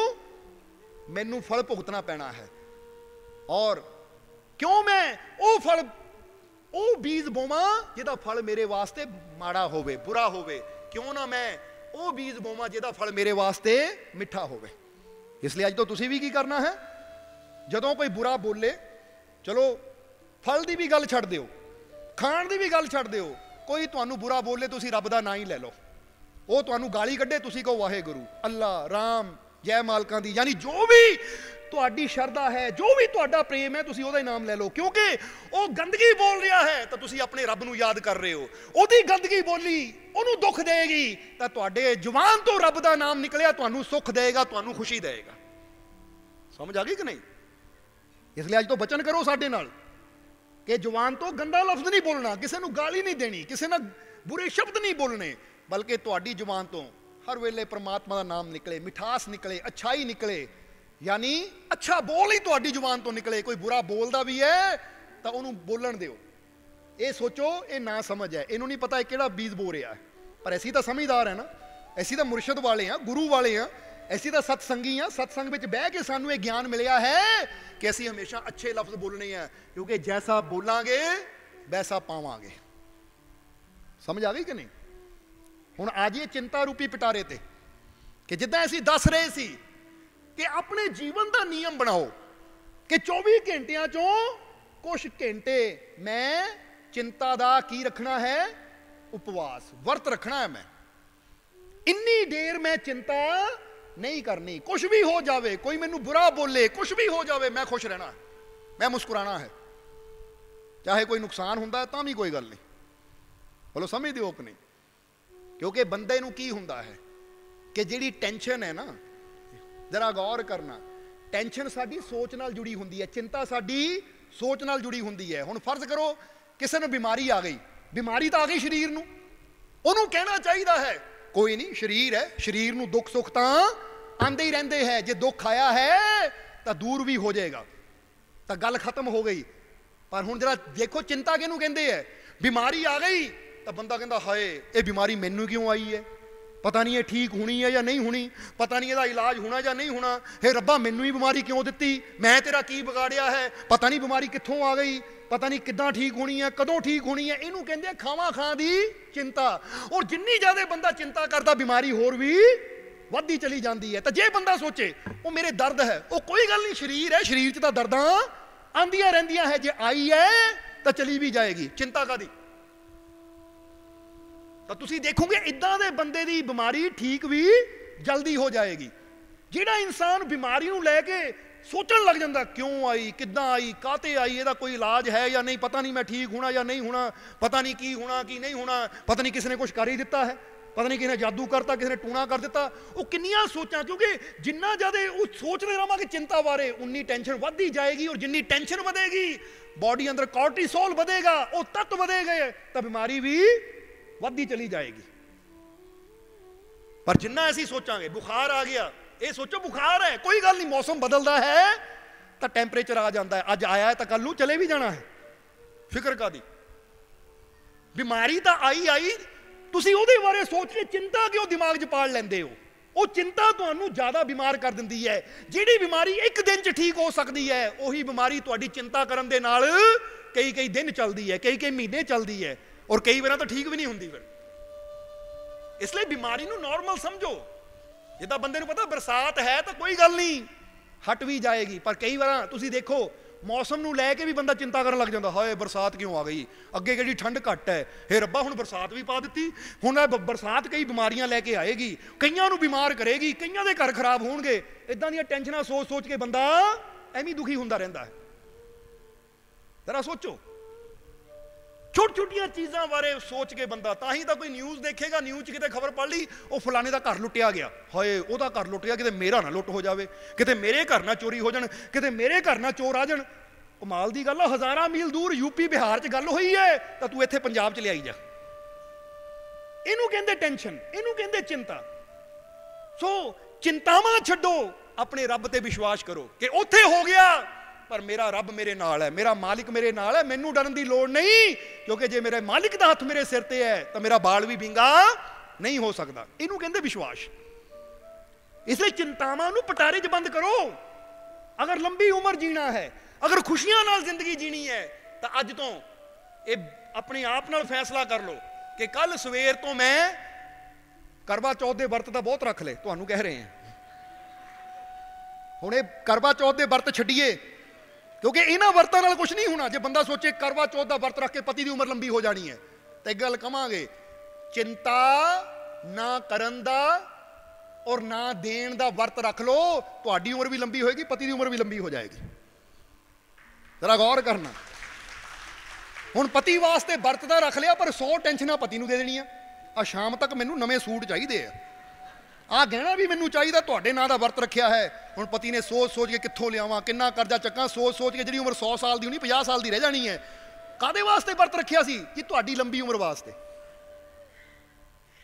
ਮੈਨੂੰ ਫਲ ਭੁਗਤਣਾ ਪੈਣਾ ਹੈ ਔਰ ਕਿਉਂ ਮੈਂ ਉਹ ਫਲ ਉਹ ਬੀਜ ਬੋਵਾਂ ਜਿਹਦਾ ਫਲ ਮੇਰੇ ਵਾਸਤੇ ਮਾੜਾ ਹੋਵੇ ਬੁਰਾ ਹੋਵੇ ਕਿਉਂ ਨਾ ਮੈਂ ਉਹ ਬੀਜ ਬੋਵਾਂ ਜਿਹਦਾ ਫਲ ਮੇਰੇ ਵਾਸਤੇ ਮਿੱਠਾ ਹੋਵੇ ਇਸ ਲਈ ਅੱਜ ਤੋਂ ਤੁਸੀਂ ਵੀ ਕੀ ਕਰਨਾ ਹੈ ਜਦੋਂ ਕੋਈ ਬੁਰਾ ਬੋਲੇ ਚਲੋ ਫਲ ਦੀ ਵੀ ਗੱਲ ਛੱਡ ਦਿਓ ਖਾਣ ਦੀ ਵੀ ਗੱਲ ਛੱਡ ਦਿਓ ਕੋਈ ਤੁਹਾਨੂੰ ਬੁਰਾ ਬੋਲੇ ਤੁਸੀਂ ਰੱਬ ਦਾ ਨਾਂ ਹੀ ਲੈ ਲਓ ਉਹ ਤੁਹਾਨੂੰ ਗਾਲੀ ਕੱਢੇ ਤੁਸੀਂ ਕਹੋ ਵਾਹਿਗੁਰੂ ਅੱਲਾ ਰਾਮ ਜੈ ਮਾਲਕਾਂ ਦੀ ਯਾਨੀ ਜੋ ਵੀ ਤੁਹਾਡੀ ਸ਼ਰਧਾ ਹੈ ਜੋ ਵੀ ਤੁਹਾਡਾ ਪ੍ਰੇਮ ਹੈ ਤੁਸੀਂ ਉਹਦਾ ਨਾਮ ਲੈ ਲਓ ਕਿਉਂਕਿ ਉਹ ਗੰਦਗੀ ਬੋਲ ਰਿਹਾ ਹੈ ਤਾਂ ਤੁਸੀਂ ਆਪਣੇ ਰੱਬ ਨੂੰ ਯਾਦ ਕਰ ਰਹੇ ਹੋ ਉਹਦੀ ਗੰਦਗੀ ਬੋਲੀ ਉਹਨੂੰ ਦੁੱਖ ਦੇਗੀ ਤਾਂ ਤੁਹਾਡੇ ਜੁਬਾਨ ਤੋਂ ਰੱਬ ਦਾ ਨਾਮ ਨਿਕਲਿਆ ਤੁਹਾਨੂੰ ਸੁੱਖ ਦੇਗਾ ਤੁਹਾਨੂੰ ਖੁਸ਼ੀ ਦੇਗਾ ਸਮਝ ਆ ਗਈ ਕਿ ਨਹੀਂ ਇਸ ਲਈ ਅੱਜ ਤੋਂ ਬਚਨ ਕਰੋ ਸਾਡੇ ਨਾਲ ਕਿ ਜੁਬਾਨ ਤੋਂ ਗੰਦਾ ਲਫ਼ਜ਼ ਨਹੀਂ ਬੋਲਣਾ ਕਿਸੇ ਨੂੰ ਗਾਲੀ ਨਹੀਂ ਦੇਣੀ ਕਿਸੇ ਨਾਲ ਬੁਰੇ ਸ਼ਬਦ ਨਹੀਂ ਬੋਲਣੇ ਬਲਕਿ ਤੁਹਾਡੀ ਜ਼ੁਬਾਨ ਤੋਂ ਹਰ ਵੇਲੇ ਪ੍ਰਮਾਤਮਾ ਦਾ ਨਾਮ ਨਿਕਲੇ ਮਿਠਾਸ ਨਿਕਲੇ ਅਛਾਈ ਨਿਕਲੇ ਯਾਨੀ ਅੱਛਾ ਬੋਲ ਹੀ ਤੁਹਾਡੀ ਜ਼ੁਬਾਨ ਤੋਂ ਨਿਕਲੇ ਕੋਈ ਬੁਰਾ ਬੋਲਦਾ ਵੀ ਹੈ ਤਾਂ ਉਹਨੂੰ ਬੋਲਣ ਦਿਓ ਇਹ ਸੋਚੋ ਇਹ ਨਾ ਸਮਝ ਹੈ ਇਹਨੂੰ ਨਹੀਂ ਪਤਾ ਇਹ ਕਿਹੜਾ ਬੀਜ ਬੋ ਰਿਹਾ ਹੈ ਪਰ ਅਸੀਂ ਤਾਂ ਸਮਝਦਾਰ ਹੈ ਨਾ ਅਸੀਂ ਤਾਂ ਮੁਰਸ਼ਿਦ ਵਾਲੇ ਆ ਗੁਰੂ ਵਾਲੇ ਆ ਅਸੀਂ ਤਾਂ ਸਤਸੰਗੀ ਆ ਸਤਸੰਗ ਵਿੱਚ ਬਹਿ ਕੇ ਸਾਨੂੰ ਇਹ ਗਿਆਨ ਮਿਲਿਆ ਹੈ ਕਿ ਅਸੀਂ ਹਮੇਸ਼ਾ ਅੱਛੇ ਲਫ਼ਜ਼ ਬੋਲਣੇ ਆ ਕਿਉਂਕਿ ਜੈਸਾ ਬੋਲਾਂਗੇ ਵੈਸਾ ਪਾਵਾਂਗੇ ਸਮਝ ਆ ਗਈ ਕਿ ਨਹੀਂ ਹੁਣ ਆ ਜੀ ਚਿੰਤਾ ਰੂਪੀ ਪਟਾਰੇ ਤੇ ਕਿ ਜਿੱਦਾਂ ਅਸੀਂ ਦੱਸ ਰਹੇ ਸੀ ਕਿ ਆਪਣੇ ਜੀਵਨ ਦਾ ਨਿਯਮ ਬਣਾਓ ਕਿ 24 ਘੰਟਿਆਂ ਚੋਂ ਕੁਝ ਘੰਟੇ ਮੈਂ ਚਿੰਤਾ ਦਾ ਕੀ ਰੱਖਣਾ ਹੈ ਉਪਵਾਸ ਵਰਤ ਰੱਖਣਾ ਹੈ ਮੈਂ ਇੰਨੀ ਦੇਰ ਮੈਂ ਚਿੰਤਾ ਨਹੀਂ ਕਰਨੀ ਕੁਝ ਵੀ ਹੋ ਜਾਵੇ ਕੋਈ ਮੈਨੂੰ ਬੁਰਾ ਬੋਲੇ ਕੁਝ ਵੀ ਹੋ ਜਾਵੇ ਮੈਂ ਖੁਸ਼ ਰਹਿਣਾ ਮੈਂ ਮੁਸਕਰਾਣਾ ਹੈ ਚਾਹੇ ਕੋਈ ਨੁਕਸਾਨ ਹੁੰਦਾ ਤਾਂ ਵੀ ਕੋਈ ਗੱਲ ਨਹੀਂ ਬੋਲੋ ਸਮਝਦੇ ਹੋ ਕਿ ਨਹੀਂ ਕਿਉਂਕਿ ਬੰਦੇ ਨੂੰ ਕੀ ਹੁੰਦਾ ਹੈ ਕਿ ਜਿਹੜੀ ਟੈਨਸ਼ਨ ਹੈ ਨਾ ਜ਼ਰਾ ਗੌਰ ਕਰਨਾ ਟੈਨਸ਼ਨ ਸਾਡੀ ਸੋਚ ਨਾਲ ਜੁੜੀ ਹੁੰਦੀ ਹੈ ਚਿੰਤਾ ਸਾਡੀ ਸੋਚ ਨਾਲ ਜੁੜੀ ਹੁੰਦੀ ਹੈ ਹੁਣ ਫਰਜ਼ ਕਰੋ ਕਿਸੇ ਨੂੰ ਬਿਮਾਰੀ ਆ ਗਈ ਬਿਮਾਰੀ ਤਾਂ ਆ ਗਈ ਸਰੀਰ ਨੂੰ ਉਹਨੂੰ ਕਹਿਣਾ ਚਾਹੀਦਾ ਹੈ ਕੋਈ ਨਹੀਂ ਸਰੀਰ ਹੈ ਸਰੀਰ ਨੂੰ ਦੁੱਖ ਸੁੱਖ ਤਾਂ ਆਂਦੇ ਹੀ ਰਹਿੰਦੇ ਹੈ ਜੇ ਦੁੱਖ ਆਇਆ ਹੈ ਤਾਂ ਦੂਰ ਵੀ ਹੋ ਜਾਏਗਾ ਤਾਂ ਗੱਲ ਖਤਮ ਹੋ ਗਈ ਪਰ ਹੁਣ ਜਰਾ ਦੇਖੋ ਚਿੰਤਾ ਕਿਹਨੂੰ ਕਹਿੰਦੇ ਹੈ ਬਿਮਾਰੀ ਆ ਗਈ ਤਾਂ ਬੰਦਾ ਕਹਿੰਦਾ ਹਾਏ ਇਹ ਬਿਮਾਰੀ ਮੈਨੂੰ ਕਿਉਂ ਆਈ ਹੈ ਪਤਾ ਨਹੀਂ ਇਹ ਠੀਕ ਹੋਣੀ ਹੈ ਜਾਂ ਨਹੀਂ ਹੋਣੀ ਪਤਾ ਨਹੀਂ ਇਹਦਾ ਇਲਾਜ ਹੋਣਾ ਜਾਂ ਨਹੀਂ ਹੋਣਾ ਹੇ ਰੱਬਾ ਮੈਨੂੰ ਹੀ ਬਿਮਾਰੀ ਕਿਉਂ ਦਿੱਤੀ ਮੈਂ ਤੇਰਾ ਕੀ ਵਿਗਾੜਿਆ ਹੈ ਪਤਾ ਨਹੀਂ ਬਿਮਾਰੀ ਕਿੱਥੋਂ ਆ ਗਈ ਪਤਾ ਨਹੀਂ ਕਿੱਦਾਂ ਠੀਕ ਹੋਣੀ ਹੈ ਕਦੋਂ ਠੀਕ ਹੋਣੀ ਹੈ ਇਹਨੂੰ ਕਹਿੰਦੇ ਖਾਵਾ ਖਾਂ ਦੀ ਚਿੰਤਾ ਔਰ ਜਿੰਨੀ ਜ਼ਿਆਦਾ ਬੰਦਾ ਚਿੰਤਾ ਕਰਦਾ ਬਿਮਾਰੀ ਹੋਰ ਵੀ ਵੱਧਦੀ ਚਲੀ ਜਾਂਦੀ ਹੈ ਤਾਂ ਜੇ ਬੰਦਾ ਸੋਚੇ ਉਹ ਮੇਰੇ ਦਰਦ ਹੈ ਉਹ ਕੋਈ ਗੱਲ ਨਹੀਂ ਸਰੀਰ ਹੈ ਸਰੀਰ 'ਚ ਤਾਂ ਦਰਦਾਂ ਆਂਦੀਆਂ ਰਹਿੰਦੀਆਂ ਹੈ ਜੇ ਆਈ ਹੈ ਤਾਂ ਚਲੀ ਵੀ ਜਾਏਗੀ ਚਿੰਤਾ ਕਾਦੀ ਤਾਂ ਤੁਸੀਂ ਦੇਖੋਗੇ ਇਦਾਂ ਦੇ ਬੰਦੇ ਦੀ ਬਿਮਾਰੀ ਠੀਕ ਵੀ ਜਲਦੀ ਹੋ ਜਾਏਗੀ ਜਿਹੜਾ ਇਨਸਾਨ ਬਿਮਾਰੀ ਨੂੰ ਲੈ ਕੇ ਸੋਚਣ ਲੱਗ ਜਾਂਦਾ ਕਿਉਂ ਆਈ ਕਿੱਦਾਂ ਆਈ ਕਾਤੇ ਆਈ ਇਹਦਾ ਕੋਈ ਇਲਾਜ ਹੈ ਜਾਂ ਨਹੀਂ ਪਤਾ ਨਹੀਂ ਮੈਂ ਠੀਕ ਹੋਣਾ ਜਾਂ ਨਹੀਂ ਹੋਣਾ ਪਤਾ ਨਹੀਂ ਕੀ ਹੋਣਾ ਕੀ ਨਹੀਂ ਹੋਣਾ ਪਤਾ ਨਹੀਂ ਕਿਸ ਨੇ ਕੁਝ ਕਰ ਹੀ ਦਿੱਤਾ ਹੈ ਪਤਾ ਨਹੀਂ ਕਿਸ ਨੇ ਜਾਦੂ ਕਰਤਾ ਕਿਸ ਨੇ ਟੂਣਾ ਕਰ ਦਿੱਤਾ ਉਹ ਕਿੰਨੀਆਂ ਸੋਚਾਂ ਕਿਉਂਕਿ ਜਿੰਨਾ ਜ਼ਿਆਦਾ ਉਹ ਸੋਚਦੇ ਰਹਾਂਗੇ ਚਿੰਤਾ ਬਾਰੇ ਉਨੀ ਟੈਨਸ਼ਨ ਵੱਧਦੀ ਜਾਏਗੀ ਔਰ ਜਿੰਨੀ ਟੈਨਸ਼ਨ ਵਧੇਗੀ ਬਾਡੀ ਅੰਦਰ ਕਾਰਟੀਸੋਲ ਵਧੇਗਾ ਉਹ ਤੱਤ ਵਧੇਗੇ ਤਾਂ ਬਿਮਾਰੀ ਵੀ ਵੱਧਦੀ ਚਲੀ ਜਾਏਗੀ ਪਰ ਜਿੰਨਾ ਅਸੀਂ ਸੋਚਾਂਗੇ ਬੁਖਾਰ ਆ ਗਿਆ ਇਹ ਸੋਚੋ ਬੁਖਾਰ ਹੈ ਕੋਈ ਗੱਲ ਨਹੀਂ ਮੌਸਮ ਬਦਲਦਾ ਹੈ ਤਾਂ ਟੈਂਪਰੇਚਰ ਆ ਜਾਂਦਾ ਹੈ ਅੱਜ ਆਇਆ ਤਾਂ ਕੱਲ ਨੂੰ ਚਲੇ ਵੀ ਜਾਣਾ ਹੈ ਫਿਕਰ ਕਾਦੀ ਬਿਮਾਰੀ ਤਾਂ ਆਈ ਆਈ ਤੁਸੀਂ ਉਹਦੇ ਬਾਰੇ ਸੋਚ ਕੇ ਚਿੰਤਾ ਕਿਉਂ ਦਿਮਾਗ 'ਚ ਪਾੜ ਲੈਂਦੇ ਹੋ ਉਹ ਚਿੰਤਾ ਤੁਹਾਨੂੰ ਜ਼ਿਆਦਾ ਬਿਮਾਰ ਕਰ ਦਿੰਦੀ ਹੈ ਜਿਹੜੀ ਬਿਮਾਰੀ ਇੱਕ ਦਿਨ 'ਚ ਠੀਕ ਹੋ ਸਕਦੀ ਹੈ ਉਹੀ ਬਿਮਾਰੀ ਤੁਹਾਡੀ ਚਿੰਤਾ ਕਰਨ ਦੇ ਨਾਲ ਕਈ ਕਈ ਦਿਨ ਚੱਲਦੀ ਹੈ ਕਈ ਕਈ ਮਹੀਨੇ ਚੱਲਦੀ ਹੈ ਔਰ ਕਈ ਵਾਰਾਂ ਤਾਂ ਠੀਕ ਵੀ ਨਹੀਂ ਹੁੰਦੀ ਫਿਰ ਇਸ ਲਈ ਬਿਮਾਰੀ ਨੂੰ ਨਾਰਮਲ ਸਮਝੋ ਜੇ ਤਾਂ ਬੰਦੇ ਨੂੰ ਪਤਾ ਬਰਸਾਤ ਹੈ ਤਾਂ ਕੋਈ ਗੱਲ ਨਹੀਂ ਹਟ ਵੀ ਜਾਏਗੀ ਪਰ ਕਈ ਵਾਰਾਂ ਤੁਸੀਂ ਦੇਖੋ ਮੌਸਮ ਨੂੰ ਲੈ ਕੇ ਵੀ ਬੰਦਾ ਚਿੰਤਾ ਕਰਨ ਲੱਗ ਜਾਂਦਾ ਹਾਏ ਬਰਸਾਤ ਕਿਉਂ ਆ ਗਈ ਅੱਗੇ ਕਿਹੜੀ ਠੰਡ ਘੱਟ ਹੈ ਹੇ ਰੱਬਾ ਹੁਣ ਬਰਸਾਤ ਵੀ ਪਾ ਦਿੱਤੀ ਹੁਣ ਇਹ ਬਰਸਾਤ ਕਈ ਬਿਮਾਰੀਆਂ ਲੈ ਕੇ ਆਏਗੀ ਕਈਆਂ ਨੂੰ ਬਿਮਾਰ ਕਰੇਗੀ ਕਈਆਂ ਦੇ ਘਰ ਖਰਾਬ ਹੋਣਗੇ ਇਦਾਂ ਦੀਆਂ ਟੈਨਸ਼ਨਾਂ ਸੋਚ-ਸੋਚ ਕੇ ਬੰਦਾ ਐਵੇਂ ਦੁਖੀ ਹੁੰਦਾ ਰਹਿੰਦਾ ਹੈ ਜ਼ਰਾ ਸੋਚੋ ਛੋਟ-ਛੋਟੀਆਂ ਚੀਜ਼ਾਂ ਬਾਰੇ ਸੋਚ ਕੇ ਬੰਦਾ ਤਾਂ ਹੀ ਤਾਂ ਕੋਈ ਨਿਊਜ਼ ਦੇਖੇਗਾ ਨਿਊਜ਼ 'ਚ ਕਿਤੇ ਖਬਰ ਪੜ ਲਈ ਉਹ ਫਲਾਣੇ ਦਾ ਘਰ ਲੁੱਟਿਆ ਗਿਆ ਹਾਏ ਉਹਦਾ ਘਰ ਲੁੱਟ ਗਿਆ ਕਿਤੇ ਮੇਰਾ ਨਾ ਲੁੱਟ ਹੋ ਜਾਵੇ ਕਿਤੇ ਮੇਰੇ ਘਰ ਨਾ ਚੋਰੀ ਹੋ ਜਾਣ ਕਿਤੇ ਮੇਰੇ ਘਰ ਨਾ ਚੋਰ ਆ ਜਾਣ ਕਮਾਲ ਦੀ ਗੱਲ ਆ ਹਜ਼ਾਰਾਂ ਮੀਲ ਦੂਰ ਯੂਪੀ ਬਿਹਾਰ 'ਚ ਗੱਲ ਹੋਈ ਏ ਤਾਂ ਤੂੰ ਇੱਥੇ ਪੰਜਾਬ 'ਚ ਲਿਆਈ ਜਾ ਇਹਨੂੰ ਕਹਿੰਦੇ ਟੈਨਸ਼ਨ ਇਹਨੂੰ ਕਹਿੰਦੇ ਚਿੰਤਾ ਸੋ ਚਿੰਤਾਵਾਂ ਛੱਡੋ ਆਪਣੇ ਰੱਬ ਤੇ ਵਿਸ਼ਵਾਸ ਕਰੋ ਕਿ ਉੱਥੇ ਹੋ ਗਿਆ ਪਰ ਮੇਰਾ ਰੱਬ ਮੇਰੇ ਨਾਲ ਹੈ ਮੇਰਾ ਮਾਲਿਕ ਮੇਰੇ ਨਾਲ ਹੈ ਮੈਨੂੰ ਡਰਨ ਦੀ ਲੋੜ ਨਹੀਂ ਕਿਉਂਕਿ ਜੇ ਮੇਰੇ ਮਾਲਿਕ ਦਾ ਹੱਥ ਮੇਰੇ ਸਿਰ ਤੇ ਹੈ ਤਾਂ ਮੇਰਾ ਬਾਲ ਵੀ ਵਿੰਗਾ ਨਹੀਂ ਹੋ ਸਕਦਾ ਇਹਨੂੰ ਕਹਿੰਦੇ ਵਿਸ਼ਵਾਸ ਇਸ ਲਈ ਚਿੰਤਾਵਾਂ ਨੂੰ ਪਟਾਰੇ 'ਚ ਬੰਦ ਕਰੋ ਅਗਰ ਲੰਬੀ ਉਮਰ ਜੀਣਾ ਹੈ ਅਗਰ ਖੁਸ਼ੀਆਂ ਨਾਲ ਜ਼ਿੰਦਗੀ ਜੀਣੀ ਹੈ ਤਾਂ ਅੱਜ ਤੋਂ ਇਹ ਆਪਣੇ ਆਪ ਨਾਲ ਫੈਸਲਾ ਕਰ ਲਓ ਕਿ ਕੱਲ ਸਵੇਰ ਤੋਂ ਮੈਂ ਕਰਵਾ ਚੌਥ ਦੇ ਵਰਤ ਦਾ ਬਹੁਤ ਰੱਖ ਲੈ ਤੁਹਾਨੂੰ ਕਹਿ ਰਹੇ ਹਾਂ ਹੁਣ ਇਹ ਕਰਵਾ ਚੌਥ ਦੇ ਵਰਤ ਛੱਡੀਏ ਕਿਉਂਕਿ ਇਹਨਾਂ ਵਰਤਾਂ ਨਾਲ ਕੁਝ ਨਹੀਂ ਹੋਣਾ ਜੇ ਬੰਦਾ ਸੋਚੇ ਕਰਵਾ ਚੌਥ ਦਾ ਵਰਤ ਰੱਖ ਕੇ ਪਤੀ ਦੀ ਉਮਰ ਲੰਬੀ ਹੋ ਜਾਣੀ ਹੈ ਤੇ ਗੱਲ ਕਵਾਂਗੇ ਚਿੰਤਾ ਨਾ ਕਰਨ ਦਾ ਔਰ ਨਾ ਦੇਣ ਦਾ ਵਰਤ ਰੱਖ ਲਓ ਤੁਹਾਡੀ ਉਮਰ ਵੀ ਲੰਬੀ ਹੋਏਗੀ ਪਤੀ ਦੀ ਉਮਰ ਵੀ ਲੰਬੀ ਹੋ ਜਾਏਗੀ ਜ਼ਰਾ ਗੌਰ ਕਰਨਾ ਹੁਣ ਪਤੀ ਵਾਸਤੇ ਵਰਤ ਦਾ ਰੱਖ ਲਿਆ ਪਰ 100 ਟੈਨਸ਼ਨਾਂ ਪਤੀ ਨੂੰ ਦੇ ਦੇਣੀਆਂ ਆ ਸ਼ਾਮ ਤੱਕ ਮੈਨੂੰ ਨਵੇਂ ਸੂਟ ਚਾਹੀਦੇ ਆ ਆ ਗਹਿਣਾ ਵੀ ਮੈਨੂੰ ਚਾਹੀਦਾ ਤੁਹਾਡੇ ਨਾਂ ਦਾ ਵਰਤ ਰੱਖਿਆ ਹੈ ਹੁਣ ਪਤੀ ਨੇ ਸੋਚ ਸੋਚ ਕੇ ਕਿੱਥੋਂ ਲਿਆਵਾਂ ਕਿੰਨਾ ਕਰਜ਼ਾ ਚੱਕਾਂ ਸੋਚ ਸੋਚ ਕੇ ਜਿਹੜੀ ਉਮਰ 100 ਸਾਲ ਦੀ ਹੋਣੀ 50 ਸਾਲ ਦੀ ਰਹਿ ਜਾਣੀ ਹੈ ਕਾਦੇ ਵਾਸਤੇ ਵਰਤ ਰੱਖਿਆ ਸੀ ਕਿ ਤੁਹਾਡੀ ਲੰਬੀ ਉਮਰ ਵਾਸਤੇ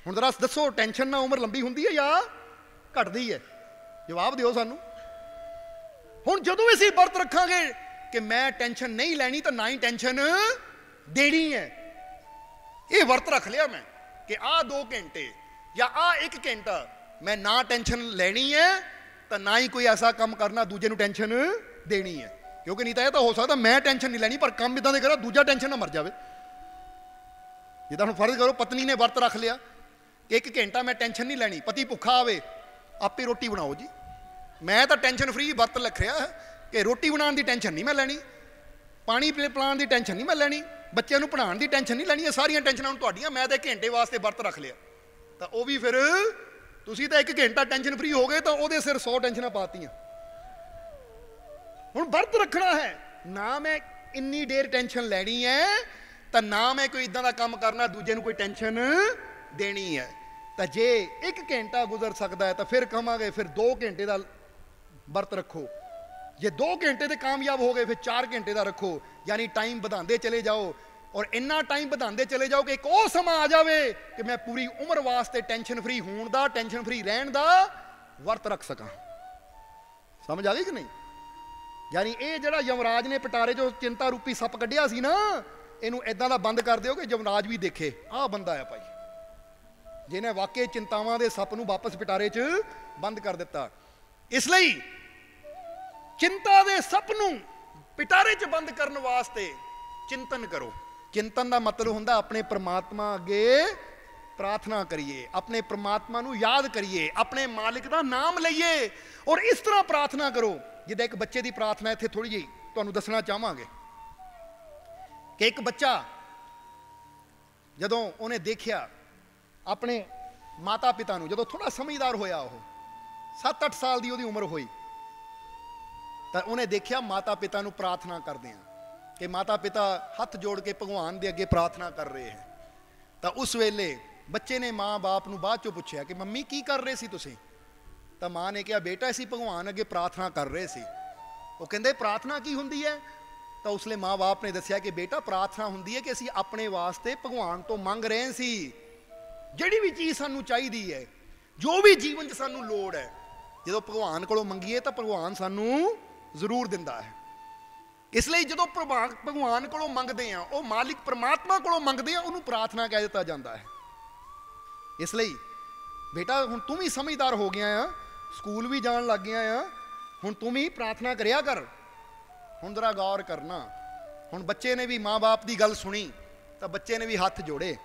ਹੁਣ ਜ਼ਰਾ ਦੱਸੋ ਟੈਨਸ਼ਨ ਨਾਲ ਉਮਰ ਲੰਬੀ ਹੁੰਦੀ ਹੈ ਜਾਂ ਘਟਦੀ ਹੈ ਜਵਾਬ ਦਿਓ ਸਾਨੂੰ ਹੁਣ ਜਦੋਂ ਅਸੀਂ ਵਰਤ ਰੱਖਾਂਗੇ ਕਿ ਮੈਂ ਟੈਨਸ਼ਨ ਨਹੀਂ ਲੈਣੀ ਤਾਂ ਨਾ ਹੀ ਟੈਨਸ਼ਨ ਦੇਣੀ ਹੈ ਇਹ ਵਰਤ ਰੱਖ ਲਿਆ ਮੈਂ ਕਿ ਆਹ 2 ਘੰਟੇ ਜਾਂ ਆਹ 1 ਘੰਟਾ ਮੈਂ ਨਾ ਟੈਨਸ਼ਨ ਲੈਣੀ ਹੈ ਤਾਂ ਨਾ ਹੀ ਕੋਈ ਐਸਾ ਕੰਮ ਕਰਨਾ ਦੂਜੇ ਨੂੰ ਟੈਨਸ਼ਨ ਦੇਣੀ ਹੈ ਕਿਉਂਕਿ ਨਹੀਂ ਤਾਂ ਇਹ ਤਾਂ ਹੋ ਸਕਦਾ ਮੈਂ ਟੈਨਸ਼ਨ ਨਹੀਂ ਲੈਣੀ ਪਰ ਕੰਮ ਇਦਾਂ ਦੇ ਕਰਾਂ ਦੂਜਾ ਟੈਨਸ਼ਨ ਨਾ ਮਰ ਜਾਵੇ ਜਿੱਦਾਂ ਹੁਣ ਫਰਜ਼ ਕਰੋ ਪਤਨੀ ਨੇ ਵਰਤ ਰੱਖ ਲਿਆ ਕਿ ਇੱਕ ਘੰਟਾ ਮੈਂ ਟੈਨਸ਼ਨ ਨਹੀਂ ਲੈਣੀ ਪਤੀ ਭੁੱਖਾ ਆਵੇ ਆਪੇ ਰੋਟੀ ਬਣਾਓ ਜੀ ਮੈਂ ਤਾਂ ਟੈਨਸ਼ਨ ਫ੍ਰੀ ਵਰਤ ਰੱਖ ਰਿਹਾ ਕਿ ਰੋਟੀ ਬਣਾਉਣ ਦੀ ਟੈਨਸ਼ਨ ਨਹੀਂ ਮੈਂ ਲੈਣੀ ਪਾਣੀ ਪਲਾਣ ਦੀ ਟੈਨਸ਼ਨ ਨਹੀਂ ਮੈਂ ਲੈਣੀ ਬੱਚਿਆਂ ਨੂੰ ਪੜਾਉਣ ਦੀ ਟੈਨਸ਼ਨ ਨਹੀਂ ਲੈਣੀ ਇਹ ਸਾਰੀਆਂ ਟੈਨਸ਼ਨਾਂ ਹੁਣ ਤੁਹਾਡੀਆਂ ਮੈਂ ਤਾਂ ਘੰਟੇ ਵਾਸਤੇ ਵਰਤ ਰੱਖ ਲਿਆ ਤਾਂ ਉਹ ਵੀ ਫਿਰ ਤੁਸੀਂ ਤਾਂ 1 ਘੰਟਾ ਟੈਨਸ਼ਨ ਫ੍ਰੀ ਹੋ ਗਏ ਤਾਂ ਉਹਦੇ ਸਿਰ 100 ਟੈਨਸ਼ਨਾਂ ਪਾਤੀਆਂ ਹੁਣ ਵਰਤ ਰੱਖਣਾ ਹੈ ਨਾ ਮੈਂ ਇੰਨੀ ਡੇਰ ਟੈਨਸ਼ਨ ਲੈਣੀ ਹੈ ਤਾਂ ਨਾ ਮੈਂ ਕੋਈ ਇਦਾਂ ਦਾ ਕੰਮ ਕਰਨਾ ਦੂਜੇ ਨੂੰ ਕੋਈ ਟੈਨਸ਼ਨ ਦੇਣੀ ਹੈ ਤਾਂ ਜੇ 1 ਘੰਟਾ ਗੁਜ਼ਰ ਸਕਦਾ ਹੈ ਤਾਂ ਫਿਰ ਕਹਾਂਗੇ ਫਿਰ 2 ਘੰਟੇ ਦਾ ਵਰਤ ਰੱਖੋ ਜੇ 2 ਘੰਟੇ ਤੇ ਕਾਮਯਾਬ ਹੋ ਗਏ ਫਿਰ 4 ਘੰਟੇ ਦਾ ਰੱਖੋ ਯਾਨੀ ਟਾਈਮ ਵਧਾਉਂਦੇ ਚਲੇ ਜਾਓ ਔਰ ਇੰਨਾ ਟਾਈਮ ਵਧਾਉਂਦੇ ਚਲੇ ਜਾਓ ਕਿ ਇੱਕ ਉਹ ਸਮਾਂ ਆ ਜਾਵੇ ਕਿ ਮੈਂ ਪੂਰੀ ਉਮਰ ਵਾਸਤੇ ਟੈਨਸ਼ਨ ਫ੍ਰੀ ਹੋਣ ਦਾ ਟੈਨਸ਼ਨ ਫ੍ਰੀ ਰਹਿਣ ਦਾ ਵਰਤ ਰੱਖ ਸਕਾਂ ਸਮਝ ਆ ਗਈ ਕਿ ਨਹੀਂ ਯਾਨੀ ਇਹ ਜਿਹੜਾ ਯਮਰਾਜ ਨੇ ਪਟਾਰੇ ਜੋ ਚਿੰਤਾ ਰੂਪੀ ਸੱਪ ਕੱਢਿਆ ਸੀ ਨਾ ਇਹਨੂੰ ਇਦਾਂ ਦਾ ਬੰਦ ਕਰ ਦਿਓ ਕਿ ਯਮਰਾਜ ਵੀ ਦੇਖੇ ਆਹ ਬੰਦਾ ਆ ਭਾਈ ਜਿਹਨੇ ਵਾਕਈ ਚਿੰਤਾਵਾਂ ਦੇ ਸੱਪ ਨੂੰ ਵਾਪਸ ਪਟਾਰੇ 'ਚ ਬੰਦ ਕਰ ਦਿੱਤਾ ਇਸ ਲਈ ਚਿੰਤਾ ਦੇ ਸੱਪ ਨੂੰ ਪਟਾਰੇ 'ਚ ਬੰਦ ਕਰਨ ਵਾਸਤੇ ਚਿੰਤਨ ਕਰੋ ਚਿੰਤਨ ਦਾ ਮਤਲਬ ਹੁੰਦਾ ਆਪਣੇ ਪ੍ਰਮਾਤਮਾ ਅੱਗੇ ਪ੍ਰਾਰਥਨਾ ਕਰੀਏ ਆਪਣੇ ਪ੍ਰਮਾਤਮਾ ਨੂੰ ਯਾਦ ਕਰੀਏ ਆਪਣੇ ਮਾਲਕ ਦਾ ਨਾਮ ਲਈਏ ਔਰ ਇਸ ਤਰ੍ਹਾਂ ਪ੍ਰਾਰਥਨਾ ਕਰੋ ਜਿੱਦਾਂ ਇੱਕ ਬੱਚੇ ਦੀ ਪ੍ਰਾਰਥਨਾ ਇੱਥੇ ਥੋੜੀ ਜਿਹੀ ਤੁਹਾਨੂੰ ਦੱਸਣਾ ਚਾਹਾਂਗੇ ਕਿ ਇੱਕ ਬੱਚਾ ਜਦੋਂ ਉਹਨੇ ਦੇਖਿਆ ਆਪਣੇ ਮਾਤਾ ਪਿਤਾ ਨੂੰ ਜਦੋਂ ਥੋੜਾ ਸਮਝਦਾਰ ਹੋਇਆ ਉਹ 7-8 ਸਾਲ ਦੀ ਉਹਦੀ ਉਮਰ ਹੋਈ ਤਾਂ ਉਹਨੇ ਦੇਖਿਆ ਮਾਤਾ ਪਿਤਾ ਨੂੰ ਪ੍ਰਾਰਥਨਾ ਕਰਦੇ ਆ ਕਿ ਮਾਤਾ ਪਿਤਾ ਹੱਥ ਜੋੜ ਕੇ ਭਗਵਾਨ ਦੇ ਅੱਗੇ ਪ੍ਰਾਰਥਨਾ ਕਰ ਰਹੇ ਹੈ ਤਾਂ ਉਸ ਵੇਲੇ ਬੱਚੇ ਨੇ ਮਾਂ-ਬਾਪ ਨੂੰ ਬਾਅਦ ਚੋਂ ਪੁੱਛਿਆ ਕਿ ਮੰਮੀ ਕੀ ਕਰ ਰਹੇ ਸੀ ਤੁਸੀਂ ਤਾਂ ਮਾਂ ਨੇ ਕਿਹਾ ਬੇਟਾ ਅਸੀਂ ਭਗਵਾਨ ਅੱਗੇ ਪ੍ਰਾਰਥਨਾ ਕਰ ਰਹੇ ਸੀ ਉਹ ਕਹਿੰਦੇ ਪ੍ਰਾਰਥਨਾ ਕੀ ਹੁੰਦੀ ਹੈ ਤਾਂ ਉਸਲੇ ਮਾਂ-ਬਾਪ ਨੇ ਦੱਸਿਆ ਕਿ ਬੇਟਾ ਪ੍ਰਾਰਥਨਾ ਹੁੰਦੀ ਹੈ ਕਿ ਅਸੀਂ ਆਪਣੇ ਵਾਸਤੇ ਭਗਵਾਨ ਤੋਂ ਮੰਗ ਰਹੇ ਸੀ ਜਿਹੜੀ ਵੀ ਚੀਜ਼ ਸਾਨੂੰ ਚਾਹੀਦੀ ਹੈ ਜੋ ਵੀ ਜੀਵਨ 'ਚ ਸਾਨੂੰ ਲੋੜ ਹੈ ਜਦੋਂ ਭਗਵਾਨ ਕੋਲੋਂ ਮੰਗੀਏ ਤਾਂ ਭਗਵਾਨ ਸਾਨੂੰ ਜ਼ਰੂਰ ਦਿੰਦਾ ਹੈ ਇਸ ਲਈ ਜਦੋਂ ਭਗਵਾਨ ਕੋਲੋਂ ਮੰਗਦੇ ਆ ਉਹ ਮਾਲਿਕ ਪ੍ਰਮਾਤਮਾ ਕੋਲੋਂ ਮੰਗਦੇ ਆ ਉਹਨੂੰ ਪ੍ਰਾਰਥਨਾ ਕਹਿ ਦਿੱਤਾ ਜਾਂਦਾ ਹੈ ਇਸ ਲਈ ਬੇਟਾ ਹੁਣ ਤੂੰ ਵੀ ਸਮਝਦਾਰ ਹੋ ਗਿਆ ਆ ਸਕੂਲ ਵੀ ਜਾਣ ਲੱਗ ਗਿਆ ਆ ਹੁਣ ਤੂੰ ਵੀ ਪ੍ਰਾਰਥਨਾ ਕਰਿਆ ਕਰ ਹੁਣ ਜ਼ਰਾ ਗੌਰ ਕਰਨਾ ਹੁਣ ਬੱਚੇ ਨੇ ਵੀ ਮਾਪੇ ਦੀ ਗੱਲ ਸੁਣੀ ਤਾਂ ਬੱਚੇ ਨੇ ਵੀ ਹੱਥ ਜੋੜੇ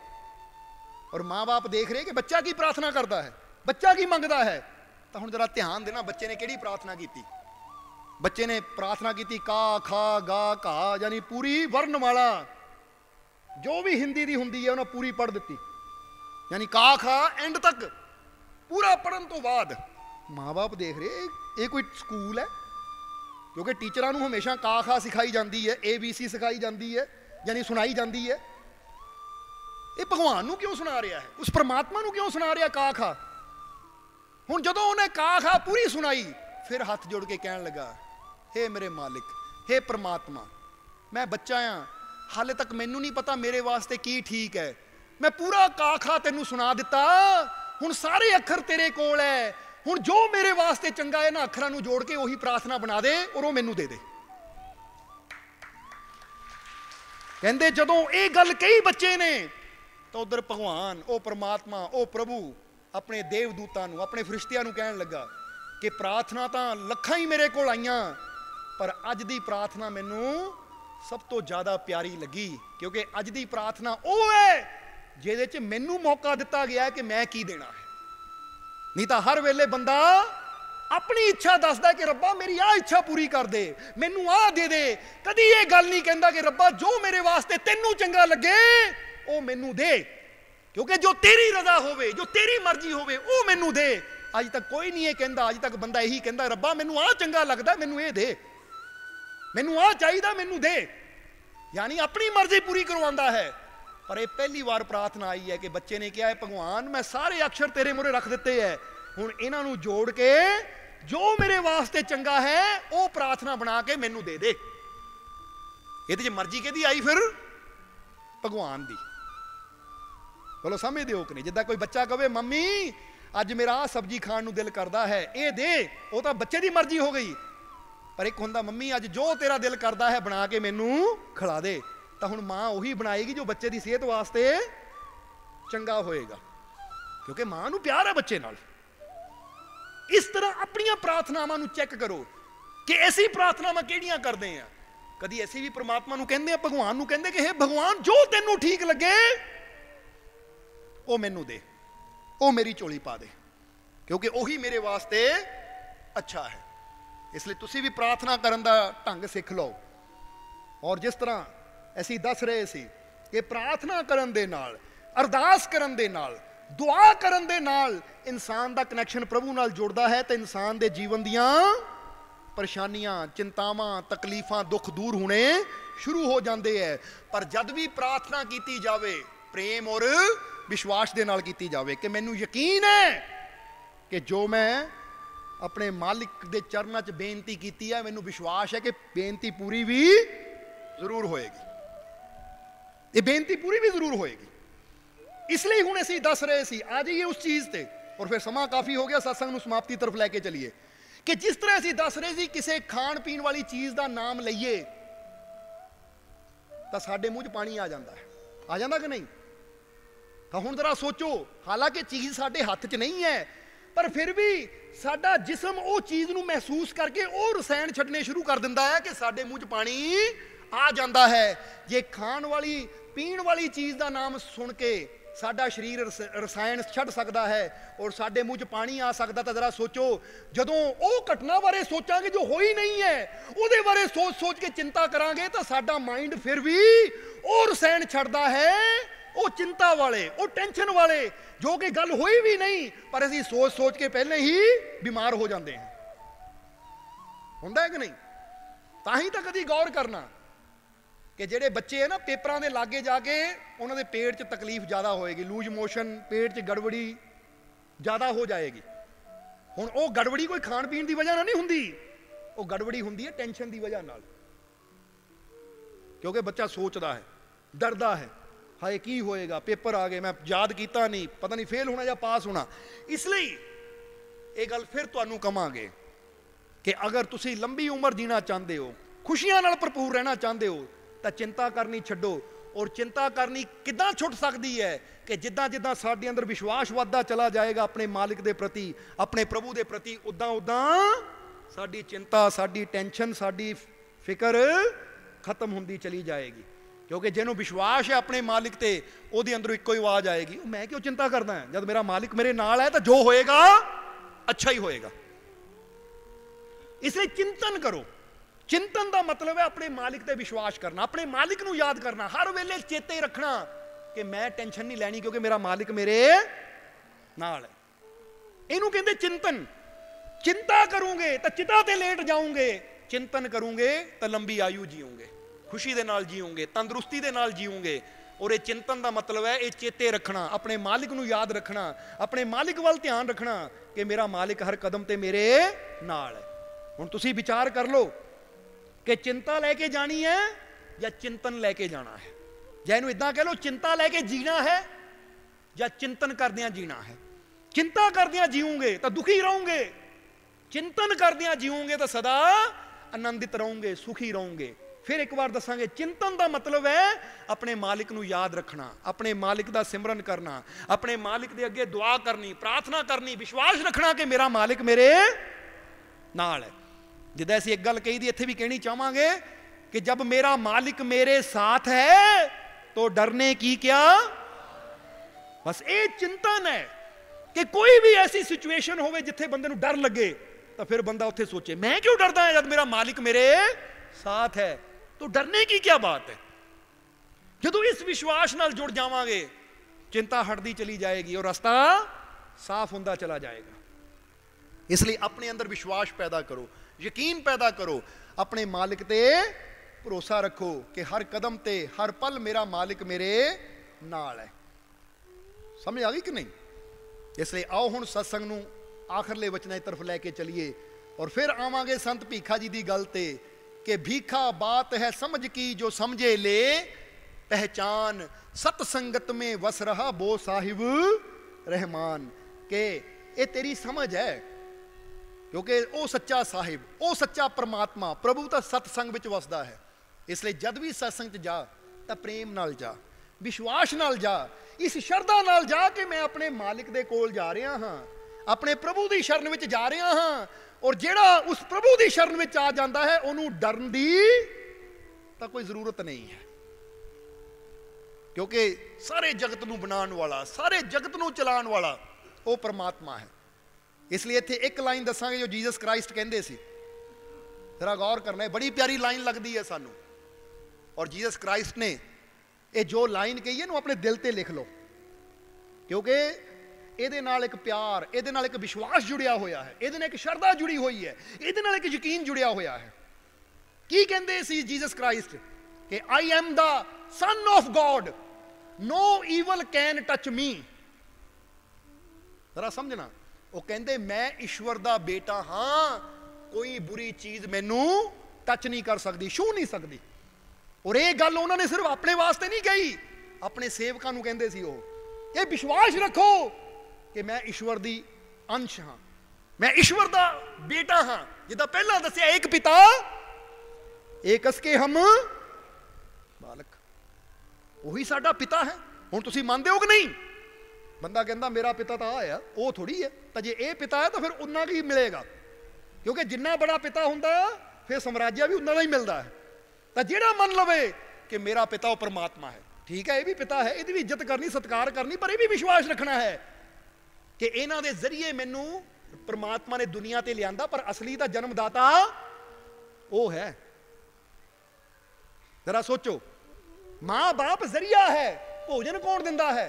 ਔਰ ਮਾਪੇ ਦੇਖ ਰਹੇ ਕਿ ਬੱਚਾ ਕੀ ਪ੍ਰਾਰਥਨਾ ਕਰਦਾ ਹੈ ਬੱਚਾ ਕੀ ਮੰਗਦਾ ਹੈ ਤਾਂ ਹੁਣ ਜ਼ਰਾ ਧਿਆਨ ਦੇਣਾ ਬੱਚੇ ਨੇ ਕਿਹੜੀ ਪ੍ਰਾਰਥਨਾ ਕੀਤੀ ਬੱਚੇ ਨੇ ਪ੍ਰਾਰਥਨਾ ਕੀਤੀ ਕਾ ਖਾ ਗਾ ਘਾ ਯਾਨੀ ਪੂਰੀ ਵਰਣਮਾਲਾ ਜੋ ਵੀ ਹਿੰਦੀ ਦੀ ਹੁੰਦੀ ਹੈ ਉਹਨਾਂ ਪੂਰੀ ਪੜ ਦਿੱਤੀ ਯਾਨੀ ਕਾ ਖਾ ਐਂਡ ਤੱਕ ਪੂਰਾ ਪੜਨ ਤੋਂ ਬਾਅਦ ਮਾਪੇ ਦੇਖ ਰਹੇ ਇਹ ਕੋਈ ਸਕੂਲ ਹੈ ਕਿਉਂਕਿ ਟੀਚਰਾਂ ਨੂੰ ਹਮੇਸ਼ਾ ਕਾ ਖਾ ਸਿਖਾਈ ਜਾਂਦੀ ਹੈ ਏ ਬੀ ਸੀ ਸਿਖਾਈ ਜਾਂਦੀ ਹੈ ਯਾਨੀ ਸੁਣਾਈ ਜਾਂਦੀ ਹੈ ਇਹ ਭਗਵਾਨ ਨੂੰ ਕਿਉਂ ਸੁਣਾ ਰਿਹਾ ਹੈ ਉਸ ਪਰਮਾਤਮਾ ਨੂੰ ਕਿਉਂ ਸੁਣਾ ਰਿਹਾ ਕਾ ਖਾ ਹੁਣ ਜਦੋਂ ਉਹਨੇ ਕਾ ਖਾ ਪੂਰੀ ਸੁਣਾਈ ਫਿਰ ਹੱਥ ਜੋੜ ਕੇ ਕਹਿਣ ਲੱਗਾ हे ਮੇਰੇ ਮਾਲਿਕ हे ਪ੍ਰਮਾਤਮਾ ਮੈਂ ਬੱਚਾ ਆ ਹਾਲੇ ਤੱਕ ਮੈਨੂੰ ਨਹੀਂ ਪਤਾ ਮੇਰੇ ਵਾਸਤੇ ਕੀ ਠੀਕ ਹੈ ਮੈਂ ਪੂਰਾ ਕਾਖਾ ਤੈਨੂੰ ਸੁਣਾ ਦਿੱਤਾ ਹੁਣ ਸਾਰੇ ਅੱਖਰ ਤੇਰੇ ਕੋਲ ਹੈ ਹੁਣ ਜੋ ਮੇਰੇ ਵਾਸਤੇ ਚੰਗਾ ਹੈ ਨਾ ਅੱਖਰਾਂ ਨੂੰ ਜੋੜ ਕੇ ਉਹੀ ਪ੍ਰਾਰਥਨਾ ਬਣਾ ਦੇ ਔਰ ਉਹ ਮੈਨੂੰ ਦੇ ਦੇ ਕਹਿੰਦੇ ਜਦੋਂ ਇਹ ਗੱਲ ਕਈ ਬੱਚੇ ਨੇ ਤਾਂ ਉਧਰ ਭਗਵਾਨ ਉਹ ਪ੍ਰਮਾਤਮਾ ਉਹ ਪ੍ਰਭੂ ਆਪਣੇ ਦੇਵਦੂਤਾਂ ਨੂੰ ਆਪਣੇ ਫਰਿਸ਼ਤਿਆਂ ਨੂੰ ਕਹਿਣ ਲੱਗਾ ਕਿ ਪ੍ਰਾਰਥਨਾ ਤਾਂ ਲੱਖਾਂ ਹੀ ਮੇਰੇ ਕੋਲ ਆਈਆਂ ਪਰ ਅੱਜ ਦੀ ਪ੍ਰਾਰਥਨਾ ਮੈਨੂੰ ਸਭ ਤੋਂ ਜ਼ਿਆਦਾ ਪਿਆਰੀ ਲੱਗੀ ਕਿਉਂਕਿ ਅੱਜ ਦੀ ਪ੍ਰਾਰਥਨਾ ਉਹ ਹੈ ਜਿਹਦੇ 'ਚ ਮੈਨੂੰ ਮੌਕਾ ਦਿੱਤਾ ਗਿਆ ਹੈ ਕਿ ਮੈਂ ਕੀ ਦੇਣਾ ਹੈ ਨਹੀਂ ਤਾਂ ਹਰ ਵੇਲੇ ਬੰਦਾ ਆਪਣੀ ਇੱਛਾ ਦੱਸਦਾ ਕਿ ਰੱਬਾ ਮੇਰੀ ਆ ਇੱਛਾ ਪੂਰੀ ਕਰ ਦੇ ਮੈਨੂੰ ਆ ਦੇ ਦੇ ਕਦੀ ਇਹ ਗੱਲ ਨਹੀਂ ਕਹਿੰਦਾ ਕਿ ਰੱਬਾ ਜੋ ਮੇਰੇ ਵਾਸਤੇ ਤੈਨੂੰ ਚੰਗਾ ਲੱਗੇ ਉਹ ਮੈਨੂੰ ਦੇ ਕਿਉਂਕਿ ਜੋ ਤੇਰੀ ਰਜ਼ਾ ਹੋਵੇ ਜੋ ਤੇਰੀ ਮਰਜ਼ੀ ਹੋਵੇ ਉਹ ਮੈਨੂੰ ਦੇ ਅੱਜ ਤੱਕ ਕੋਈ ਨਹੀਂ ਇਹ ਕਹਿੰਦਾ ਅੱਜ ਤੱਕ ਬੰਦਾ ਇਹੀ ਕਹਿੰਦਾ ਰੱਬਾ ਮੈਨੂੰ ਆ ਚੰਗਾ ਲੱਗਦਾ ਮੈਨੂੰ ਇਹ ਦੇ ਮੈਨੂੰ ਆ ਚਾਹੀਦਾ ਮੈਨੂੰ ਦੇ ਯਾਨੀ ਆਪਣੀ ਮਰਜ਼ੀ ਪੂਰੀ ਕਰਵਾਉਂਦਾ ਹੈ ਪਰ ਇਹ ਪਹਿਲੀ ਵਾਰ ਪ੍ਰਾਰਥਨਾ ਆਈ ਹੈ ਕਿ ਬੱਚੇ ਨੇ ਕਿਹਾ ਹੈ ਭਗਵਾਨ ਮੈਂ ਸਾਰੇ ਅਕਸ਼ਰ ਤੇਰੇ ਮੂਰੇ ਰੱਖ ਦਿੱਤੇ ਹੈ ਹੁਣ ਇਹਨਾਂ ਨੂੰ ਜੋੜ ਕੇ ਜੋ ਮੇਰੇ ਵਾਸਤੇ ਚੰਗਾ ਹੈ ਉਹ ਪ੍ਰਾਰਥਨਾ ਬਣਾ ਕੇ ਮੈਨੂੰ ਦੇ ਦੇ ਇਹਦੇ 'ਚ ਮਰਜ਼ੀ ਕਿਹਦੀ ਆਈ ਫਿਰ ਭਗਵਾਨ ਦੀ ਬੋਲੋ ਸਮਝਦੇ ਹੋ ਕਿ ਨਹੀਂ ਜਿੱਦਾਂ ਕੋਈ ਬੱਚਾ ਕਵੇ ਮੰਮੀ ਅੱਜ ਮੇਰਾ ਸਬਜ਼ੀ ਖਾਣ ਨੂੰ ਦਿਲ ਕਰਦਾ ਹੈ ਇਹ ਦੇ ਉਹ ਤਾਂ ਬੱਚੇ ਦੀ ਮਰਜ਼ੀ ਹੋ ਗਈ ਪਰ ਇੱਕ ਹੁੰਦਾ ਮੰਮੀ ਅੱਜ ਜੋ ਤੇਰਾ ਦਿਲ ਕਰਦਾ ਹੈ ਬਣਾ ਕੇ ਮੈਨੂੰ ਖਿਲਾ ਦੇ ਤਾਂ ਹੁਣ ਮਾਂ ਉਹੀ ਬਣਾਏਗੀ ਜੋ ਬੱਚੇ ਦੀ ਸਿਹਤ ਵਾਸਤੇ ਚੰਗਾ ਹੋਏਗਾ ਕਿਉਂਕਿ ਮਾਂ ਨੂੰ ਪਿਆਰ ਹੈ ਬੱਚੇ ਨਾਲ ਇਸ ਤਰ੍ਹਾਂ ਆਪਣੀਆਂ ਪ੍ਰਾਰਥਨਾਵਾਂ ਨੂੰ ਚੈੱਕ ਕਰੋ ਕਿ ਐਸੀ ਪ੍ਰਾਰਥਨਾਵਾਂ ਕਿਹੜੀਆਂ ਕਰਦੇ ਆ ਕਦੀ ਐਸੀ ਵੀ ਪ੍ਰਮਾਤਮਾ ਨੂੰ ਕਹਿੰਦੇ ਆ ਭਗਵਾਨ ਨੂੰ ਕਹਿੰਦੇ ਕਿ हे ਭਗਵਾਨ ਜੋ ਤੈਨੂੰ ਠੀਕ ਲੱਗੇ ਉਹ ਮੈਨੂੰ ਦੇ ਉਹ ਮੇਰੀ ਝੋਲੀ ਪਾ ਦੇ ਕਿਉਂਕਿ ਉਹੀ ਮੇਰੇ ਵਾਸਤੇ ਅੱਛਾ ਹੈ ਇਸ ਲਈ ਤੁਸੀਂ ਵੀ ਪ੍ਰਾਰਥਨਾ ਕਰਨ ਦਾ ਢੰਗ ਸਿੱਖ ਲਓ ਔਰ ਜਿਸ ਤਰ੍ਹਾਂ ਅਸੀਂ ਦੱਸ ਰਹੇ ਸੀ ਕਿ ਪ੍ਰਾਰਥਨਾ ਕਰਨ ਦੇ ਨਾਲ ਅਰਦਾਸ ਕਰਨ ਦੇ ਨਾਲ ਦੁਆ ਕਰਨ ਦੇ ਨਾਲ ਇਨਸਾਨ ਦਾ ਕਨੈਕਸ਼ਨ ਪ੍ਰਭੂ ਨਾਲ ਜੁੜਦਾ ਹੈ ਤੇ ਇਨਸਾਨ ਦੇ ਜੀਵਨ ਦੀਆਂ ਪਰੇਸ਼ਾਨੀਆਂ ਚਿੰਤਾਵਾਂ ਤਕਲੀਫਾਂ ਦੁੱਖ ਦੂਰ ਹੋਣੇ ਸ਼ੁਰੂ ਹੋ ਜਾਂਦੇ ਐ ਪਰ ਜਦ ਵੀ ਪ੍ਰਾਰਥਨਾ ਕੀਤੀ ਜਾਵੇ ਪ੍ਰੇਮ ਔਰ ਵਿਸ਼ਵਾਸ ਦੇ ਨਾਲ ਕੀਤੀ ਜਾਵੇ ਕਿ ਮੈਨੂੰ ਯਕੀਨ ਹੈ ਕਿ ਜੋ ਮੈਂ ਆਪਣੇ ਮਾਲਿਕ ਦੇ ਚਰਨਾਂ 'ਚ ਬੇਨਤੀ ਕੀਤੀ ਹੈ ਮੈਨੂੰ ਵਿਸ਼ਵਾਸ ਹੈ ਕਿ ਬੇਨਤੀ ਪੂਰੀ ਵੀ ਜ਼ਰੂਰ ਹੋਏਗੀ ਇਹ ਬੇਨਤੀ ਪੂਰੀ ਵੀ ਜ਼ਰੂਰ ਹੋਏਗੀ ਇਸ ਲਈ ਹੁਣ ਅਸੀਂ ਦੱਸ ਰਹੇ ਸੀ ਆ ਜਾਈਏ ਉਸ ਚੀਜ਼ ਤੇ ਔਰ ਫਿਰ ਸਮਾਂ ਕਾਫੀ ਹੋ ਗਿਆ satsang ਨੂੰ ਸਮਾਪਤੀ ਤਰਫ ਲੈ ਕੇ ਚਲੀਏ ਕਿ ਜਿਸ ਤਰ੍ਹਾਂ ਅਸੀਂ ਦੱਸ ਰਹੇ ਸੀ ਕਿਸੇ ਖਾਣ ਪੀਣ ਵਾਲੀ ਚੀਜ਼ ਦਾ ਨਾਮ ਲਈਏ ਤਾਂ ਸਾਡੇ ਮੂੰਹ 'ਚ ਪਾਣੀ ਆ ਜਾਂਦਾ ਹੈ ਆ ਜਾਂਦਾ ਕਿ ਨਹੀਂ ਤਾਂ ਹੁਣ ਜ਼ਰਾ ਸੋਚੋ ਹਾਲਾਂਕਿ ਚੀਜ਼ ਸਾਡੇ ਹੱਥ 'ਚ ਨਹੀਂ ਹੈ ਪਰ ਫਿਰ ਵੀ ਸਾਡਾ ਜਿਸਮ ਉਹ ਚੀਜ਼ ਨੂੰ ਮਹਿਸੂਸ ਕਰਕੇ ਉਹ ਰਸਾਇਣ ਛੱਡਨੇ ਸ਼ੁਰੂ ਕਰ ਦਿੰਦਾ ਹੈ ਕਿ ਸਾਡੇ ਮੂੰਹ 'ਚ ਪਾਣੀ ਆ ਜਾਂਦਾ ਹੈ ਜੇ ਖਾਣ ਵਾਲੀ ਪੀਣ ਵਾਲੀ ਚੀਜ਼ ਦਾ ਨਾਮ ਸੁਣ ਕੇ ਸਾਡਾ ਸਰੀਰ ਰਸਾਇਣ ਛੱਡ ਸਕਦਾ ਹੈ ਔਰ ਸਾਡੇ ਮੂੰਹ 'ਚ ਪਾਣੀ ਆ ਸਕਦਾ ਤਾਂ ਜ਼ਰਾ ਸੋਚੋ ਜਦੋਂ ਉਹ ਘਟਨਾ ਬਾਰੇ ਸੋਚਾਂਗੇ ਜੋ ਹੋਈ ਨਹੀਂ ਹੈ ਉਹਦੇ ਬਾਰੇ ਸੋਚ-ਸੋਚ ਕੇ ਚਿੰਤਾ ਕਰਾਂਗੇ ਤਾਂ ਸਾਡਾ ਮਾਈਂਡ ਫਿਰ ਵੀ ਉਹ ਰਸਾਇਣ ਛੱਡਦਾ ਹੈ ਉਹ ਚਿੰਤਾ ਵਾਲੇ ਉਹ ਟੈਨਸ਼ਨ ਵਾਲੇ ਜੋ ਕਿ ਗੱਲ ਹੋਈ ਵੀ ਨਹੀਂ ਪਰ ਅਸੀਂ ਸੋਚ-ਸੋਚ ਕੇ ਪਹਿਲੇ ਹੀ ਬਿਮਾਰ ਹੋ ਜਾਂਦੇ ਹਾਂ ਹੁੰਦਾ ਹੈ ਕਿ ਨਹੀਂ ਤਾਂ ਹੀ ਤਾਂ ਕਦੀ ਗੌਰ ਕਰਨਾ ਕਿ ਜਿਹੜੇ ਬੱਚੇ ਹੈ ਨਾ ਪੇਪਰਾਂ ਦੇ ਲਾਗੇ ਜਾ ਕੇ ਉਹਨਾਂ ਦੇ ਪੇਟ 'ਚ ਤਕਲੀਫ ਜ਼ਿਆਦਾ ਹੋਏਗੀ ਲੂਜ ਮੋਸ਼ਨ ਪੇਟ 'ਚ ਗੜਬੜੀ ਜ਼ਿਆਦਾ ਹੋ ਜਾਏਗੀ ਹੁਣ ਉਹ ਗੜਬੜੀ ਕੋਈ ਖਾਣ ਪੀਣ ਦੀ ਵਜ੍ਹਾ ਨਾਲ ਨਹੀਂ ਹੁੰਦੀ ਉਹ ਗੜਬੜੀ ਹੁੰਦੀ ਹੈ ਟੈਨਸ਼ਨ ਦੀ ਵਜ੍ਹਾ ਨਾਲ ਕਿਉਂਕਿ ਬੱਚਾ ਸੋਚਦਾ ਹੈ ਡਰਦਾ ਹੈ ਹਾਏ ਕੀ ਹੋਏਗਾ ਪੇਪਰ ਆ ਗਏ ਮੈਂ ਯਾਦ ਕੀਤਾ ਨਹੀਂ ਪਤਾ ਨਹੀਂ ਫੇਲ ਹੋਣਾ ਜਾਂ ਪਾਸ ਹੋਣਾ ਇਸ ਲਈ ਇਹ ਗੱਲ ਫਿਰ ਤੁਹਾਨੂੰ ਕਮਾਂਗੇ ਕਿ ਅਗਰ ਤੁਸੀਂ ਲੰਬੀ ਉਮਰ ਜੀਣਾ ਚਾਹੁੰਦੇ ਹੋ ਖੁਸ਼ੀਆਂ ਨਾਲ ਭਰਪੂਰ ਰਹਿਣਾ ਚਾਹੁੰਦੇ ਹੋ ਤਾਂ ਚਿੰਤਾ ਕਰਨੀ ਛੱਡੋ ਔਰ ਚਿੰਤਾ ਕਰਨੀ ਕਿਦਾਂ ਛੁੱਟ ਸਕਦੀ ਹੈ ਕਿ ਜਿੱਦਾਂ ਜਿੱਦਾਂ ਸਾਡੇ ਅੰਦਰ ਵਿਸ਼ਵਾਸ ਵੱਧਦਾ ਚਲਾ ਜਾਏਗਾ ਆਪਣੇ ਮਾਲਕ ਦੇ ਪ੍ਰਤੀ ਆਪਣੇ ਪ੍ਰਭੂ ਦੇ ਪ੍ਰਤੀ ਉਦਾਂ ਉਦਾਂ ਸਾਡੀ ਚਿੰਤਾ ਸਾਡੀ ਟੈਨਸ਼ਨ ਸਾਡੀ ਫਿਕਰ ਖਤਮ ਹੁੰਦੀ ਚਲੀ ਜਾਏਗੀ ਕਿਉਂਕਿ ਜਿਹਨੂੰ ਵਿਸ਼ਵਾਸ ਹੈ ਆਪਣੇ ਮਾਲਿਕ ਤੇ ਉਹਦੇ ਅੰਦਰੋਂ ਇੱਕੋ ਹੀ ਆਵਾਜ਼ ਆਏਗੀ ਮੈਂ ਕਿਉਂ ਚਿੰਤਾ ਕਰਦਾ ਹਾਂ ਜਦ ਮੇਰਾ ਮਾਲਿਕ ਮੇਰੇ ਨਾਲ ਹੈ ਤਾਂ ਜੋ ਹੋਏਗਾ ਅੱਛਾ ਹੀ ਹੋਏਗਾ ਇਸ ਲਈ ਚਿੰਤਨ ਕਰੋ ਚਿੰਤਨ ਦਾ ਮਤਲਬ ਹੈ ਆਪਣੇ ਮਾਲਿਕ ਤੇ ਵਿਸ਼ਵਾਸ ਕਰਨਾ ਆਪਣੇ ਮਾਲਿਕ ਨੂੰ ਯਾਦ ਕਰਨਾ ਹਰ ਵੇਲੇ ਚੇਤੇ ਰੱਖਣਾ ਕਿ ਮੈਂ ਟੈਨਸ਼ਨ ਨਹੀਂ ਲੈਣੀ ਕਿਉਂਕਿ ਮੇਰਾ ਮਾਲਿਕ ਮੇਰੇ ਨਾਲ ਹੈ ਇਹਨੂੰ ਕਹਿੰਦੇ ਚਿੰਤਨ ਚਿੰਤਾ ਕਰੋਗੇ ਤਾਂ ਚਿਤਾ ਤੇ ਲੇਟ ਜਾਓਗੇ ਚਿੰਤਨ ਕਰੋਗੇ ਤਾਂ ਲੰਬੀ ਆਯੂ ਜੀਉਂਗੇ ਖੁਸ਼ੀ ਦੇ ਨਾਲ ਜੀਉਂਗੇ ਤੰਦਰੁਸਤੀ ਦੇ ਨਾਲ ਜੀਉਂਗੇ ਔਰ ਇਹ ਚਿੰਤਨ ਦਾ ਮਤਲਬ ਹੈ ਇਹ ਚੇਤੇ ਰੱਖਣਾ ਆਪਣੇ ਮਾਲਿਕ ਨੂੰ ਯਾਦ ਰੱਖਣਾ ਆਪਣੇ ਮਾਲਿਕ ਵੱਲ ਧਿਆਨ ਰੱਖਣਾ ਕਿ ਮੇਰਾ ਮਾਲਿਕ ਹਰ ਕਦਮ ਤੇ ਮੇਰੇ ਨਾਲ ਹੈ ਹੁਣ ਤੁਸੀਂ ਵਿਚਾਰ ਕਰ ਲਓ ਕਿ ਚਿੰਤਾ ਲੈ ਕੇ ਜਾਣੀ ਹੈ ਜਾਂ ਚਿੰਤਨ ਲੈ ਕੇ ਜਾਣਾ ਹੈ ਜਾਂ ਇਹਨੂੰ ਇਦਾਂ ਕਹਿ ਲਓ ਚਿੰਤਾ ਲੈ ਕੇ ਜੀਣਾ ਹੈ ਜਾਂ ਚਿੰਤਨ ਕਰਦਿਆਂ ਜੀਣਾ ਹੈ ਚਿੰਤਾ ਕਰਦਿਆਂ ਜੀਉਂਗੇ ਤਾਂ ਦੁਖੀ ਰਹੋਗੇ ਚਿੰਤਨ ਕਰਦਿਆਂ ਜੀਉਂਗੇ ਤਾਂ ਸਦਾ ਆਨੰਦਿਤ ਰਹੋਗੇ ਸੁਖੀ ਰਹੋਗੇ ਫਿਰ ਇੱਕ ਵਾਰ ਦੱਸਾਂਗੇ ਚਿੰਤਨ ਦਾ ਮਤਲਬ ਹੈ ਆਪਣੇ ਮਾਲਿਕ ਨੂੰ ਯਾਦ ਰੱਖਣਾ ਆਪਣੇ ਮਾਲਿਕ ਦਾ ਸਿਮਰਨ ਕਰਨਾ ਆਪਣੇ ਮਾਲਿਕ ਦੇ ਅੱਗੇ ਦੁਆ ਕਰਨੀ ਪ੍ਰਾਰਥਨਾ ਕਰਨੀ ਵਿਸ਼ਵਾਸ ਰੱਖਣਾ ਕਿ ਮੇਰਾ ਮਾਲਿਕ ਮੇਰੇ ਨਾਲ ਹੈ ਜਿੱਦਾਂ ਅਸੀਂ ਇੱਕ ਗੱਲ ਕਹੀ ਦੀ ਇੱਥੇ ਵੀ ਕਹਿਣੀ ਚਾਹਾਂਗੇ ਕਿ ਜਦ ਮੇਰਾ ਮਾਲਿਕ ਮੇਰੇ ਸਾਥ ਹੈ ਤੋ ਡਰਨੇ ਕੀ ਕਿਆ ਬਸ ਇਹ ਚਿੰਤਨ ਹੈ ਕਿ ਕੋਈ ਵੀ ਐਸੀ ਸਿਚੁਏਸ਼ਨ ਹੋਵੇ ਜਿੱਥੇ ਬੰਦੇ ਨੂੰ ਡਰ ਲੱਗੇ ਤਾਂ ਫਿਰ ਬੰਦਾ ਉੱਥੇ ਸੋਚੇ ਮੈਂ ਕਿਉਂ ਡਰਦਾ ਹਾਂ ਜਦ ਮੇਰਾ ਮਾਲਿਕ ਮੇਰੇ ਸਾਥ ਹੈ तो डरने ਕੀ क्या बात है ਜਦੋਂ ਇਸ ਵਿਸ਼ਵਾਸ ਨਾਲ ਜੁੜ ਜਾਵਾਂਗੇ ਚਿੰਤਾ ਹਟਦੀ ਚਲੀ ਜਾਏਗੀ ਔਰ ਰਸਤਾ ਸਾਫ਼ ਹੁੰਦਾ ਚਲਾ ਜਾਏਗਾ ਇਸ ਲਈ ਆਪਣੇ ਅੰਦਰ ਵਿਸ਼ਵਾਸ ਪੈਦਾ ਕਰੋ ਯਕੀਨ ਪੈਦਾ ਕਰੋ ਆਪਣੇ ਮਾਲਕ ਤੇ ਭਰੋਸਾ ਰੱਖੋ ਕਿ ਹਰ ਕਦਮ ਤੇ ਹਰ ਪਲ ਮੇਰਾ ਮਾਲਕ ਮੇਰੇ ਨਾਲ ਹੈ ਸਮਝ ਆ ਗਈ ਕਿ ਨਹੀਂ ਇਸ ਲਈ ਆਓ ਹੁਣ ਸਤਸੰਗ ਨੂੰ ਆਖਰਲੇ ਵਚਨਾਂ ਦੀ ਤਰਫ ਲੈ ਕੇ ਚਲੀਏ ਔਰ ਫਿਰ ਆਵਾਂਗੇ ਸੰਤ ਭੀਖਾ ਜੀ ਦੀ ਗੱਲ ਤੇ ਕਿ ਭੀਖਾ ਬਾਤ ਹੈ ਸਮਝ ਕੀ ਜੋ ਸਮਝੇ ਲੇ ਪਹਿਚਾਨ ਸਤ ਸੰਗਤ ਮੇ ਵਸ ਰਹਾ ਬੋ ਸਾਹਿਬ ਰਹਿਮਾਨ ਕਿ ਇਹ ਤੇਰੀ ਸਮਝ ਹੈ ਕਿਉਂਕਿ ਉਹ ਸੱਚਾ ਸਾਹਿਬ ਉਹ ਸੱਚਾ ਪ੍ਰਮਾਤਮਾ ਪ੍ਰਭੂ ਤਾਂ ਸਤ ਸੰਗ ਵਿੱਚ ਵਸਦਾ ਹੈ ਇਸ ਲਈ ਜਦ ਵੀ ਸਤ 'ਚ ਜਾ ਤਾਂ ਪ੍ਰੇਮ ਨਾਲ ਜਾ ਵਿਸ਼ਵਾਸ ਨਾਲ ਜਾ ਇਸ ਸ਼ਰਧਾ ਨਾਲ ਜਾ ਕਿ ਮੈਂ ਆਪਣੇ ਮਾਲਿਕ ਦੇ ਕੋਲ ਜਾ ਰਿਹਾ ਹਾਂ ਆਪਣੇ ਪ੍ਰਭੂ ਦੀ ਸ਼ਰਨ ਵਿੱਚ ਜਾ ਰਿਹਾ ਹਾਂ ਔਰ ਜਿਹੜਾ ਉਸ ਪ੍ਰਭੂ ਦੀ ਸ਼ਰਨ ਵਿੱਚ ਆ ਜਾਂਦਾ ਹੈ ਉਹਨੂੰ ਡਰਨ ਦੀ ਤਾਂ ਕੋਈ ਜ਼ਰੂਰਤ ਨਹੀਂ ਹੈ ਕਿਉਂਕਿ ਸਾਰੇ ਜਗਤ ਨੂੰ ਬਣਾਉਣ ਵਾਲਾ ਸਾਰੇ ਜਗਤ ਨੂੰ ਚਲਾਉਣ ਵਾਲਾ ਉਹ ਪ੍ਰਮਾਤਮਾ ਹੈ ਇਸ ਲਈ ਇੱਥੇ ਇੱਕ ਲਾਈਨ ਦੱਸਾਂਗੇ ਜੋ ਜੀਸਸ ਕ੍ਰਾਈਸਟ ਕਹਿੰਦੇ ਸੀ ਜਰਾ ਗੌਰ ਕਰਨਾ ਹੈ ਬੜੀ ਪਿਆਰੀ ਲਾਈਨ ਲੱਗਦੀ ਹੈ ਸਾਨੂੰ ਔਰ ਜੀਸਸ ਕ੍ਰਾਈਸਟ ਨੇ ਇਹ ਜੋ ਲਾਈਨ ਕਹੀ ਹੈ ਨੂੰ ਆਪਣੇ ਦਿਲ ਤੇ ਲਿਖ ਲਓ ਕਿਉਂਕਿ ਇਹਦੇ ਨਾਲ ਇੱਕ ਪਿਆਰ ਇਹਦੇ ਨਾਲ ਇੱਕ ਵਿਸ਼ਵਾਸ ਜੁੜਿਆ ਹੋਇਆ ਹੈ ਇਹਦੇ ਨਾਲ ਇੱਕ ਸ਼ਰਧਾ ਜੁੜੀ ਹੋਈ ਹੈ ਇਹਦੇ ਨਾਲ ਇੱਕ ਯਕੀਨ ਜੁੜਿਆ ਹੋਇਆ ਹੈ ਕੀ ਕਹਿੰਦੇ ਸੀ ਜੀਸਸ ਕ੍ਰਾਈਸਟ ਕਿ I am the son of God no evil can touch me ਜ਼ਰਾ ਸਮਝਣਾ ਉਹ ਕਹਿੰਦੇ ਮੈਂ ਈਸ਼ਵਰ ਦਾ ਬੇਟਾ ਹਾਂ ਕੋਈ ਬੁਰੀ ਚੀਜ਼ ਮੈਨੂੰ ਟੱਚ ਨਹੀਂ ਕਰ ਸਕਦੀ ਛੂ ਨਹੀਂ ਸਕਦੀ ਔਰ ਇਹ ਗੱਲ ਉਹਨਾਂ ਨੇ ਸਿਰਫ ਆਪਣੇ ਵਾਸਤੇ ਨਹੀਂ ਕਹੀ ਆਪਣੇ ਸੇਵਕਾਂ ਨੂੰ ਕਹਿੰਦੇ ਸੀ ਉਹ ਇਹ ਵਿਸ਼ਵਾਸ ਰੱਖੋ ਕਿ ਮੈਂ ਈਸ਼ਵਰ ਦੀ ਅੰਸ਼ ਹਾਂ ਮੈਂ ਈਸ਼ਵਰ ਦਾ ਬੇਟਾ ਹਾਂ ਜਿੱਦਾਂ ਪਹਿਲਾਂ ਦੱਸਿਆ ਇੱਕ ਪਿਤਾ ਇੱਕ ਅਸਕੇ ਹਮ ਬਾਲਕ ਉਹੀ ਸਾਡਾ ਪਿਤਾ ਹੈ ਹੁਣ ਤੁਸੀਂ ਮੰਨਦੇ ਹੋ ਕਿ ਨਹੀਂ ਬੰਦਾ ਕਹਿੰਦਾ ਮੇਰਾ ਪਿਤਾ ਤਾਂ ਆ ਆ ਉਹ ਥੋੜੀ ਹੈ ਤਾਂ ਜੇ ਇਹ ਪਿਤਾ ਹੈ ਤਾਂ ਫਿਰ ਉਹਨਾਂ ਕੀ ਮਿਲੇਗਾ ਕਿਉਂਕਿ ਜਿੰਨਾ ਬੜਾ ਪਿਤਾ ਹੁੰਦਾ ਫਿਰ ਸਮਰਾਜਿਆ ਵੀ ਉਹਨਾਂ ਦਾ ਹੀ ਮਿਲਦਾ ਹੈ ਤਾਂ ਜਿਹੜਾ ਮੰਨ ਲਵੇ ਕਿ ਮੇਰਾ ਪਿਤਾ ਉਹ ਪਰਮਾਤਮਾ ਹੈ ਠੀਕ ਹੈ ਇਹ ਵੀ ਪਿਤਾ ਹੈ ਇਹਦੀ ਵੀ ਇੱਜ਼ਤ ਕਰਨੀ ਸਤਿਕਾਰ ਕਰਨੀ ਪਰ ਇਹ ਵੀ ਵਿਸ਼ਵਾਸ ਰੱਖਣਾ ਹੈ ਕਿ ਇਹਨਾਂ ਦੇ ਜ਼ਰੀਏ ਮੈਨੂੰ ਪ੍ਰਮਾਤਮਾ ਨੇ ਦੁਨੀਆ ਤੇ ਲਿਆਂਦਾ ਪਰ ਅਸਲੀ ਦਾ ਜਨਮਦਾਤਾ ਉਹ ਹੈ ਜਰਾ ਸੋਚੋ ਮਾਂ ਬਾਪ ਜ਼ਰੀਆ ਹੈ ਭੋਜਨ ਕੌਣ ਦਿੰਦਾ ਹੈ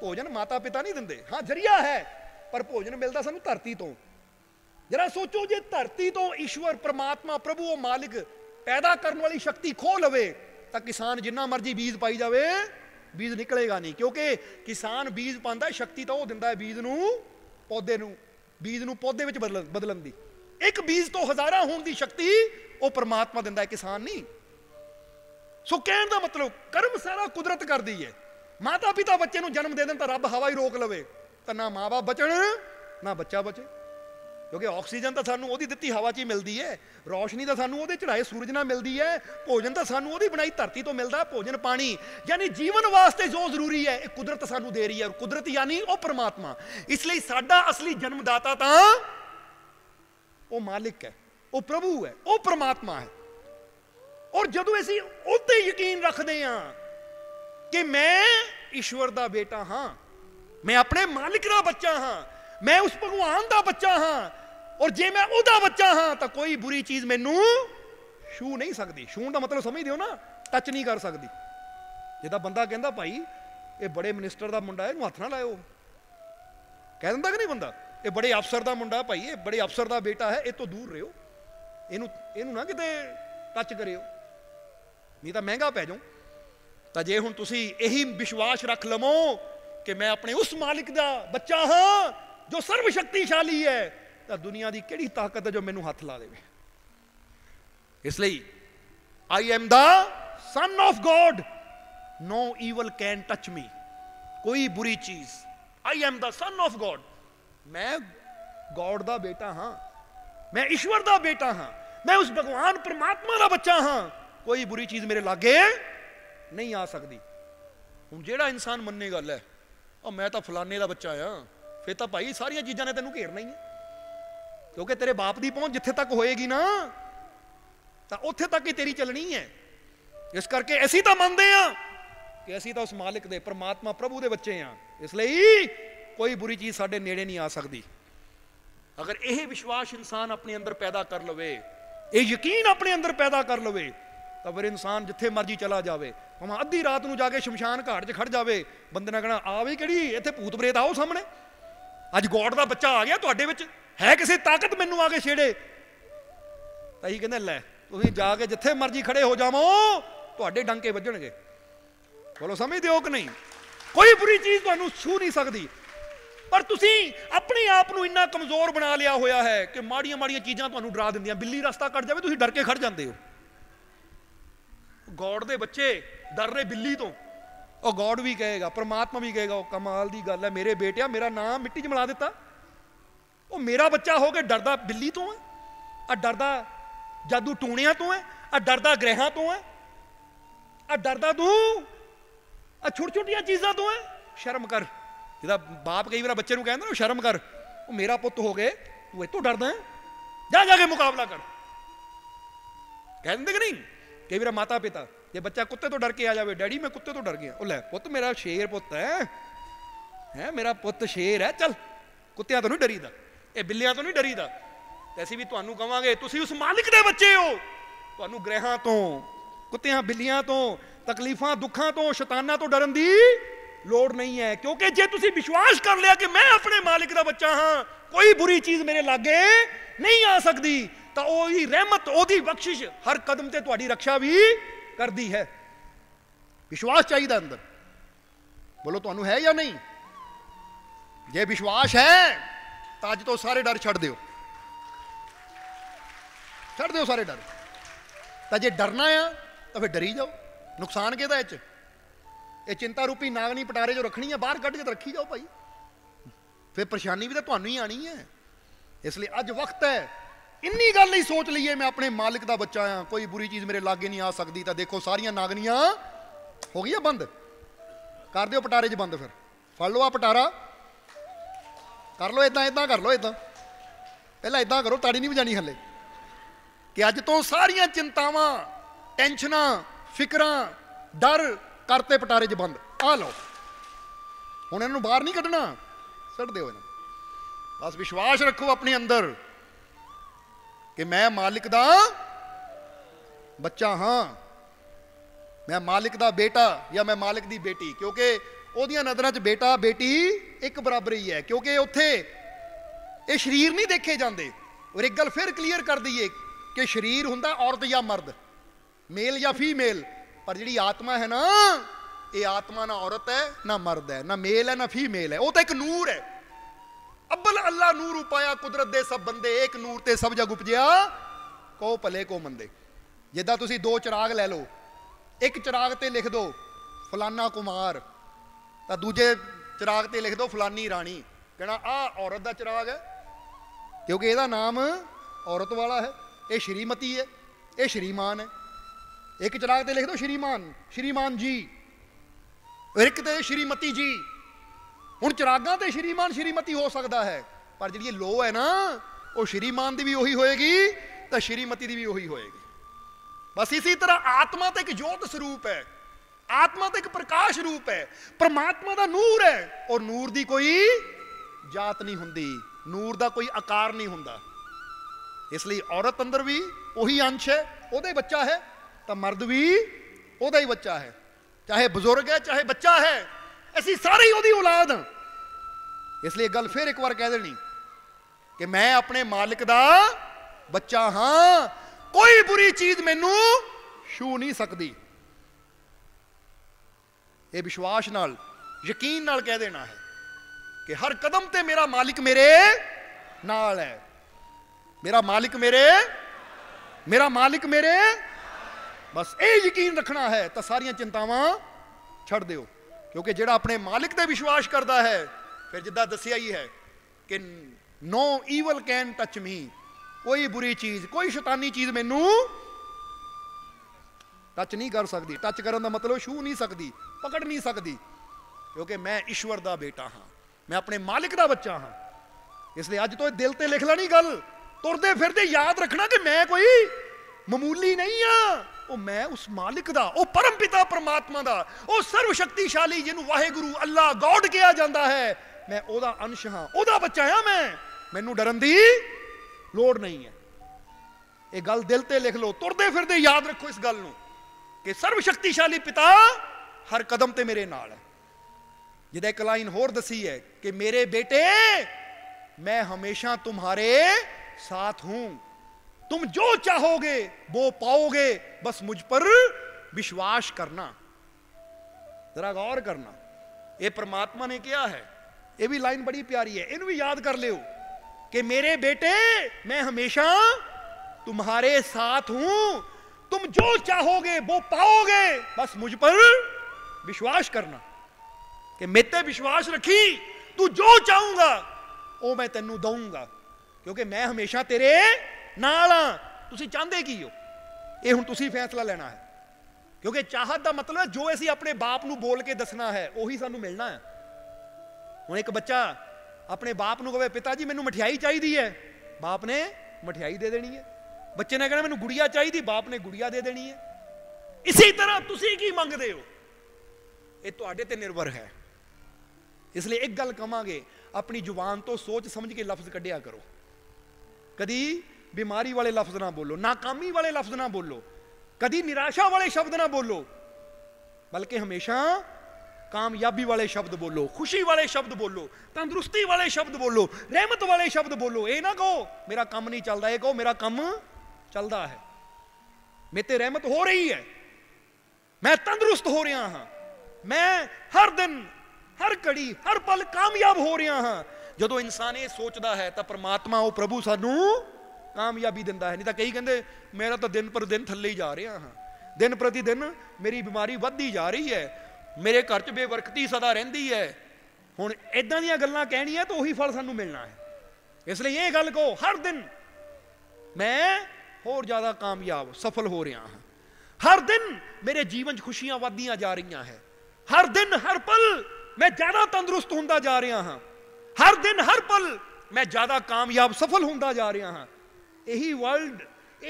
ਭੋਜਨ ਮਾਤਾ ਪਿਤਾ ਨਹੀਂ ਦਿੰਦੇ ਹਾਂ ਜ਼ਰੀਆ ਹੈ ਪਰ ਭੋਜਨ ਮਿਲਦਾ ਸਾਨੂੰ ਧਰਤੀ ਤੋਂ ਜਰਾ ਸੋਚੋ ਜੇ ਧਰਤੀ ਤੋਂ ਈਸ਼ਵਰ ਪ੍ਰਮਾਤਮਾ ਪ੍ਰਭੂ ਉਹ ਮਾਲਿਕ ਪੈਦਾ ਕਰਨ ਵਾਲੀ ਸ਼ਕਤੀ ਖੋ ਲਵੇ ਤਾਂ ਕਿਸਾਨ ਜਿੰਨਾ ਮਰਜ਼ੀ ਬੀਜ ਪਾਈ ਜਾਵੇ ਬੀਜ ਨਿਕਲੇਗਾ ਨਹੀਂ ਕਿਉਂਕਿ ਕਿਸਾਨ ਬੀਜ ਪਾਉਂਦਾ ਸ਼ਕਤੀ ਤਾਂ ਉਹ ਦਿੰਦਾ ਹੈ ਬੀਜ ਨੂੰ ਪੌਦੇ ਨੂੰ ਬੀਜ ਨੂੰ ਪੌਦੇ ਵਿੱਚ ਬਦਲਣ ਬਦਲਣ ਦੀ ਇੱਕ ਬੀਜ ਤੋਂ ਹਜ਼ਾਰਾਂ ਹੋਣ ਦੀ ਸ਼ਕਤੀ ਉਹ ਪ੍ਰਮਾਤਮਾ ਦਿੰਦਾ ਹੈ ਕਿਸਾਨ ਨਹੀਂ ਸੋ ਕਹਿਣ ਦਾ ਮਤਲਬ ਕਰਮ ਸਾਰਾ ਕੁਦਰਤ ਕਰਦੀ ਹੈ ਮਾਤਾ ਪਿਤਾ ਬੱਚੇ ਨੂੰ ਜਨਮ ਦੇ ਦੇਣ ਤਾਂ ਰੱਬ ਹਵਾ ਹੀ ਰੋਕ ਲਵੇ ਤਾਂ ਨਾ ਮਾਵਾ ਬਚਣ ਨਾ ਬੱਚਾ ਬਚੇ ਕਿਉਂਕਿ ਆਕਸੀਜਨ ਤਾਂ ਸਾਨੂੰ ਉਹਦੀ ਦਿੱਤੀ ਹਵਾ 'ਚ ਹੀ ਮਿਲਦੀ ਹੈ ਰੋਸ਼ਨੀ ਤਾਂ ਸਾਨੂੰ ਉਹਦੇ ਚੜਾਏ ਸੂਰਜ ਨਾਲ ਮਿਲਦੀ ਹੈ ਭੋਜਨ ਤਾਂ ਸਾਨੂੰ ਉਹਦੀ ਬਣਾਈ ਧਰਤੀ ਤੋਂ ਮਿਲਦਾ ਭੋਜਨ ਪਾਣੀ ਯਾਨੀ ਜੀਵਨ ਵਾਸਤੇ ਜੋ ਜ਼ਰੂਰੀ ਹੈ ਇਹ ਕੁਦਰਤ ਸਾਨੂੰ ਦੇ ਰਹੀ ਹੈ ਕੁਦਰਤ ਯਾਨੀ ਉਹ ਪ੍ਰਮਾਤਮਾ ਇਸ ਲਈ ਸਾਡਾ ਅਸਲੀ ਜਨਮਦਾਤਾ ਤਾਂ ਉਹ ਮਾਲਿਕ ਹੈ ਉਹ ਪ੍ਰਭੂ ਹੈ ਉਹ ਪ੍ਰਮਾਤਮਾ ਹੈ ਔਰ ਜਦੋਂ ਅਸੀਂ ਉੱਤੇ ਯਕੀਨ ਰੱਖਦੇ ਹਾਂ ਕਿ ਮੈਂ ਈਸ਼ਵਰ ਦਾ ਬੇਟਾ ਹਾਂ ਮੈਂ ਆਪਣੇ ਮਾਲਿਕ ਦਾ ਬੱਚਾ ਹਾਂ ਮੈਂ ਉਸ ਭਗਵਾਨ ਦਾ ਬੱਚਾ ਹਾਂ ਔਰ ਜੇ ਮੈਂ ਉਹਦਾ ਬੱਚਾ ਹਾਂ ਤਾਂ ਕੋਈ ਬੁਰੀ ਚੀਜ਼ ਮੈਨੂੰ ਛੂ ਨਹੀਂ ਸਕਦੀ ਛੂਣ ਦਾ ਮਤਲਬ ਸਮਝਦੇ ਹੋ ਨਾ ਟੱਚ ਨਹੀਂ ਕਰ ਸਕਦੀ ਤਾਂ ਬੰਦਾ ਕਹਿੰਦਾ ਭਾਈ ਇਹ ਬੜੇ ਮਿਨਿਸਟਰ ਦਾ ਮੁੰਡਾ ਹੈ ਇਹਨੂੰ ਹੱਥ ਨਾ ਲਾਇਓ ਕਹਿ ਦਿੰਦਾ ਕਿ ਨਹੀਂ ਬੰਦਾ ਇਹ ਬੜੇ ਅਫਸਰ ਦਾ ਮੁੰਡਾ ਭਾਈ ਇਹ ਬੜੇ ਅਫਸਰ ਦਾ ਬੇਟਾ ਹੈ ਇਹ ਤੋਂ ਦੂਰ ਰਹੋ ਇਹਨੂੰ ਇਹਨੂੰ ਨਾ ਕਿਤੇ ਟੱਚ ਕਰਿਓ ਨਹੀਂ ਤਾਂ ਮਹਿੰਗਾ ਪੈ ਜਾਉ ਤਾਂ ਜੇ ਹੁਣ ਤੁਸੀਂ ਇਹੀ ਵਿਸ਼ਵਾਸ ਰੱਖ ਲਵੋ ਕਿ ਮੈਂ ਆਪਣੇ ਉਸ ਮਾਲਿਕ ਦਾ ਬੱਚਾ ਹਾਂ ਜੋ ਸਰਵ ਸ਼ਕਤੀਸ਼ਾਲੀ ਹੈ ਤਾਂ ਦੁਨੀਆ ਦੀ ਕਿਹੜੀ ਤਾਕਤ ਹੈ ਜੋ ਮੈਨੂੰ ਹੱਥ ਲਾ ਦੇਵੇ ਇਸ ਲਈ I am the son of God no evil can touch me ਕੋਈ ਬੁਰੀ ਚੀਜ਼ I am the son of God ਮੈਂ ਗੋਡ ਦਾ ਬੇਟਾ ਹਾਂ ਮੈਂ ਈਸ਼ਵਰ ਦਾ ਬੇਟਾ ਹਾਂ ਮੈਂ ਉਸ ਭਗਵਾਨ ਪ੍ਰਮਾਤਮਾ ਦਾ ਬੱਚਾ ਹਾਂ ਕੋਈ ਬੁਰੀ ਚੀਜ਼ ਮੇਰੇ ਲਾਗੇ ਨਹੀਂ ਆ ਸਕਦੀ ਹੁਣ ਜਿਹੜਾ ਇਨਸਾਨ ਮੰਨੇ ਗੱਲ ਹੈ ਉਹ ਮੈਂ ਤਾਂ ਫਲਾਣੇ ਦਾ ਬੱਚਾ ਆ ਫੇਰ ਤਾਂ ਭਾਈ ਸਾਰੀਆਂ ਚੀਜ਼ਾਂ ਨੇ ਤੈਨੂੰ ਘੇਰਨਾ ਹੀ ਹੈ ਕਿਉਂਕਿ ਤੇਰੇ ਬਾਪ ਦੀ ਪਹੁੰਚ ਜਿੱਥੇ ਤੱਕ ਹੋਏਗੀ ਨਾ ਤਾਂ ਉੱਥੇ ਤੱਕ ਹੀ ਤੇਰੀ ਚੱਲਣੀ ਹੈ ਇਸ ਕਰਕੇ ਅਸੀਂ ਤਾਂ ਮੰਨਦੇ ਆ ਕਿ ਅਸੀਂ ਤਾਂ ਉਸ ਮਾਲਕ ਦੇ ਪ੍ਰਮਾਤਮਾ ਪ੍ਰਭੂ ਦੇ ਬੱਚੇ ਆ ਇਸ ਲਈ ਕੋਈ ਬੁਰੀ ਚੀਜ਼ ਸਾਡੇ ਨੇੜੇ ਨਹੀਂ ਆ ਸਕਦੀ ਅਗਰ ਇਹ ਵਿਸ਼ਵਾਸ ਇਨਸਾਨ ਆਪਣੇ ਅੰਦਰ ਪੈਦਾ ਕਰ ਲਵੇ ਇਹ ਯਕੀਨ ਆਪਣੇ ਅੰਦਰ ਪੈਦਾ ਕਰ ਲਵੇ ਤਾਂ ਫਿਰ ਇਨਸਾਨ ਜਿੱਥੇ ਮਰਜ਼ੀ ਚਲਾ ਜਾਵੇ ਭਾਵੇਂ ਅੱਧੀ ਰਾਤ ਨੂੰ ਜਾ ਕੇ ਸ਼ਮਸ਼ਾਨ ਘਾਟ 'ਚ ਖੜ ਜਾਵੇ ਬੰਦੇ ਨਾਲ ਕਹਣਾ ਆ ਵੀ ਕਿਹੜੀ ਇੱਥੇ ਭੂਤ ਪ੍ਰੇਤ ਆਓ ਸਾਹਮਣੇ ਅੱਜ ਗੋਡ ਦਾ ਬੱਚਾ ਆ ਗਿਆ ਤੁਹਾਡੇ ਵਿੱਚ ਹੈ ਕਿਸੇ ਤਾਕਤ ਮੈਨੂੰ ਆ ਕੇ ਛੇੜੇ ਤਾਂ ਹੀ ਕਹਿੰਦਾ ਲੈ ਤੁਸੀਂ ਜਾ ਕੇ ਜਿੱਥੇ ਮਰਜ਼ੀ ਖੜੇ ਹੋ ਜਾਵੋ ਤੁਹਾਡੇ ਡੰਕੇ ਵੱਜਣਗੇ ਬੋਲੋ ਸਮਝਦੇ ਹੋ ਕਿ ਨਹੀਂ ਕੋਈ ਬੁਰੀ ਚੀਜ਼ ਤੁਹਾਨੂੰ ਛੂ ਨਹੀਂ ਸਕਦੀ ਪਰ ਤੁਸੀਂ ਆਪਣੇ ਆਪ ਨੂੰ ਇੰਨਾ ਕਮਜ਼ੋਰ ਬਣਾ ਲਿਆ ਹੋਇਆ ਹੈ ਕਿ ਮਾੜੀਆਂ ਮਾੜੀਆਂ ਚੀਜ਼ਾਂ ਤੁਹਾਨੂੰ ਡਰਾ ਦਿੰਦੀਆਂ ਬਿੱਲੀ ਰਸਤਾ ਕੱਟ ਜਾਵੇ ਤੁਸੀਂ ਡਰ ਕੇ ਖੜ ਜਾਂਦੇ ਹੋ ਗੋਡ ਦੇ ਬੱਚੇ ਡਰ ਰਹੇ ਬਿੱਲੀ ਤੋਂ ਉਹ ਗੋਡ ਵੀ ਕਹੇਗਾ ਪਰਮਾਤਮਾ ਵੀ ਕਹੇਗਾ ਉਹ ਕਮਾਲ ਦੀ ਗੱਲ ਹੈ ਮੇਰੇ ਬੇਟਿਆ ਮੇਰਾ ਨਾਮ ਮਿੱਟੀ 'ਚ ਮਿਲਾ ਦਿੱਤਾ ਉਹ ਮੇਰਾ ਬੱਚਾ ਹੋ ਕੇ ਡਰਦਾ ਬਿੱਲੀ ਤੋਂ ਹੈ ਆ ਡਰਦਾ ਜਾਦੂ ਟੂਣਿਆਂ ਤੋਂ ਹੈ ਆ ਡਰਦਾ ਗ੍ਰਹਿਾਂ ਤੋਂ ਹੈ ਆ ਡਰਦਾ ਤੂੰ ਆ ਛੋਟ ਛੋਟੀਆਂ ਚੀਜ਼ਾਂ ਤੋਂ ਹੈ ਸ਼ਰਮ ਕਰ ਜਿਹਦਾ ਬਾਪ ਕਈ ਵਾਰ ਬੱਚੇ ਨੂੰ ਕਹਿੰਦਾ ਨਾ ਸ਼ਰਮ ਕਰ ਉਹ ਮੇਰਾ ਪੁੱਤ ਹੋ ਗਏ ਤੂੰ ਇਤੋਂ ਡਰਦਾ ਹੈ ਜਾ ਜਾ ਕੇ ਮੁਕਾਬਲਾ ਕਰ ਕਹਿੰਦੇ ਕਿ ਨਹੀਂ ਕਈ ਵਾਰ ਮਾਤਾ ਪਿਤਾ ਜੇ ਬੱਚਾ ਕੁੱਤੇ ਤੋਂ ਡਰ ਕੇ ਆ ਜਾਵੇ ਡੈਡੀ ਮੈਂ ਕੁੱਤੇ ਤੋਂ ਡਰ ਗਿਆ ਉਹ ਲੈ ਪੁੱਤ ਮੇਰਾ ਸ਼ੇਰ ਪੁੱਤ ਹੈ ਹੈ ਮੇਰਾ ਪੁੱਤ ਸ਼ੇਰ ਹੈ ਚੱਲ ਕੁੱਤਿਆਂ ਤੋਂ ਨਹੀਂ ਡਰੀਦਾ ਇਹ ਬਿੱਲਿਆਂ ਤੋਂ ਨਹੀਂ ਡਰੀਦਾ ਐਸੀ ਵੀ ਤੁਹਾਨੂੰ ਕਵਾਂਗੇ ਤੁਸੀਂ ਉਸ ਮਾਲਿਕ ਦੇ ਬੱਚੇ ਹੋ ਤੁਹਾਨੂੰ ਗ੍ਰਹਿਾਂ ਤੋਂ ਕੁੱਤਿਆਂ ਬਿੱਲੀਆਂ ਤੋਂ ਤਕਲੀਫਾਂ ਦੁੱਖਾਂ ਤੋਂ ਸ਼ੈਤਾਨਾਂ ਤੋਂ ਡਰਨ ਦੀ ਲੋੜ ਨਹੀਂ ਹੈ ਕਿਉਂਕਿ ਜੇ ਤੁਸੀਂ ਵਿਸ਼ਵਾਸ ਕਰ ਲਿਆ ਕਿ ਮੈਂ ਆਪਣੇ ਮਾਲਿਕ ਦਾ ਬੱਚਾ ਹਾਂ ਕੋਈ ਬੁਰੀ ਚੀਜ਼ ਮੇਰੇ ਲਾਗੇ ਨਹੀਂ ਆ ਸਕਦੀ ਤਾਂ ਉਹਦੀ ਰਹਿਮਤ ਉਹਦੀ ਬਖਸ਼ਿਸ਼ ਹਰ ਕਦਮ ਤੇ ਤੁਹਾਡੀ ਰੱਖਿਆ ਵੀ ਕਰਦੀ ਹੈ ਵਿਸ਼ਵਾਸ ਚਾਹੀਦਾ ਅੰਦਰ ਬੋਲੋ ਤੁਹਾਨੂੰ ਹੈ ਜਾਂ ਨਹੀਂ ਜੇ ਵਿਸ਼ਵਾਸ ਹੈ ਤਾਂ ਅੱਜ ਤੋਂ ਸਾਰੇ ਡਰ ਛੱਡ ਦਿਓ ਛੱਡ ਦਿਓ ਸਾਰੇ ਡਰ ਤਾਂ ਜੇ ਡਰਨਾ ਆ ਤਾਂ ਫਿਰ ਡਰੀ ਜਾਓ ਨੁਕਸਾਨ ਕਿਹਦਾ ਇਹ ਚ ਇਹ ਚਿੰਤਾ ਰੂਪੀ ਨਾਗਣੀ ਪਟਾਰੇ ਜੋ ਰੱਖਣੀ ਆ ਬਾਹਰ ਕੱਢ ਕੇ ਰੱਖੀ ਜਾਓ ਭਾਈ ਫਿਰ ਪਰੇਸ਼ਾਨੀ ਵੀ ਤਾਂ ਤੁਹਾਨੂੰ ਹੀ ਆਣੀ ਹੈ ਇਸ ਲਈ ਅੱਜ ਵਕਤ ਹੈ ਇੰਨੀ ਗੱਲ ਨਹੀਂ ਸੋਚ ਲਈਏ ਮੈਂ ਆਪਣੇ ਮਾਲਕ ਦਾ ਬੱਚਾ ਆ ਕੋਈ ਬੁਰੀ ਚੀਜ਼ ਮੇਰੇ ਲਾਗੇ ਨਹੀਂ ਆ ਸਕਦੀ ਤਾਂ ਦੇਖੋ ਸਾਰੀਆਂ ਨਾਗਣੀਆਂ ਹੋ ਗਈਆਂ ਬੰਦ ਕਰ ਦਿਓ ਪਟਾਰੇ 'ਚ ਬੰਦ ਫਿਰ ਫੜ ਲਓ ਆ ਪਟਾਰਾ ਕਰ ਲੋ ਇਦਾਂ ਇਦਾਂ ਕਰ ਲੋ ਇਦਾਂ ਪਹਿਲਾਂ ਇਦਾਂ ਕਰੋ ਤਾੜੀ ਨਹੀਂ ਵਜਾਣੀ ਹੱਲੇ ਕਿ ਅੱਜ ਤੋਂ ਸਾਰੀਆਂ ਚਿੰਤਾਵਾਂ ਟੈਨਸ਼ਨਾਂ ਫਿਕਰਾਂ ਡਰ ਕਰਤੇ ਪਟਾਰੇ 'ਚ ਬੰਦ ਆ ਲਓ ਹੁਣ ਇਹਨਾਂ ਨੂੰ ਬਾਹਰ ਨਹੀਂ ਕੱਢਣਾ ਛੱਡ ਦਿਓ ਇਹਨਾਂ ਬਸ ਵਿਸ਼ਵਾਸ ਰੱਖੋ ਆਪਣੇ ਅੰਦਰ ਕਿ ਮੈਂ ਮਾਲਿਕ ਦਾ ਬੱਚਾ ਹਾਂ ਮੈਂ ਮਾਲਿਕ ਦਾ ਬੇਟਾ ਜਾਂ ਮੈਂ ਮਾਲਿਕ ਦੀ ਬੇਟੀ ਕਿਉਂਕਿ ਉਹਦੀਆਂ ਨਜ਼ਰਾਂ 'ਚ ਬੇਟਾ ਬੇਟੀ ਇੱਕ ਬਰਾਬਰ ਹੀ ਹੈ ਕਿਉਂਕਿ ਉੱਥੇ ਇਹ ਸਰੀਰ ਨਹੀਂ ਦੇਖੇ ਜਾਂਦੇ ਔਰ ਇੱਕ ਗੱਲ ਫਿਰ ਕਲੀਅਰ ਕਰ ਦਈਏ ਕਿ ਸਰੀਰ ਹੁੰਦਾ ਔਰਤ ਜਾਂ ਮਰਦ ਮੇਲ ਜਾਂ ਫੀਮੇਲ ਪਰ ਜਿਹੜੀ ਆਤਮਾ ਹੈ ਨਾ ਇਹ ਆਤਮਾ ਨਾ ਔਰਤ ਹੈ ਨਾ ਮਰਦ ਹੈ ਨਾ ਮੇਲ ਹੈ ਨਾ ਫੀਮੇਲ ਹੈ ਉਹ ਤਾਂ ਇੱਕ ਨੂਰ ਹੈ ਅੱਬਲ ਅੱਲਾ ਨੂਰ ਉਪਾਇਆ ਕੁਦਰਤ ਦੇ ਸਭ ਬੰਦੇ ਇੱਕ ਨੂਰ ਤੇ ਸਭ ਜਗ ਉਪਜਿਆ ਕੋ ਭਲੇ ਕੋ ਮੰਦੇ ਜਿੱਦਾਂ ਤੁਸੀਂ ਦੋ ਚਿਰਾਗ ਲੈ ਲਓ ਇੱਕ ਚਿਰਾਗ ਤੇ ਲਿਖ ਦਿਓ ਫਲਾਨਾ ਕੁਮਾਰ ਤਾਂ ਦੂਜੇ ਚਿਰਾਗ ਤੇ ਲਿਖ ਦਿਓ ਫਲਾਨੀ ਰਾਣੀ ਕਹਿੰਦਾ ਆ ਔਰਤ ਦਾ ਚਿਰਾਗ ਹੈ ਕਿਉਂਕਿ ਇਹਦਾ ਨਾਮ ਔਰਤ ਵਾਲਾ ਹੈ ਇਹ ਸ਼੍ਰੀਮਤੀ ਹੈ ਇਹ ਸ਼੍ਰੀਮਾਨ ਹੈ ਇੱਕ ਚਿਰਾਗ ਤੇ ਲਿਖ ਦਿਓ ਸ਼੍ਰੀਮਾਨ ਸ਼੍ਰੀਮਾਨ ਜੀ ਇੱਕ ਤੇ ਸ਼੍ਰੀਮਤੀ ਜੀ ਹੁਣ ਚਿਰਾਗਾਂ ਤੇ ਸ਼੍ਰੀਮਾਨ ਸ਼੍ਰੀਮਤੀ ਹੋ ਸਕਦਾ ਹੈ ਪਰ ਜਿਹੜੀ ਇਹ ਲੋ ਹੈ ਨਾ ਉਹ ਸ਼੍ਰੀਮਾਨ ਦੀ ਵੀ ਉਹੀ ਹੋਏਗੀ ਤਾਂ ਸ਼੍ਰੀਮਤੀ ਦੀ ਵੀ ਉਹੀ ਹੋਏਗੀ ਬਸ ਇਸੇ ਤਰ੍ਹਾਂ ਆਤਮਾ ਤੇ ਇੱਕ ਜੋਤ ਸਰੂਪ ਹੈ ਆਤਮਾ ਤਾਂ ਇੱਕ ਪ੍ਰਕਾਸ਼ ਰੂਪ ਹੈ ਪਰਮਾਤਮਾ ਦਾ ਨੂਰ ਹੈ ਔਰ ਨੂਰ ਦੀ ਕੋਈ ਜਾਤ ਨਹੀਂ ਹੁੰਦੀ ਨੂਰ ਦਾ ਕੋਈ ਆਕਾਰ ਨਹੀਂ ਹੁੰਦਾ ਇਸ ਲਈ ਔਰਤ ਅੰਦਰ ਵੀ ਉਹੀ ਅੰਸ਼ ਹੈ ਉਹਦਾ ਹੀ ਬੱਚਾ ਹੈ ਤਾਂ ਮਰਦ ਵੀ ਉਹਦਾ ਹੀ ਬੱਚਾ ਹੈ ਚਾਹੇ ਬਜ਼ੁਰਗ ਹੈ ਚਾਹੇ ਬੱਚਾ ਹੈ ਅਸੀਂ ਸਾਰੇ ਹੀ ਉਹਦੀ ਔਲਾਦ ਹਾਂ ਇਸ ਲਈ ਗੱਲ ਫੇਰ ਇੱਕ ਵਾਰ ਕਹਿ ਦੇਣੀ ਕਿ ਮੈਂ ਆਪਣੇ ਮਾਲਕ ਦਾ ਬੱਚਾ ਹਾਂ ਕੋਈ ਬੁਰੀ ਚੀਜ਼ ਮੈਨੂੰ ਛੂ ਨਹੀਂ ਸਕਦੀ ਇਹ ਵਿਸ਼ਵਾਸ ਨਾਲ ਯਕੀਨ ਨਾਲ ਕਹਿ ਦੇਣਾ ਹੈ ਕਿ ਹਰ ਕਦਮ ਤੇ ਮੇਰਾ ਮਾਲਿਕ ਮੇਰੇ ਨਾਲ ਹੈ ਮੇਰਾ ਮਾਲਿਕ ਮੇਰੇ ਮੇਰਾ ਮਾਲਿਕ ਮੇਰੇ ਬਸ ਇਹ ਯਕੀਨ ਰੱਖਣਾ ਹੈ ਤਾਂ ਸਾਰੀਆਂ ਚਿੰਤਾਵਾਂ ਛੱਡ ਦਿਓ ਕਿਉਂਕਿ ਜਿਹੜਾ ਆਪਣੇ ਮਾਲਿਕ ਤੇ ਵਿਸ਼ਵਾਸ ਕਰਦਾ ਹੈ ਫਿਰ ਜਿੱਦਾਂ ਦੱਸਿਆ ਹੀ ਹੈ ਕਿ no evil can touch me ਕੋਈ ਬੁਰੀ ਚੀਜ਼ ਕੋਈ ਸ਼ੈਤਾਨੀ ਚੀਜ਼ ਮੈਨੂੰ ਟੱਚ ਨਹੀਂ ਕਰ ਸਕਦੀ ਟੱਚ ਕਰਨ ਦਾ ਮਤਲਬ ਛੂ ਨਹੀਂ ਸਕਦੀ ਪਕੜ ਨਹੀਂ ਸਕਦੀ ਕਿਉਂਕਿ ਮੈਂ ਈਸ਼ਵਰ ਦਾ ਬੇਟਾ ਹਾਂ ਮੈਂ ਆਪਣੇ ਮਾਲਕ ਦਾ ਬੱਚਾ ਹਾਂ ਇਸ ਲਈ ਅੱਜ ਤੋਂ ਇਹ ਦਿਲ ਤੇ ਲਿਖ ਲੈਣੀ ਗੱਲ ਤੁਰਦੇ ਫਿਰਦੇ ਯਾਦ ਰੱਖਣਾ ਕਿ ਮੈਂ ਕੋਈ ਮਾਮੂਲੀ ਨਹੀਂ ਆ ਉਹ ਮੈਂ ਉਸ ਮਾਲਕ ਦਾ ਉਹ ਪਰਮ ਪਿਤਾ ਪਰਮਾਤਮਾ ਦਾ ਉਹ ਸਰਵ ਸ਼ਕਤੀਸ਼ਾਲੀ ਜਿਹਨੂੰ ਵਾਹਿਗੁਰੂ ਅੱਲਾ ਗੋਡ ਕਿਹਾ ਜਾਂਦਾ ਹੈ ਮੈਂ ਉਹਦਾ ਅੰਸ਼ ਹਾਂ ਉਹਦਾ ਬੱਚਾ ਹਾਂ ਮੈਂ ਮੈਨੂੰ ਡਰਨ ਦੀ ਲੋੜ ਨਹੀਂ ਹੈ ਇਹ ਗੱਲ ਦਿਲ ਤੇ ਲਿਖ ਲਓ ਤੁਰਦੇ ਫਿਰਦੇ ਯਾਦ ਰੱਖੋ ਇਸ ਗੱਲ ਨੂੰ कि ਸਰਵ पिता हर कदम ਕਦਮ ਤੇ ਮੇਰੇ ਨਾਲ ਹੈ ਜਿਹਦਾ ਇੱਕ ਲਾਈਨ ਹੋਰ ਦਸੀ ਹੈ ਕਿ मैं हमेशा तुम्हारे साथ हूं तुम जो चाहोगे वो पाओगे बस मुझ पर विश्वास करना जरा गौर करना ये परमात्मा ने किया है ये भी लाइन बड़ी प्यारी है इन भी याद कर ले कि मेरे बेटे मैं हमेशा तुम्हारे साथ हूं तुम जो चाहोगे वो पाओगे बस मुझ पर विश्वास करना ਕਿ ਮੇਤੇ ਵਿਸ਼ਵਾਸ ਰੱਖੀ ਤੂੰ ਜੋ ਚਾਹੂੰਗਾ ਉਹ ਮੈਂ ਤੈਨੂੰ ਦਊਂਗਾ ਕਿਉਂਕਿ ਮੈਂ ਹਮੇਸ਼ਾ ਤੇਰੇ ਨਾਲ ਆ ਤੁਸੀਂ ਚਾਹੁੰਦੇ ਕੀ ਹੋ ਇਹ ਹੁਣ ਤੁਸੀਂ ਫੈਸਲਾ ਲੈਣਾ ਹੈ ਕਿਉਂਕਿ ਚਾਹਤ ਦਾ ਮਤਲਬ ਜੋ ਅਸੀਂ ਆਪਣੇ ਬਾਪ ਨੂੰ ਬੋਲ ਕੇ ਦੱਸਣਾ ਹੈ ਉਹੀ ਸਾਨੂੰ ਮਿਲਣਾ ਹੈ ਹੁਣ ਇੱਕ ਬੱਚਾ ਆਪਣੇ ਬਾਪ ਨੂੰ ਕਹੇ ਪਿਤਾ ਜੀ ਮੈਨੂੰ ਮਠਿਆਈ ਚਾਹੀਦੀ ਹੈ ਬਾਪ ਨੇ ਮਠਿਆਈ ਦੇ ਦੇਣੀ ਹੈ ਬੱਚੇ ਨੇ ਕਹਿਣਾ ਮੈਨੂੰ ਗੁੜੀਆ ਚਾਹੀਦੀ ਬਾਪ ਨੇ ਗੁੜੀਆ ਦੇ ਦੇਣੀ ਹੈ ਇਸੇ ਤਰ੍ਹਾਂ ਤੁਸੀਂ ਕੀ ਮੰਗਦੇ ਹੋ ਇਹ ਤੁਹਾਡੇ ਤੇ ਨਿਰਭਰ ਹੈ ਇਸ ਲਈ ਇੱਕ ਗੱਲ ਕਵਾਂਗੇ ਆਪਣੀ ਜ਼ੁਬਾਨ ਤੋਂ ਸੋਚ ਸਮਝ ਕੇ ਲਫ਼ਜ਼ ਕੱਢਿਆ ਕਰੋ ਕਦੀ ਬਿਮਾਰੀ ਵਾਲੇ ਲਫ਼ਜ਼ ਨਾ ਬੋਲੋ ਨਾਕਾਮੀ ਵਾਲੇ ਲਫ਼ਜ਼ ਨਾ ਬੋਲੋ ਕਦੀ ਨਿਰਾਸ਼ਾ ਵਾਲੇ ਸ਼ਬਦ ਨਾ ਬੋਲੋ ਬਲਕਿ ਹਮੇਸ਼ਾ ਕਾਮਯਾਬੀ ਵਾਲੇ ਸ਼ਬਦ ਬੋਲੋ ਖੁਸ਼ੀ ਵਾਲੇ ਸ਼ਬਦ ਬੋਲੋ ਤੰਦਰੁਸਤੀ ਵਾਲੇ ਸ਼ਬਦ ਬੋਲੋ ਰਹਿਮਤ ਵਾਲੇ ਸ਼ਬਦ ਬੋਲੋ ਇਹ ਨਾ ਕਹੋ ਮੇਰਾ ਕੰਮ ਨਹੀਂ ਚੱਲਦਾ ਇਹ ਕਹੋ ਮੇਰਾ ਕੰਮ ਚੱਲਦਾ ਹੈ ਮੇਤੇ ਰਹਿਮਤ ਹੋ ਰਹੀ ਹੈ ਮੈਂ ਤੰਦਰੁਸਤ ਹੋ ਰਿਹਾ ਹਾਂ ਮੈਂ ਹਰ ਦਿਨ ਹਰ ਘੜੀ ਹਰ ਪਲ ਕਾਮਯਾਬ ਹੋ ਰਿਹਾ ਹਾਂ ਜਦੋਂ ਇਨਸਾਨ ਇਹ ਸੋਚਦਾ ਹੈ ਤਾਂ ਪ੍ਰਮਾਤਮਾ ਉਹ ਪ੍ਰਭੂ ਸਾਨੂੰ ਕਾਮਯਾਬੀ ਦਿੰਦਾ ਹੈ ਨਹੀਂ ਤਾਂ ਕਈ ਕਹਿੰਦੇ ਮੇਰਾ ਤਾਂ ਦਿਨ ਪਰ ਦਿਨ ਥੱਲੇ ਹੀ ਜਾ ਰਿਹਾ ਹਾਂ ਦਿਨ ਪ੍ਰਤੀ ਦਿਨ ਮੇਰੀ ਬਿਮਾਰੀ ਵੱਧਦੀ ਜਾ ਰਹੀ ਹੈ ਮੇਰੇ ਘਰ 'ਚ ਬੇਵਰਕਤੀ ਸਦਾ ਰਹਿੰਦੀ ਹੈ ਹੁਣ ਇਦਾਂ ਦੀਆਂ ਗੱਲਾਂ ਕਹਿਣੀਆਂ ਤਾਂ ਉਹੀ ਫਲ ਸਾਨੂੰ ਮਿਲਣਾ ਹੈ ਇਸ ਲਈ ਇਹ ਗੱਲ ਕੋ ਹਰ ਦਿਨ ਮੈਂ ਹੋਰ ਜ਼ਿਆਦਾ ਕਾਮਯਾਬ ਸਫਲ ਹੋ ਰਿਹਾ ਹਾਂ ਹਰ ਦਿਨ ਮੇਰੇ ਜੀਵਨ 'ਚ ਖੁਸ਼ੀਆਂ ਵਧਦੀਆਂ ਜਾ ਰਹੀਆਂ ਹੈ ਹਰ ਦਿਨ ਹਰ ਪਲ ਮੈਂ ਜ਼ਿਆਦਾ ਤੰਦਰੁਸਤ ਹੁੰਦਾ ਜਾ ਰਿਹਾ ਹਾਂ ਹਰ ਦਿਨ ਹਰ ਪਲ ਮੈਂ ਜ਼ਿਆਦਾ ਕਾਮਯਾਬ ਸਫਲ ਹੁੰਦਾ ਜਾ ਰਿਹਾ ਹਾਂ ਇਹੀ ਵਰਲਡ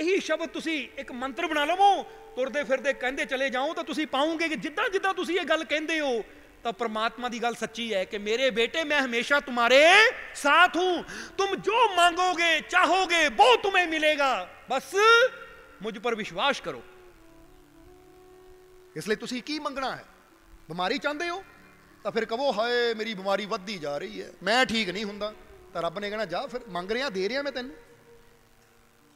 ਇਹੀ ਸ਼ਬਦ ਤੁਸੀਂ ਇੱਕ ਮੰਤਰ ਬਣਾ ਲਵੋ ਤੁਰਦੇ ਫਿਰਦੇ ਕਹਿੰਦੇ ਚਲੇ ਜਾਓ ਤਾਂ ਤੁਸੀਂ ਪਾਉਂਗੇ ਕਿ ਜਿੱਦਾਂ ਜਿੱਦਾਂ ਤੁਸੀਂ ਇਹ ਗੱਲ ਕਹਿੰਦੇ ਹੋ ਤਾਂ ਪ੍ਰਮਾਤਮਾ ਦੀ ਗੱਲ ਸੱਚੀ ਹੈ ਕਿ ਮੇਰੇ ਬੇਟੇ ਮੈਂ ਹਮੇਸ਼ਾ ਤੁਹਾਰੇ ਸਾਥ ਹੂੰ ਤੁਮ ਜੋ ਮੰਗੋਗੇ ਚਾਹੋਗੇ ਉਹ ਤੁਮੇ ਮਿਲੇਗਾ ਬਸ ਮੁਝ ਪਰ ਵਿਸ਼ਵਾਸ ਕਰੋ ਇਸ ਲਈ ਤੁਸੀਂ ਕੀ ਮੰਗਣਾ ਹੈ ਬਿਮਾਰੀ ਚਾਹੁੰਦੇ ਹੋ ਤਾਂ ਫਿਰ ਕਹੋ ਹਾਏ ਮੇਰੀ ਬਿਮਾਰੀ ਵੱਧਦੀ ਜਾ ਰਹੀ ਹੈ ਮੈਂ ਠੀਕ ਨਹੀਂ ਹੁੰਦਾ ਤਾਂ ਰੱਬ ਨੇ ਕਹਣਾ ਜਾ ਫਿਰ ਮੰਗ ਰਿਹਾ ਦੇ ਰਿਹਾ ਮੈਂ ਤੈਨੂੰ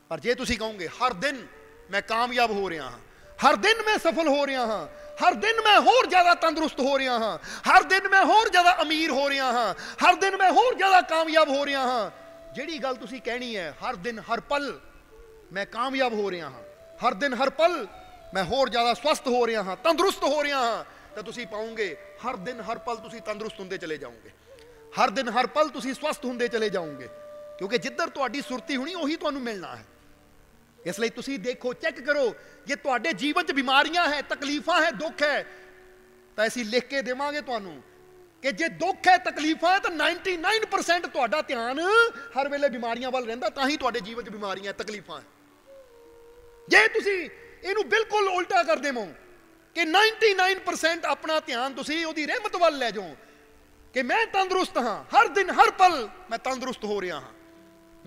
ਪਰ ਜੇ ਤੁਸੀਂ ਕਹੋਗੇ ਹਰ ਦਿਨ ਮੈਂ ਕਾਮਯਾਬ ਹੋ ਰਿਹਾ ਹਾਂ ਹਰ ਦਿਨ ਮੈਂ ਸਫਲ ਹੋ ਰਿਹਾ ਹਾਂ ਹਰ ਦਿਨ ਮੈਂ ਹੋਰ ਜ਼ਿਆਦਾ ਤੰਦਰੁਸਤ ਹੋ ਰਿਹਾ ਹਾਂ ਹਰ ਦਿਨ ਮੈਂ ਹੋਰ ਜ਼ਿਆਦਾ ਅਮੀਰ ਹੋ ਰਿਹਾ ਹਾਂ ਹਰ ਦਿਨ ਮੈਂ ਹੋਰ ਜ਼ਿਆਦਾ ਕਾਮਯਾਬ ਹੋ ਰਿਹਾ ਹਾਂ ਜਿਹੜੀ ਗੱਲ ਤੁਸੀਂ ਕਹਿਣੀ ਹੈ ਹਰ ਦਿਨ ਹਰ ਪਲ ਮੈਂ ਕਾਮਯਾਬ ਹੋ ਰਿਹਾ ਹਾਂ ਹਰ ਦਿਨ ਹਰ ਪਲ ਮੈਂ ਹੋਰ ਜ਼ਿਆਦਾ ਸਵਸਥ ਹੋ ਰਿਹਾ ਹਾਂ ਤੰਦਰੁਸਤ ਹੋ ਰਿਹਾ ਹਾਂ ਤਾਂ ਤੁਸੀਂ ਪਾਉਂਗੇ ਹਰ ਦਿਨ ਹਰ ਪਲ ਤੁਸੀਂ ਤੰਦਰੁਸਤ ਹੁੰਦੇ ਚਲੇ ਜਾਓਗੇ ਹਰ ਦਿਨ ਹਰ ਪਲ ਤੁਸੀਂ ਸਵਸਥ ਹੁੰਦੇ ਚਲੇ ਜਾਓਗੇ ਕਿਉਂਕਿ ਜਿੱਧਰ ਤੁਹਾਡੀ ਸੁਰਤੀ ਹੋਣੀ ਉਹੀ ਤੁਹਾਨੂੰ ਮਿਲਣਾ ਹੈ ਇਸ ਲਈ ਤੁਸੀਂ ਦੇਖੋ ਚੈੱਕ ਕਰੋ ਜੇ ਤੁਹਾਡੇ ਜੀਵਨ 'ਚ ਬਿਮਾਰੀਆਂ ਹੈ ਤਕਲੀਫਾਂ ਹੈ ਦੁੱਖ ਹੈ ਤਾਂ ਅਸੀਂ ਲਿਖ ਕੇ ਦੇਵਾਂਗੇ ਤੁਹਾਨੂੰ ਕਿ ਜੇ ਦੁੱਖ ਹੈ ਤਕਲੀਫਾਂ ਹੈ ਤਾਂ 99% ਤੁਹਾਡਾ ਧਿਆਨ ਹਰ ਵੇਲੇ ਬਿਮਾਰੀਆਂ ਵੱਲ ਰਹਿੰਦਾ ਤਾਂ ਹੀ ਤੁਹਾਡੇ ਜੀਵਨ 'ਚ ਬਿਮਾਰੀਆਂ ਤਕਲੀਫਾਂ ਹੈ ਜੇ ਤੁਸੀਂ ਇਹਨੂੰ ਬਿਲਕੁਲ ਉਲਟਾ ਕਰ ਦੇਵੋ ਕਿ 99% ਆਪਣਾ ਧਿਆਨ ਤੁਸੀਂ ਉਹਦੀ ਰਹਿਮਤ ਵੱਲ ਲੈ ਜਾਓ ਕਿ ਮੈਂ ਤੰਦਰੁਸਤ ਹਾਂ ਹਰ ਦਿਨ ਹਰ ਪਲ ਮੈਂ ਤੰਦਰੁਸਤ ਹੋ ਰਿਹਾ ਹਾਂ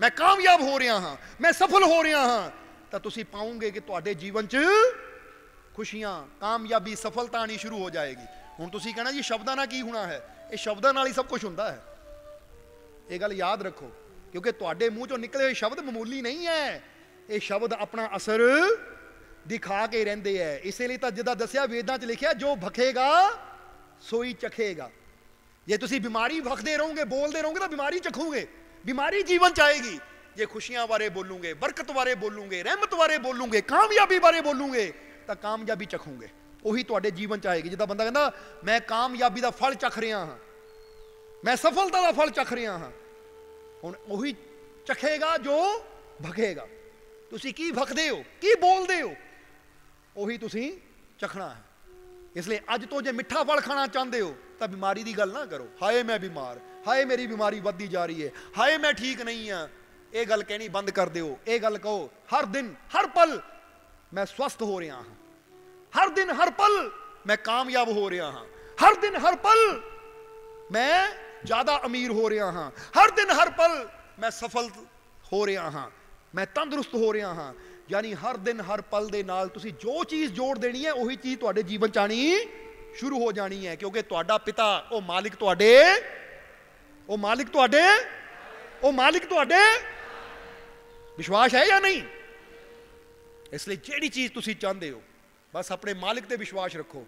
ਮੈਂ ਕਾਮਯਾਬ ਹੋ ਰਿਹਾ ਹਾਂ ਮੈਂ ਸਫਲ ਹੋ ਰਿਹਾ ਹਾਂ ਤਾਂ ਤੁਸੀਂ ਪਾਉਂਗੇ ਕਿ ਤੁਹਾਡੇ ਜੀਵਨ 'ਚ ਖੁਸ਼ੀਆਂ ਕਾਮਯਾਬੀ ਸਫਲਤਾ ਆਣੀ ਸ਼ੁਰੂ ਹੋ ਜਾਏਗੀ ਹੁਣ ਤੁਸੀਂ ਕਹਿਣਾ ਜੀ ਸ਼ਬਦਾਂ ਨਾਲ ਕੀ ਹੋਣਾ ਹੈ ਇਹ ਸ਼ਬਦਾਂ ਨਾਲ ਹੀ ਸਭ ਕੁਝ ਹੁੰਦਾ ਹੈ ਇਹ ਗੱਲ ਯਾਦ ਰੱਖੋ ਕਿਉਂਕਿ ਤੁਹਾਡੇ ਮੂੰਹ ਚੋਂ ਨਿਕਲੇ ਹੋਏ ਸ਼ਬਦ ਮਾਮੂਲੀ ਨਹੀਂ ਹੈ ਇਹ ਸ਼ਬਦ ਆਪਣਾ ਅਸਰ ਦਿਖਾ ਕੇ ਰਹਿੰਦੇ ਐ ਇਸੇ ਲਈ ਤਾਂ ਜਿੱਦਾਂ ਦੱਸਿਆ ਵੇਦਾਂ 'ਚ ਲਿਖਿਆ ਜੋ ਭਖੇਗਾ ਸੋਈ ਚਖੇਗਾ ਜੇ ਤੁਸੀਂ ਬਿਮਾਰੀ ਭਖਦੇ ਰਹੋਗੇ ਬੋਲਦੇ ਰਹੋਗੇ ਤਾਂ ਬਿਮਾਰੀ ਚਖੋਗੇ ਬਿਮਾਰੀ ਜੀਵਨ ਚ ਆਏਗੀ ਜੇ ਖੁਸ਼ੀਆਂ ਬਾਰੇ ਬੋਲੂਗੇ ਬਰਕਤ ਬਾਰੇ ਬੋਲੂਗੇ ਰਹਿਮਤ ਬਾਰੇ ਬੋਲੂਗੇ ਕਾਮਯਾਬੀ ਬਾਰੇ ਬੋਲੂਗੇ ਤਾਂ ਕਾਮਯਾਬੀ ਚਖੂਗੇ ਉਹੀ ਤੁਹਾਡੇ ਜੀਵਨ ਚ ਆਏਗੀ ਜਿੱਦਾਂ ਬੰਦਾ ਕਹਿੰਦਾ ਮੈਂ ਕਾਮਯਾਬੀ ਦਾ ਫਲ ਚਖ ਰਿਹਾ ਹਾਂ ਮੈਂ ਸਫਲਤਾ ਦਾ ਫਲ ਚਖ ਰਿਹਾ ਹਾਂ ਹੁਣ ਉਹੀ ਚਖੇਗਾ ਜੋ ਭਖੇਗਾ ਤੁਸੀਂ ਕੀ ਭਖਦੇ ਹੋ ਕੀ ਬੋਲਦੇ ਹੋ ਉਹੀ ਤੁਸੀਂ ਚਖਣਾ ਹੈ ਇਸ ਲਈ ਅੱਜ ਤੋਂ ਜੇ ਮਿੱਠਾ ਫਲ ਖਾਣਾ ਚਾਹੁੰਦੇ ਹੋ ਤਾਂ ਬਿਮਾਰੀ ਦੀ ਗੱਲ ਨਾ ਕਰੋ ਹਾਏ ਮੈਂ ਬਿਮਾਰ ਹਾਏ ਮੇਰੀ ਬਿਮਾਰੀ ਵੱਧਦੀ ਜਾ ਰਹੀ ਹੈ ਹਾਏ ਮੈਂ ਠੀਕ ਨਹੀਂ ਆ ਇਹ ਗੱਲ ਕਹਿਣੀ ਬੰਦ ਕਰ ਦਿਓ ਇਹ ਗੱਲ ਕਹੋ ਹਰ ਦਿਨ ਹਰ ਪਲ ਮੈਂ ਸਵਸਥ ਹੋ ਰਿਹਾ ਹਾਂ ਹਰ ਦਿਨ ਹਰ ਪਲ ਮੈਂ ਕਾਮਯਾਬ ਹੋ ਰਿਹਾ ਹਾਂ ਹਰ ਦਿਨ ਹਰ ਪਲ ਮੈਂ ਜ਼ਿਆਦਾ ਅਮੀਰ ਹੋ ਰਿਹਾ ਹਾਂ ਹਰ ਦਿਨ ਹਰ ਪਲ ਮੈਂ ਸਫਲ ਹੋ ਰਿਹਾ ਹਾਂ ਮੈਂ ਤੰਦਰੁਸਤ ਹੋ ਰਿਹਾ ਹਾਂ ਯਾਨੀ ਹਰ ਦਿਨ ਹਰ ਪਲ ਦੇ ਨਾਲ ਤੁਸੀਂ ਜੋ ਚੀਜ਼ ਜੋੜ ਦੇਣੀ ਹੈ ਉਹੀ ਚੀਜ਼ ਤੁਹਾਡੇ ਜੀਵਨ ਚ ਆਣੀ ਸ਼ੁਰੂ ਹੋ ਜਾਣੀ ਹੈ ਕਿਉਂਕਿ ਤੁਹਾਡਾ ਪਿਤਾ ਉਹ ਮਾਲਿਕ ਤੁਹਾਡੇ ਉਹ ਮਾਲਿਕ ਤੁਹਾਡੇ ਉਹ ਮਾਲਿਕ ਤੁਹਾਡੇ ਵਿਸ਼ਵਾਸ ਹੈ ਜਾਂ ਨਹੀਂ ਇਸ ਲਈ ਜਿਹੜੀ ਚੀਜ਼ ਤੁਸੀਂ ਚਾਹੁੰਦੇ ਹੋ ਬਸ ਆਪਣੇ ਮਾਲਕ ਤੇ ਵਿਸ਼ਵਾਸ ਰੱਖੋ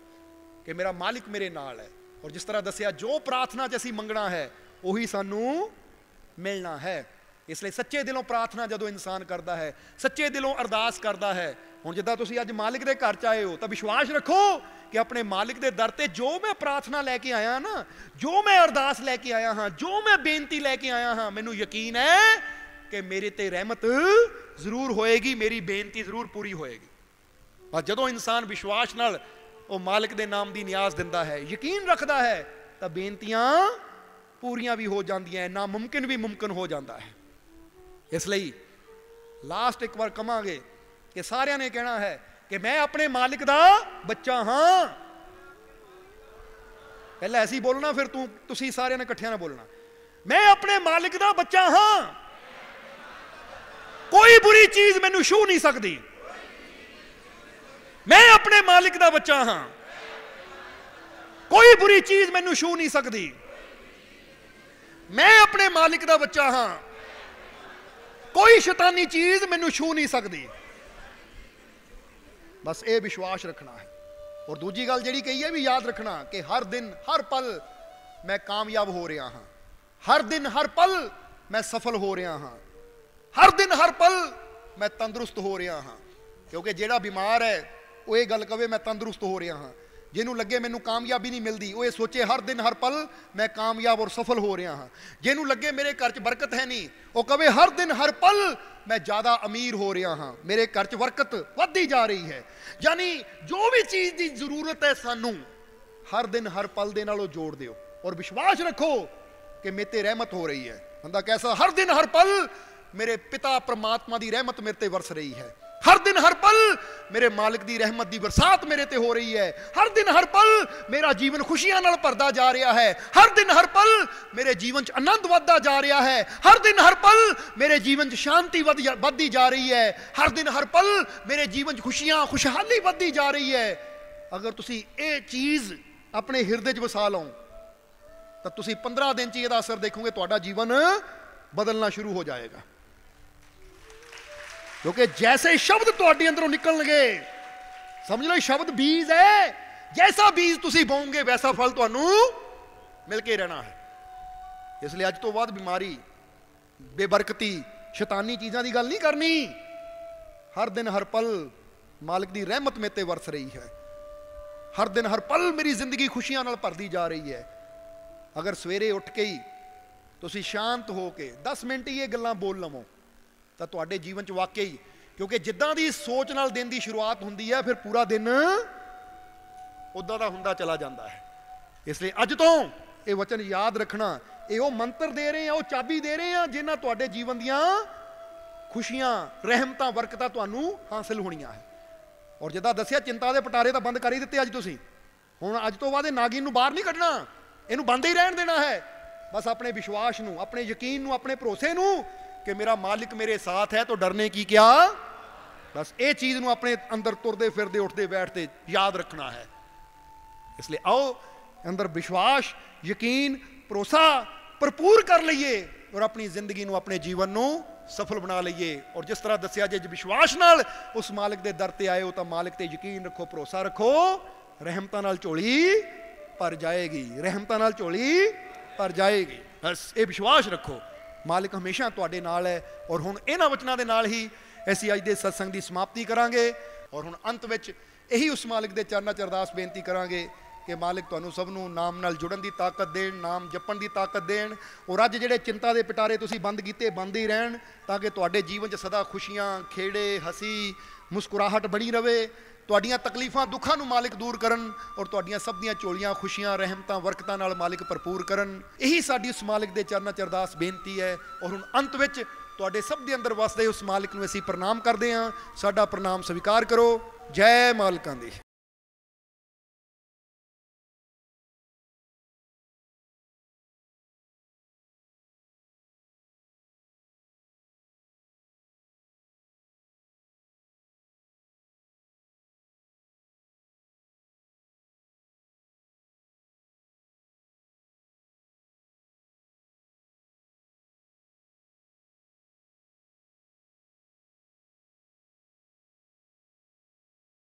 ਕਿ ਮੇਰਾ ਮਾਲਕ ਮੇਰੇ ਨਾਲ ਹੈ ਔਰ ਜਿਸ ਤਰ੍ਹਾਂ ਦੱਸਿਆ ਜੋ ਪ੍ਰਾਰਥਨਾ 'ਚ ਅਸੀਂ ਮੰਗਣਾ ਹੈ ਉਹੀ ਸਾਨੂੰ ਮਿਲਣਾ ਹੈ ਇਸ ਲਈ ਸੱਚੇ ਦਿਲੋਂ ਪ੍ਰਾਰਥਨਾ ਜਦੋਂ ਇਨਸਾਨ ਕਰਦਾ ਹੈ ਸੱਚੇ ਦਿਲੋਂ ਅਰਦਾਸ ਕਰਦਾ ਹੈ ਹੁਣ ਜਿੱਦਾਂ ਤੁਸੀਂ ਅੱਜ ਮਾਲਕ ਦੇ ਘਰ ਚ ਆਏ ਹੋ ਤਾਂ ਵਿਸ਼ਵਾਸ ਰੱਖੋ ਕਿ ਆਪਣੇ ਮਾਲਕ ਦੇ ਦਰ ਤੇ ਜੋ ਮੈਂ ਪ੍ਰਾਰਥਨਾ ਲੈ ਕੇ ਆਇਆ ਨਾ ਜੋ ਮੈਂ ਅਰਦਾਸ ਲੈ ਕੇ ਆਇਆ ਹਾਂ ਜੋ ਮੈਂ ਬੇਨਤੀ ਲੈ ਕੇ ਆਇਆ ਹਾਂ ਮੈਨੂੰ ਯਕੀਨ ਹੈ ਕਿ ਮੇਰੇ ਤੇ ਰਹਿਮਤ ਜ਼ਰੂਰ ਹੋਏਗੀ ਮੇਰੀ ਬੇਨਤੀ ਜ਼ਰੂਰ ਪੂਰੀ ਹੋਏਗੀ ਪਰ ਜਦੋਂ ਇਨਸਾਨ ਵਿਸ਼ਵਾਸ ਨਾਲ ਉਹ ਮਾਲਕ ਦੇ ਨਾਮ ਦੀ ਨਿਆਜ਼ ਦਿੰਦਾ ਹੈ ਯਕੀਨ ਰੱਖਦਾ ਹੈ ਤਾਂ ਬੇਨਤੀਆਂ ਪੂਰੀਆਂ ਵੀ ਹੋ ਜਾਂਦੀਆਂ ਨਾ ਮੁਮਕਿਨ ਵੀ ਮੁਮਕਿਨ ਹੋ ਜਾਂਦਾ ਹੈ ਇਸ ਲਈ ਲਾਸਟ ਇੱਕ ਵਾਰ ਕਮਾਂਗੇ ਕਿ ਸਾਰਿਆਂ ਨੇ ਕਹਿਣਾ ਹੈ ਕਿ ਮੈਂ ਆਪਣੇ ਮਾਲਕ ਦਾ ਬੱਚਾ ਹਾਂ ਪਹਿਲਾਂ ਐਸੀ ਬੋਲਣਾ ਫਿਰ ਤੂੰ ਤੁਸੀਂ ਸਾਰਿਆਂ ਨੇ ਇਕੱਠਿਆਂ ਨਾਲ ਬੋਲਣਾ ਮੈਂ ਆਪਣੇ ਮਾਲਕ ਦਾ ਬੱਚਾ ਹਾਂ ਕੋਈ ਬੁਰੀ ਚੀਜ਼ ਮੈਨੂੰ ਛੂ ਨਹੀਂ ਸਕਦੀ ਮੈਂ ਆਪਣੇ ਮਾਲਿਕ ਦਾ ਬੱਚਾ ਹਾਂ ਕੋਈ ਬੁਰੀ ਚੀਜ਼ ਮੈਨੂੰ ਛੂ ਨਹੀਂ ਸਕਦੀ ਮੈਂ ਆਪਣੇ ਮਾਲਿਕ ਦਾ ਬੱਚਾ ਹਾਂ ਕੋਈ ਸ਼ੈਤਾਨੀ ਚੀਜ਼ ਮੈਨੂੰ ਛੂ ਨਹੀਂ ਸਕਦੀ ਬਸ ਇਹ ਵਿਸ਼ਵਾਸ ਰੱਖਣਾ ਹੈ ਔਰ ਦੂਜੀ ਗੱਲ ਜਿਹੜੀ ਕਹੀ ਹੈ ਵੀ ਯਾਦ ਰੱਖਣਾ ਕਿ ਹਰ ਦਿਨ ਹਰ ਪਲ ਮੈਂ ਕਾਮਯਾਬ ਹੋ ਰਿਹਾ ਹਾਂ ਹਰ ਦਿਨ ਹਰ ਪਲ ਮੈਂ ਸਫਲ ਹੋ ਰਿਹਾ ਹਾਂ ਹਰ ਦਿਨ ਹਰ ਪਲ ਮੈਂ ਤੰਦਰੁਸਤ ਹੋ ਰਿਹਾ ਹਾਂ ਕਿਉਂਕਿ ਜਿਹੜਾ ਬਿਮਾਰ ਹੈ ਉਹ ਇਹ ਗੱਲ ਕਵੇ ਮੈਂ ਤੰਦਰੁਸਤ ਹੋ ਰਿਹਾ ਹਾਂ ਜਿਹਨੂੰ ਲੱਗੇ ਮੈਨੂੰ ਕਾਮਯਾਬੀ ਨਹੀਂ ਮਿਲਦੀ ਉਹ ਇਹ ਸੋਚੇ ਹਰ ਦਿਨ ਹਰ ਪਲ ਮੈਂ ਕਾਮਯਾਬ ਔਰ ਸਫਲ ਹੋ ਰਿਹਾ ਹਾਂ ਜਿਹਨੂੰ ਲੱਗੇ ਮੇਰੇ ਘਰ 'ਚ ਬਰਕਤ ਹੈ ਨਹੀਂ ਉਹ ਕਵੇ ਹਰ ਦਿਨ ਹਰ ਪਲ ਮੈਂ ਜ਼ਿਆਦਾ ਅਮੀਰ ਹੋ ਰਿਹਾ ਹਾਂ ਮੇਰੇ ਘਰ 'ਚ ਬਰਕਤ ਵੱਧਦੀ ਜਾ ਰਹੀ ਹੈ ਯਾਨੀ ਜੋ ਵੀ ਚੀਜ਼ ਦੀ ਜ਼ਰੂਰਤ ਹੈ ਸਾਨੂੰ ਹਰ ਦਿਨ ਹਰ ਪਲ ਦੇ ਨਾਲ ਉਹ ਜੋੜ ਦਿਓ ਔਰ ਵਿਸ਼ਵਾਸ ਰੱਖੋ ਕਿ ਮੇਤੇ ਰਹਿਮਤ ਹੋ ਰਹੀ ਹੈ ਹੰਦਾ ਕੈਸਾ ਹਰ ਦਿਨ ਹਰ ਪਲ ਮੇਰੇ ਪਿਤਾ ਪ੍ਰਮਾਤਮਾ ਦੀ ਰਹਿਮਤ ਮੇਰੇ ਤੇ ਵਰਸ ਰਹੀ ਹੈ ਹਰ ਦਿਨ ਹਰ ਪਲ ਮੇਰੇ ਮਾਲਕ ਦੀ ਰਹਿਮਤ ਦੀ ਬਰਸਾਤ ਮੇਰੇ ਤੇ ਹੋ ਰਹੀ ਹੈ ਹਰ ਦਿਨ ਹਰ ਪਲ ਮੇਰਾ ਜੀਵਨ ਖੁਸ਼ੀਆਂ ਨਾਲ ਭਰਦਾ ਜਾ ਰਿਹਾ ਹੈ ਹਰ ਦਿਨ ਹਰ ਪਲ ਮੇਰੇ ਜੀਵਨ 'ਚ ਆਨੰਦ ਵੱਧਦਾ ਜਾ ਰਿਹਾ ਹੈ ਹਰ ਦਿਨ ਹਰ ਪਲ ਮੇਰੇ ਜੀਵਨ 'ਚ ਸ਼ਾਂਤੀ ਵੱਧਦੀ ਜਾ ਰਹੀ ਹੈ ਹਰ ਦਿਨ ਹਰ ਪਲ ਮੇਰੇ ਜੀਵਨ 'ਚ ਖੁਸ਼ੀਆਂ ਖੁਸ਼ਹਾਲੀ ਵੱਧਦੀ ਜਾ ਰਹੀ ਹੈ ਅਗਰ ਤੁਸੀਂ ਇਹ ਚੀਜ਼ ਆਪਣੇ ਹਿਰਦੇ 'ਚ ਵਸਾ ਲਓ ਤਾਂ ਤੁਸੀਂ 15 ਦਿਨ 'ਚ ਇਹਦਾ ਅਸਰ ਦੇਖੋਗੇ ਤੁਹਾਡਾ ਜੀਵਨ ਬਦਲਣਾ ਸ਼ੁਰੂ ਹੋ ਜਾਏਗਾ ਕਿਉਂਕਿ ਜੈਸੇ ਸ਼ਬਦ ਤੁਹਾਡੇ ਅੰਦਰੋਂ ਨਿਕਲਣਗੇ ਸਮਝ ਲਓ ਸ਼ਬਦ ਬੀਜ ਹੈ ਜੈਸਾ ਬੀਜ ਤੁਸੀਂ ਬੋਉਂਗੇ ਵੈਸਾ ਫਲ ਤੁਹਾਨੂੰ ਮਿਲ ਕੇ ਰਹਿਣਾ ਹੈ ਇਸ ਲਈ ਅੱਜ ਤੋਂ ਬਾਅਦ ਬਿਮਾਰੀ ਬੇਬਰਕਤੀ ਸ਼ੈਤਾਨੀ ਚੀਜ਼ਾਂ ਦੀ ਗੱਲ ਨਹੀਂ ਕਰਨੀ ਹਰ ਦਿਨ ਹਰ ਪਲ ਮਾਲਕ ਦੀ ਰਹਿਮਤ ਮੇਤੇ ਵਰਸ ਰਹੀ ਹੈ ਹਰ ਦਿਨ ਹਰ ਪਲ ਮੇਰੀ ਜ਼ਿੰਦਗੀ ਖੁਸ਼ੀਆਂ ਨਾਲ ਭਰਦੀ ਜਾ ਰਹੀ ਹੈ ਅਗਰ ਸਵੇਰੇ ਉੱਠ ਕੇ ਹੀ ਤੁਸੀਂ ਸ਼ਾਂਤ ਹੋ ਕੇ 10 ਮਿੰਟ ਹੀ ਇਹ ਗੱਲਾਂ ਬੋਲ ਲਵੋ ਤਾਂ ਤੁਹਾਡੇ ਜੀਵਨ 'ਚ ਵਾਕਈ ਕਿਉਂਕਿ ਜਿੱਦਾਂ ਦੀ ਸੋਚ ਨਾਲ ਦਿਨ ਦੀ ਸ਼ੁਰੂਆਤ ਹੁੰਦੀ ਹੈ ਫਿਰ ਪੂਰਾ ਦਿਨ ਉਦਾਂ ਦਾ ਹੁੰਦਾ ਚਲਾ ਜਾਂਦਾ ਹੈ ਇਸ ਲਈ ਅੱਜ ਤੋਂ ਇਹ ਵਚਨ ਯਾਦ ਰੱਖਣਾ ਇਹ ਉਹ ਮੰਤਰ ਦੇ ਰਹੇ ਆ ਉਹ ਚਾਬੀ ਦੇ ਰਹੇ ਆ ਜਿਨ੍ਹਾਂ ਤੁਹਾਡੇ ਜੀਵਨ ਦੀਆਂ ਖੁਸ਼ੀਆਂ ਰਹਿਮਤਾਂ ਬਰਕਤਾਂ ਤੁਹਾਨੂੰ ਹਾਸਲ ਹੋਣੀਆਂ ਹੈ ਔਰ ਜਿੱਦਾਂ ਦੱਸਿਆ ਚਿੰਤਾ ਦੇ ਪਟਾਰੇ ਤਾਂ ਬੰਦ ਕਰ ਹੀ ਦਿੱਤੇ ਅੱਜ ਤੁਸੀਂ ਹੁਣ ਅੱਜ ਤੋਂ ਬਾਅਦ ਇਹ ਨਾਗਿਨ ਨੂੰ ਬਾਹਰ ਨਹੀਂ ਕੱਢਣਾ ਇਹਨੂੰ ਬੰਦ ਹੀ ਰਹਿਣ ਦੇਣਾ ਹੈ ਬਸ ਆਪਣੇ ਵਿਸ਼ਵਾਸ ਨੂੰ ਆਪਣੇ ਯਕੀਨ ਨੂੰ ਆਪਣੇ ਭਰੋਸੇ ਨੂੰ ਕਿ ਮੇਰਾ ਮਾਲਿਕ ਮੇਰੇ ਸਾਥ ਹੈ ਤਾਂ ਡਰਨੇ ਕੀ ਕਿਆ ਬਸ ਇਹ ਚੀਜ਼ ਨੂੰ ਆਪਣੇ ਅੰਦਰ ਤੁਰਦੇ ਫਿਰਦੇ ਉੱਠਦੇ ਬੈਠਦੇ ਯਾਦ ਰੱਖਣਾ ਹੈ ਇਸ ਲਈ ਆਓ ਅੰਦਰ ਵਿਸ਼ਵਾਸ ਯਕੀਨ ਭਰੋਸਾ ਭਰਪੂਰ ਕਰ ਲਈਏ ਔਰ ਆਪਣੀ ਜ਼ਿੰਦਗੀ ਨੂੰ ਆਪਣੇ ਜੀਵਨ ਨੂੰ ਸਫਲ ਬਣਾ ਲਈਏ ਔਰ ਜਿਸ ਤਰ੍ਹਾਂ ਦੱਸਿਆ ਜੇ ਵਿਸ਼ਵਾਸ ਨਾਲ ਉਸ ਮਾਲਕ ਦੇ ਦਰ ਤੇ ਆਏ ਹੋ ਤਾਂ ਮਾਲਕ ਤੇ ਯਕੀਨ ਰੱਖੋ ਭਰੋਸਾ ਰੱਖੋ ਰਹਿਮਤਾਂ ਨਾਲ ਝੋਲੀ ਭਰ ਜਾਏਗੀ ਰਹਿਮਤਾਂ ਨਾਲ ਝੋਲੀ ਭਰ ਜਾਏਗੀ ਬਸ ਇਹ ਵਿਸ਼ਵਾਸ ਰੱਖੋ ਮਾਲਕ ਹਮੇਸ਼ਾ ਤੁਹਾਡੇ ਨਾਲ ਹੈ ਔਰ ਹੁਣ ਇਹਨਾਂ ਵਚਨਾਂ ਦੇ ਨਾਲ ਹੀ ਅਸੀਂ ਅੱਜ ਦੇ ਸਤਸੰਗ ਦੀ ਸਮਾਪਤੀ ਕਰਾਂਗੇ ਔਰ ਹੁਣ ਅੰਤ ਵਿੱਚ ਇਹੀ ਉਸ ਮਾਲਕ ਦੇ ਚਰਨਾਂ 'ਚ ਅਰਦਾਸ ਬੇਨਤੀ ਕਰਾਂਗੇ ਕਿ ਮਾਲਕ ਤੁਹਾਨੂੰ ਸਭ ਨੂੰ ਨਾਮ ਨਾਲ ਜੁੜਨ ਦੀ ਤਾਕਤ ਦੇਣ ਨਾਮ ਜਪਣ ਦੀ ਤਾਕਤ ਦੇਣ ਔਰ ਅੱਜ ਜਿਹੜੇ ਚਿੰਤਾ ਦੇ ਪਿਟਾਰੇ ਤੁਸੀਂ ਬੰਦ ਕੀਤੇ ਬੰਦ ਹੀ ਰਹਿਣ ਤਾਂ ਕਿ ਤੁਹਾਡੇ ਜੀਵਨ 'ਚ ਸਦਾ ਖੁਸ਼ੀਆਂ ਖੇੜੇ ਹਸੀ ਮੁਸਕਰਾਹਟ ਬਣੀ ਰਵੇ ਤੁਹਾਡੀਆਂ ਤਕਲੀਫਾਂ ਦੁੱਖਾਂ ਨੂੰ ਮਾਲਿਕ ਦੂਰ ਕਰਨ ਔਰ ਤੁਹਾਡੀਆਂ ਸਭ ਦੀਆਂ ਚੋਲੀਆਂ ਖੁਸ਼ੀਆਂ ਰਹਿਮਤਾਂ ਵਰਕਤਾਂ ਨਾਲ ਮਾਲਿਕ ਭਰਪੂਰ ਕਰਨ ਇਹੀ ਸਾਡੀ ਉਸ ਮਾਲਿਕ ਦੇ ਚਰਨਾਂ 'ਚ ਅਰਦਾਸ ਬੇਨਤੀ ਹੈ ਔਰ ਹੁਣ ਅੰਤ ਵਿੱਚ ਤੁਹਾਡੇ ਸਭ ਦੇ ਅੰਦਰ ਵਸਦੇ ਉਸ ਮਾਲਿਕ ਨੂੰ ਅਸੀਂ ਪ੍ਰਣਾਮ ਕਰਦੇ ਹਾਂ ਸਾਡਾ ਪ੍ਰਣਾਮ ਸਵੀਕਾਰ ਕਰੋ ਜੈ ਮਾਲਕਾਂ ਦੀ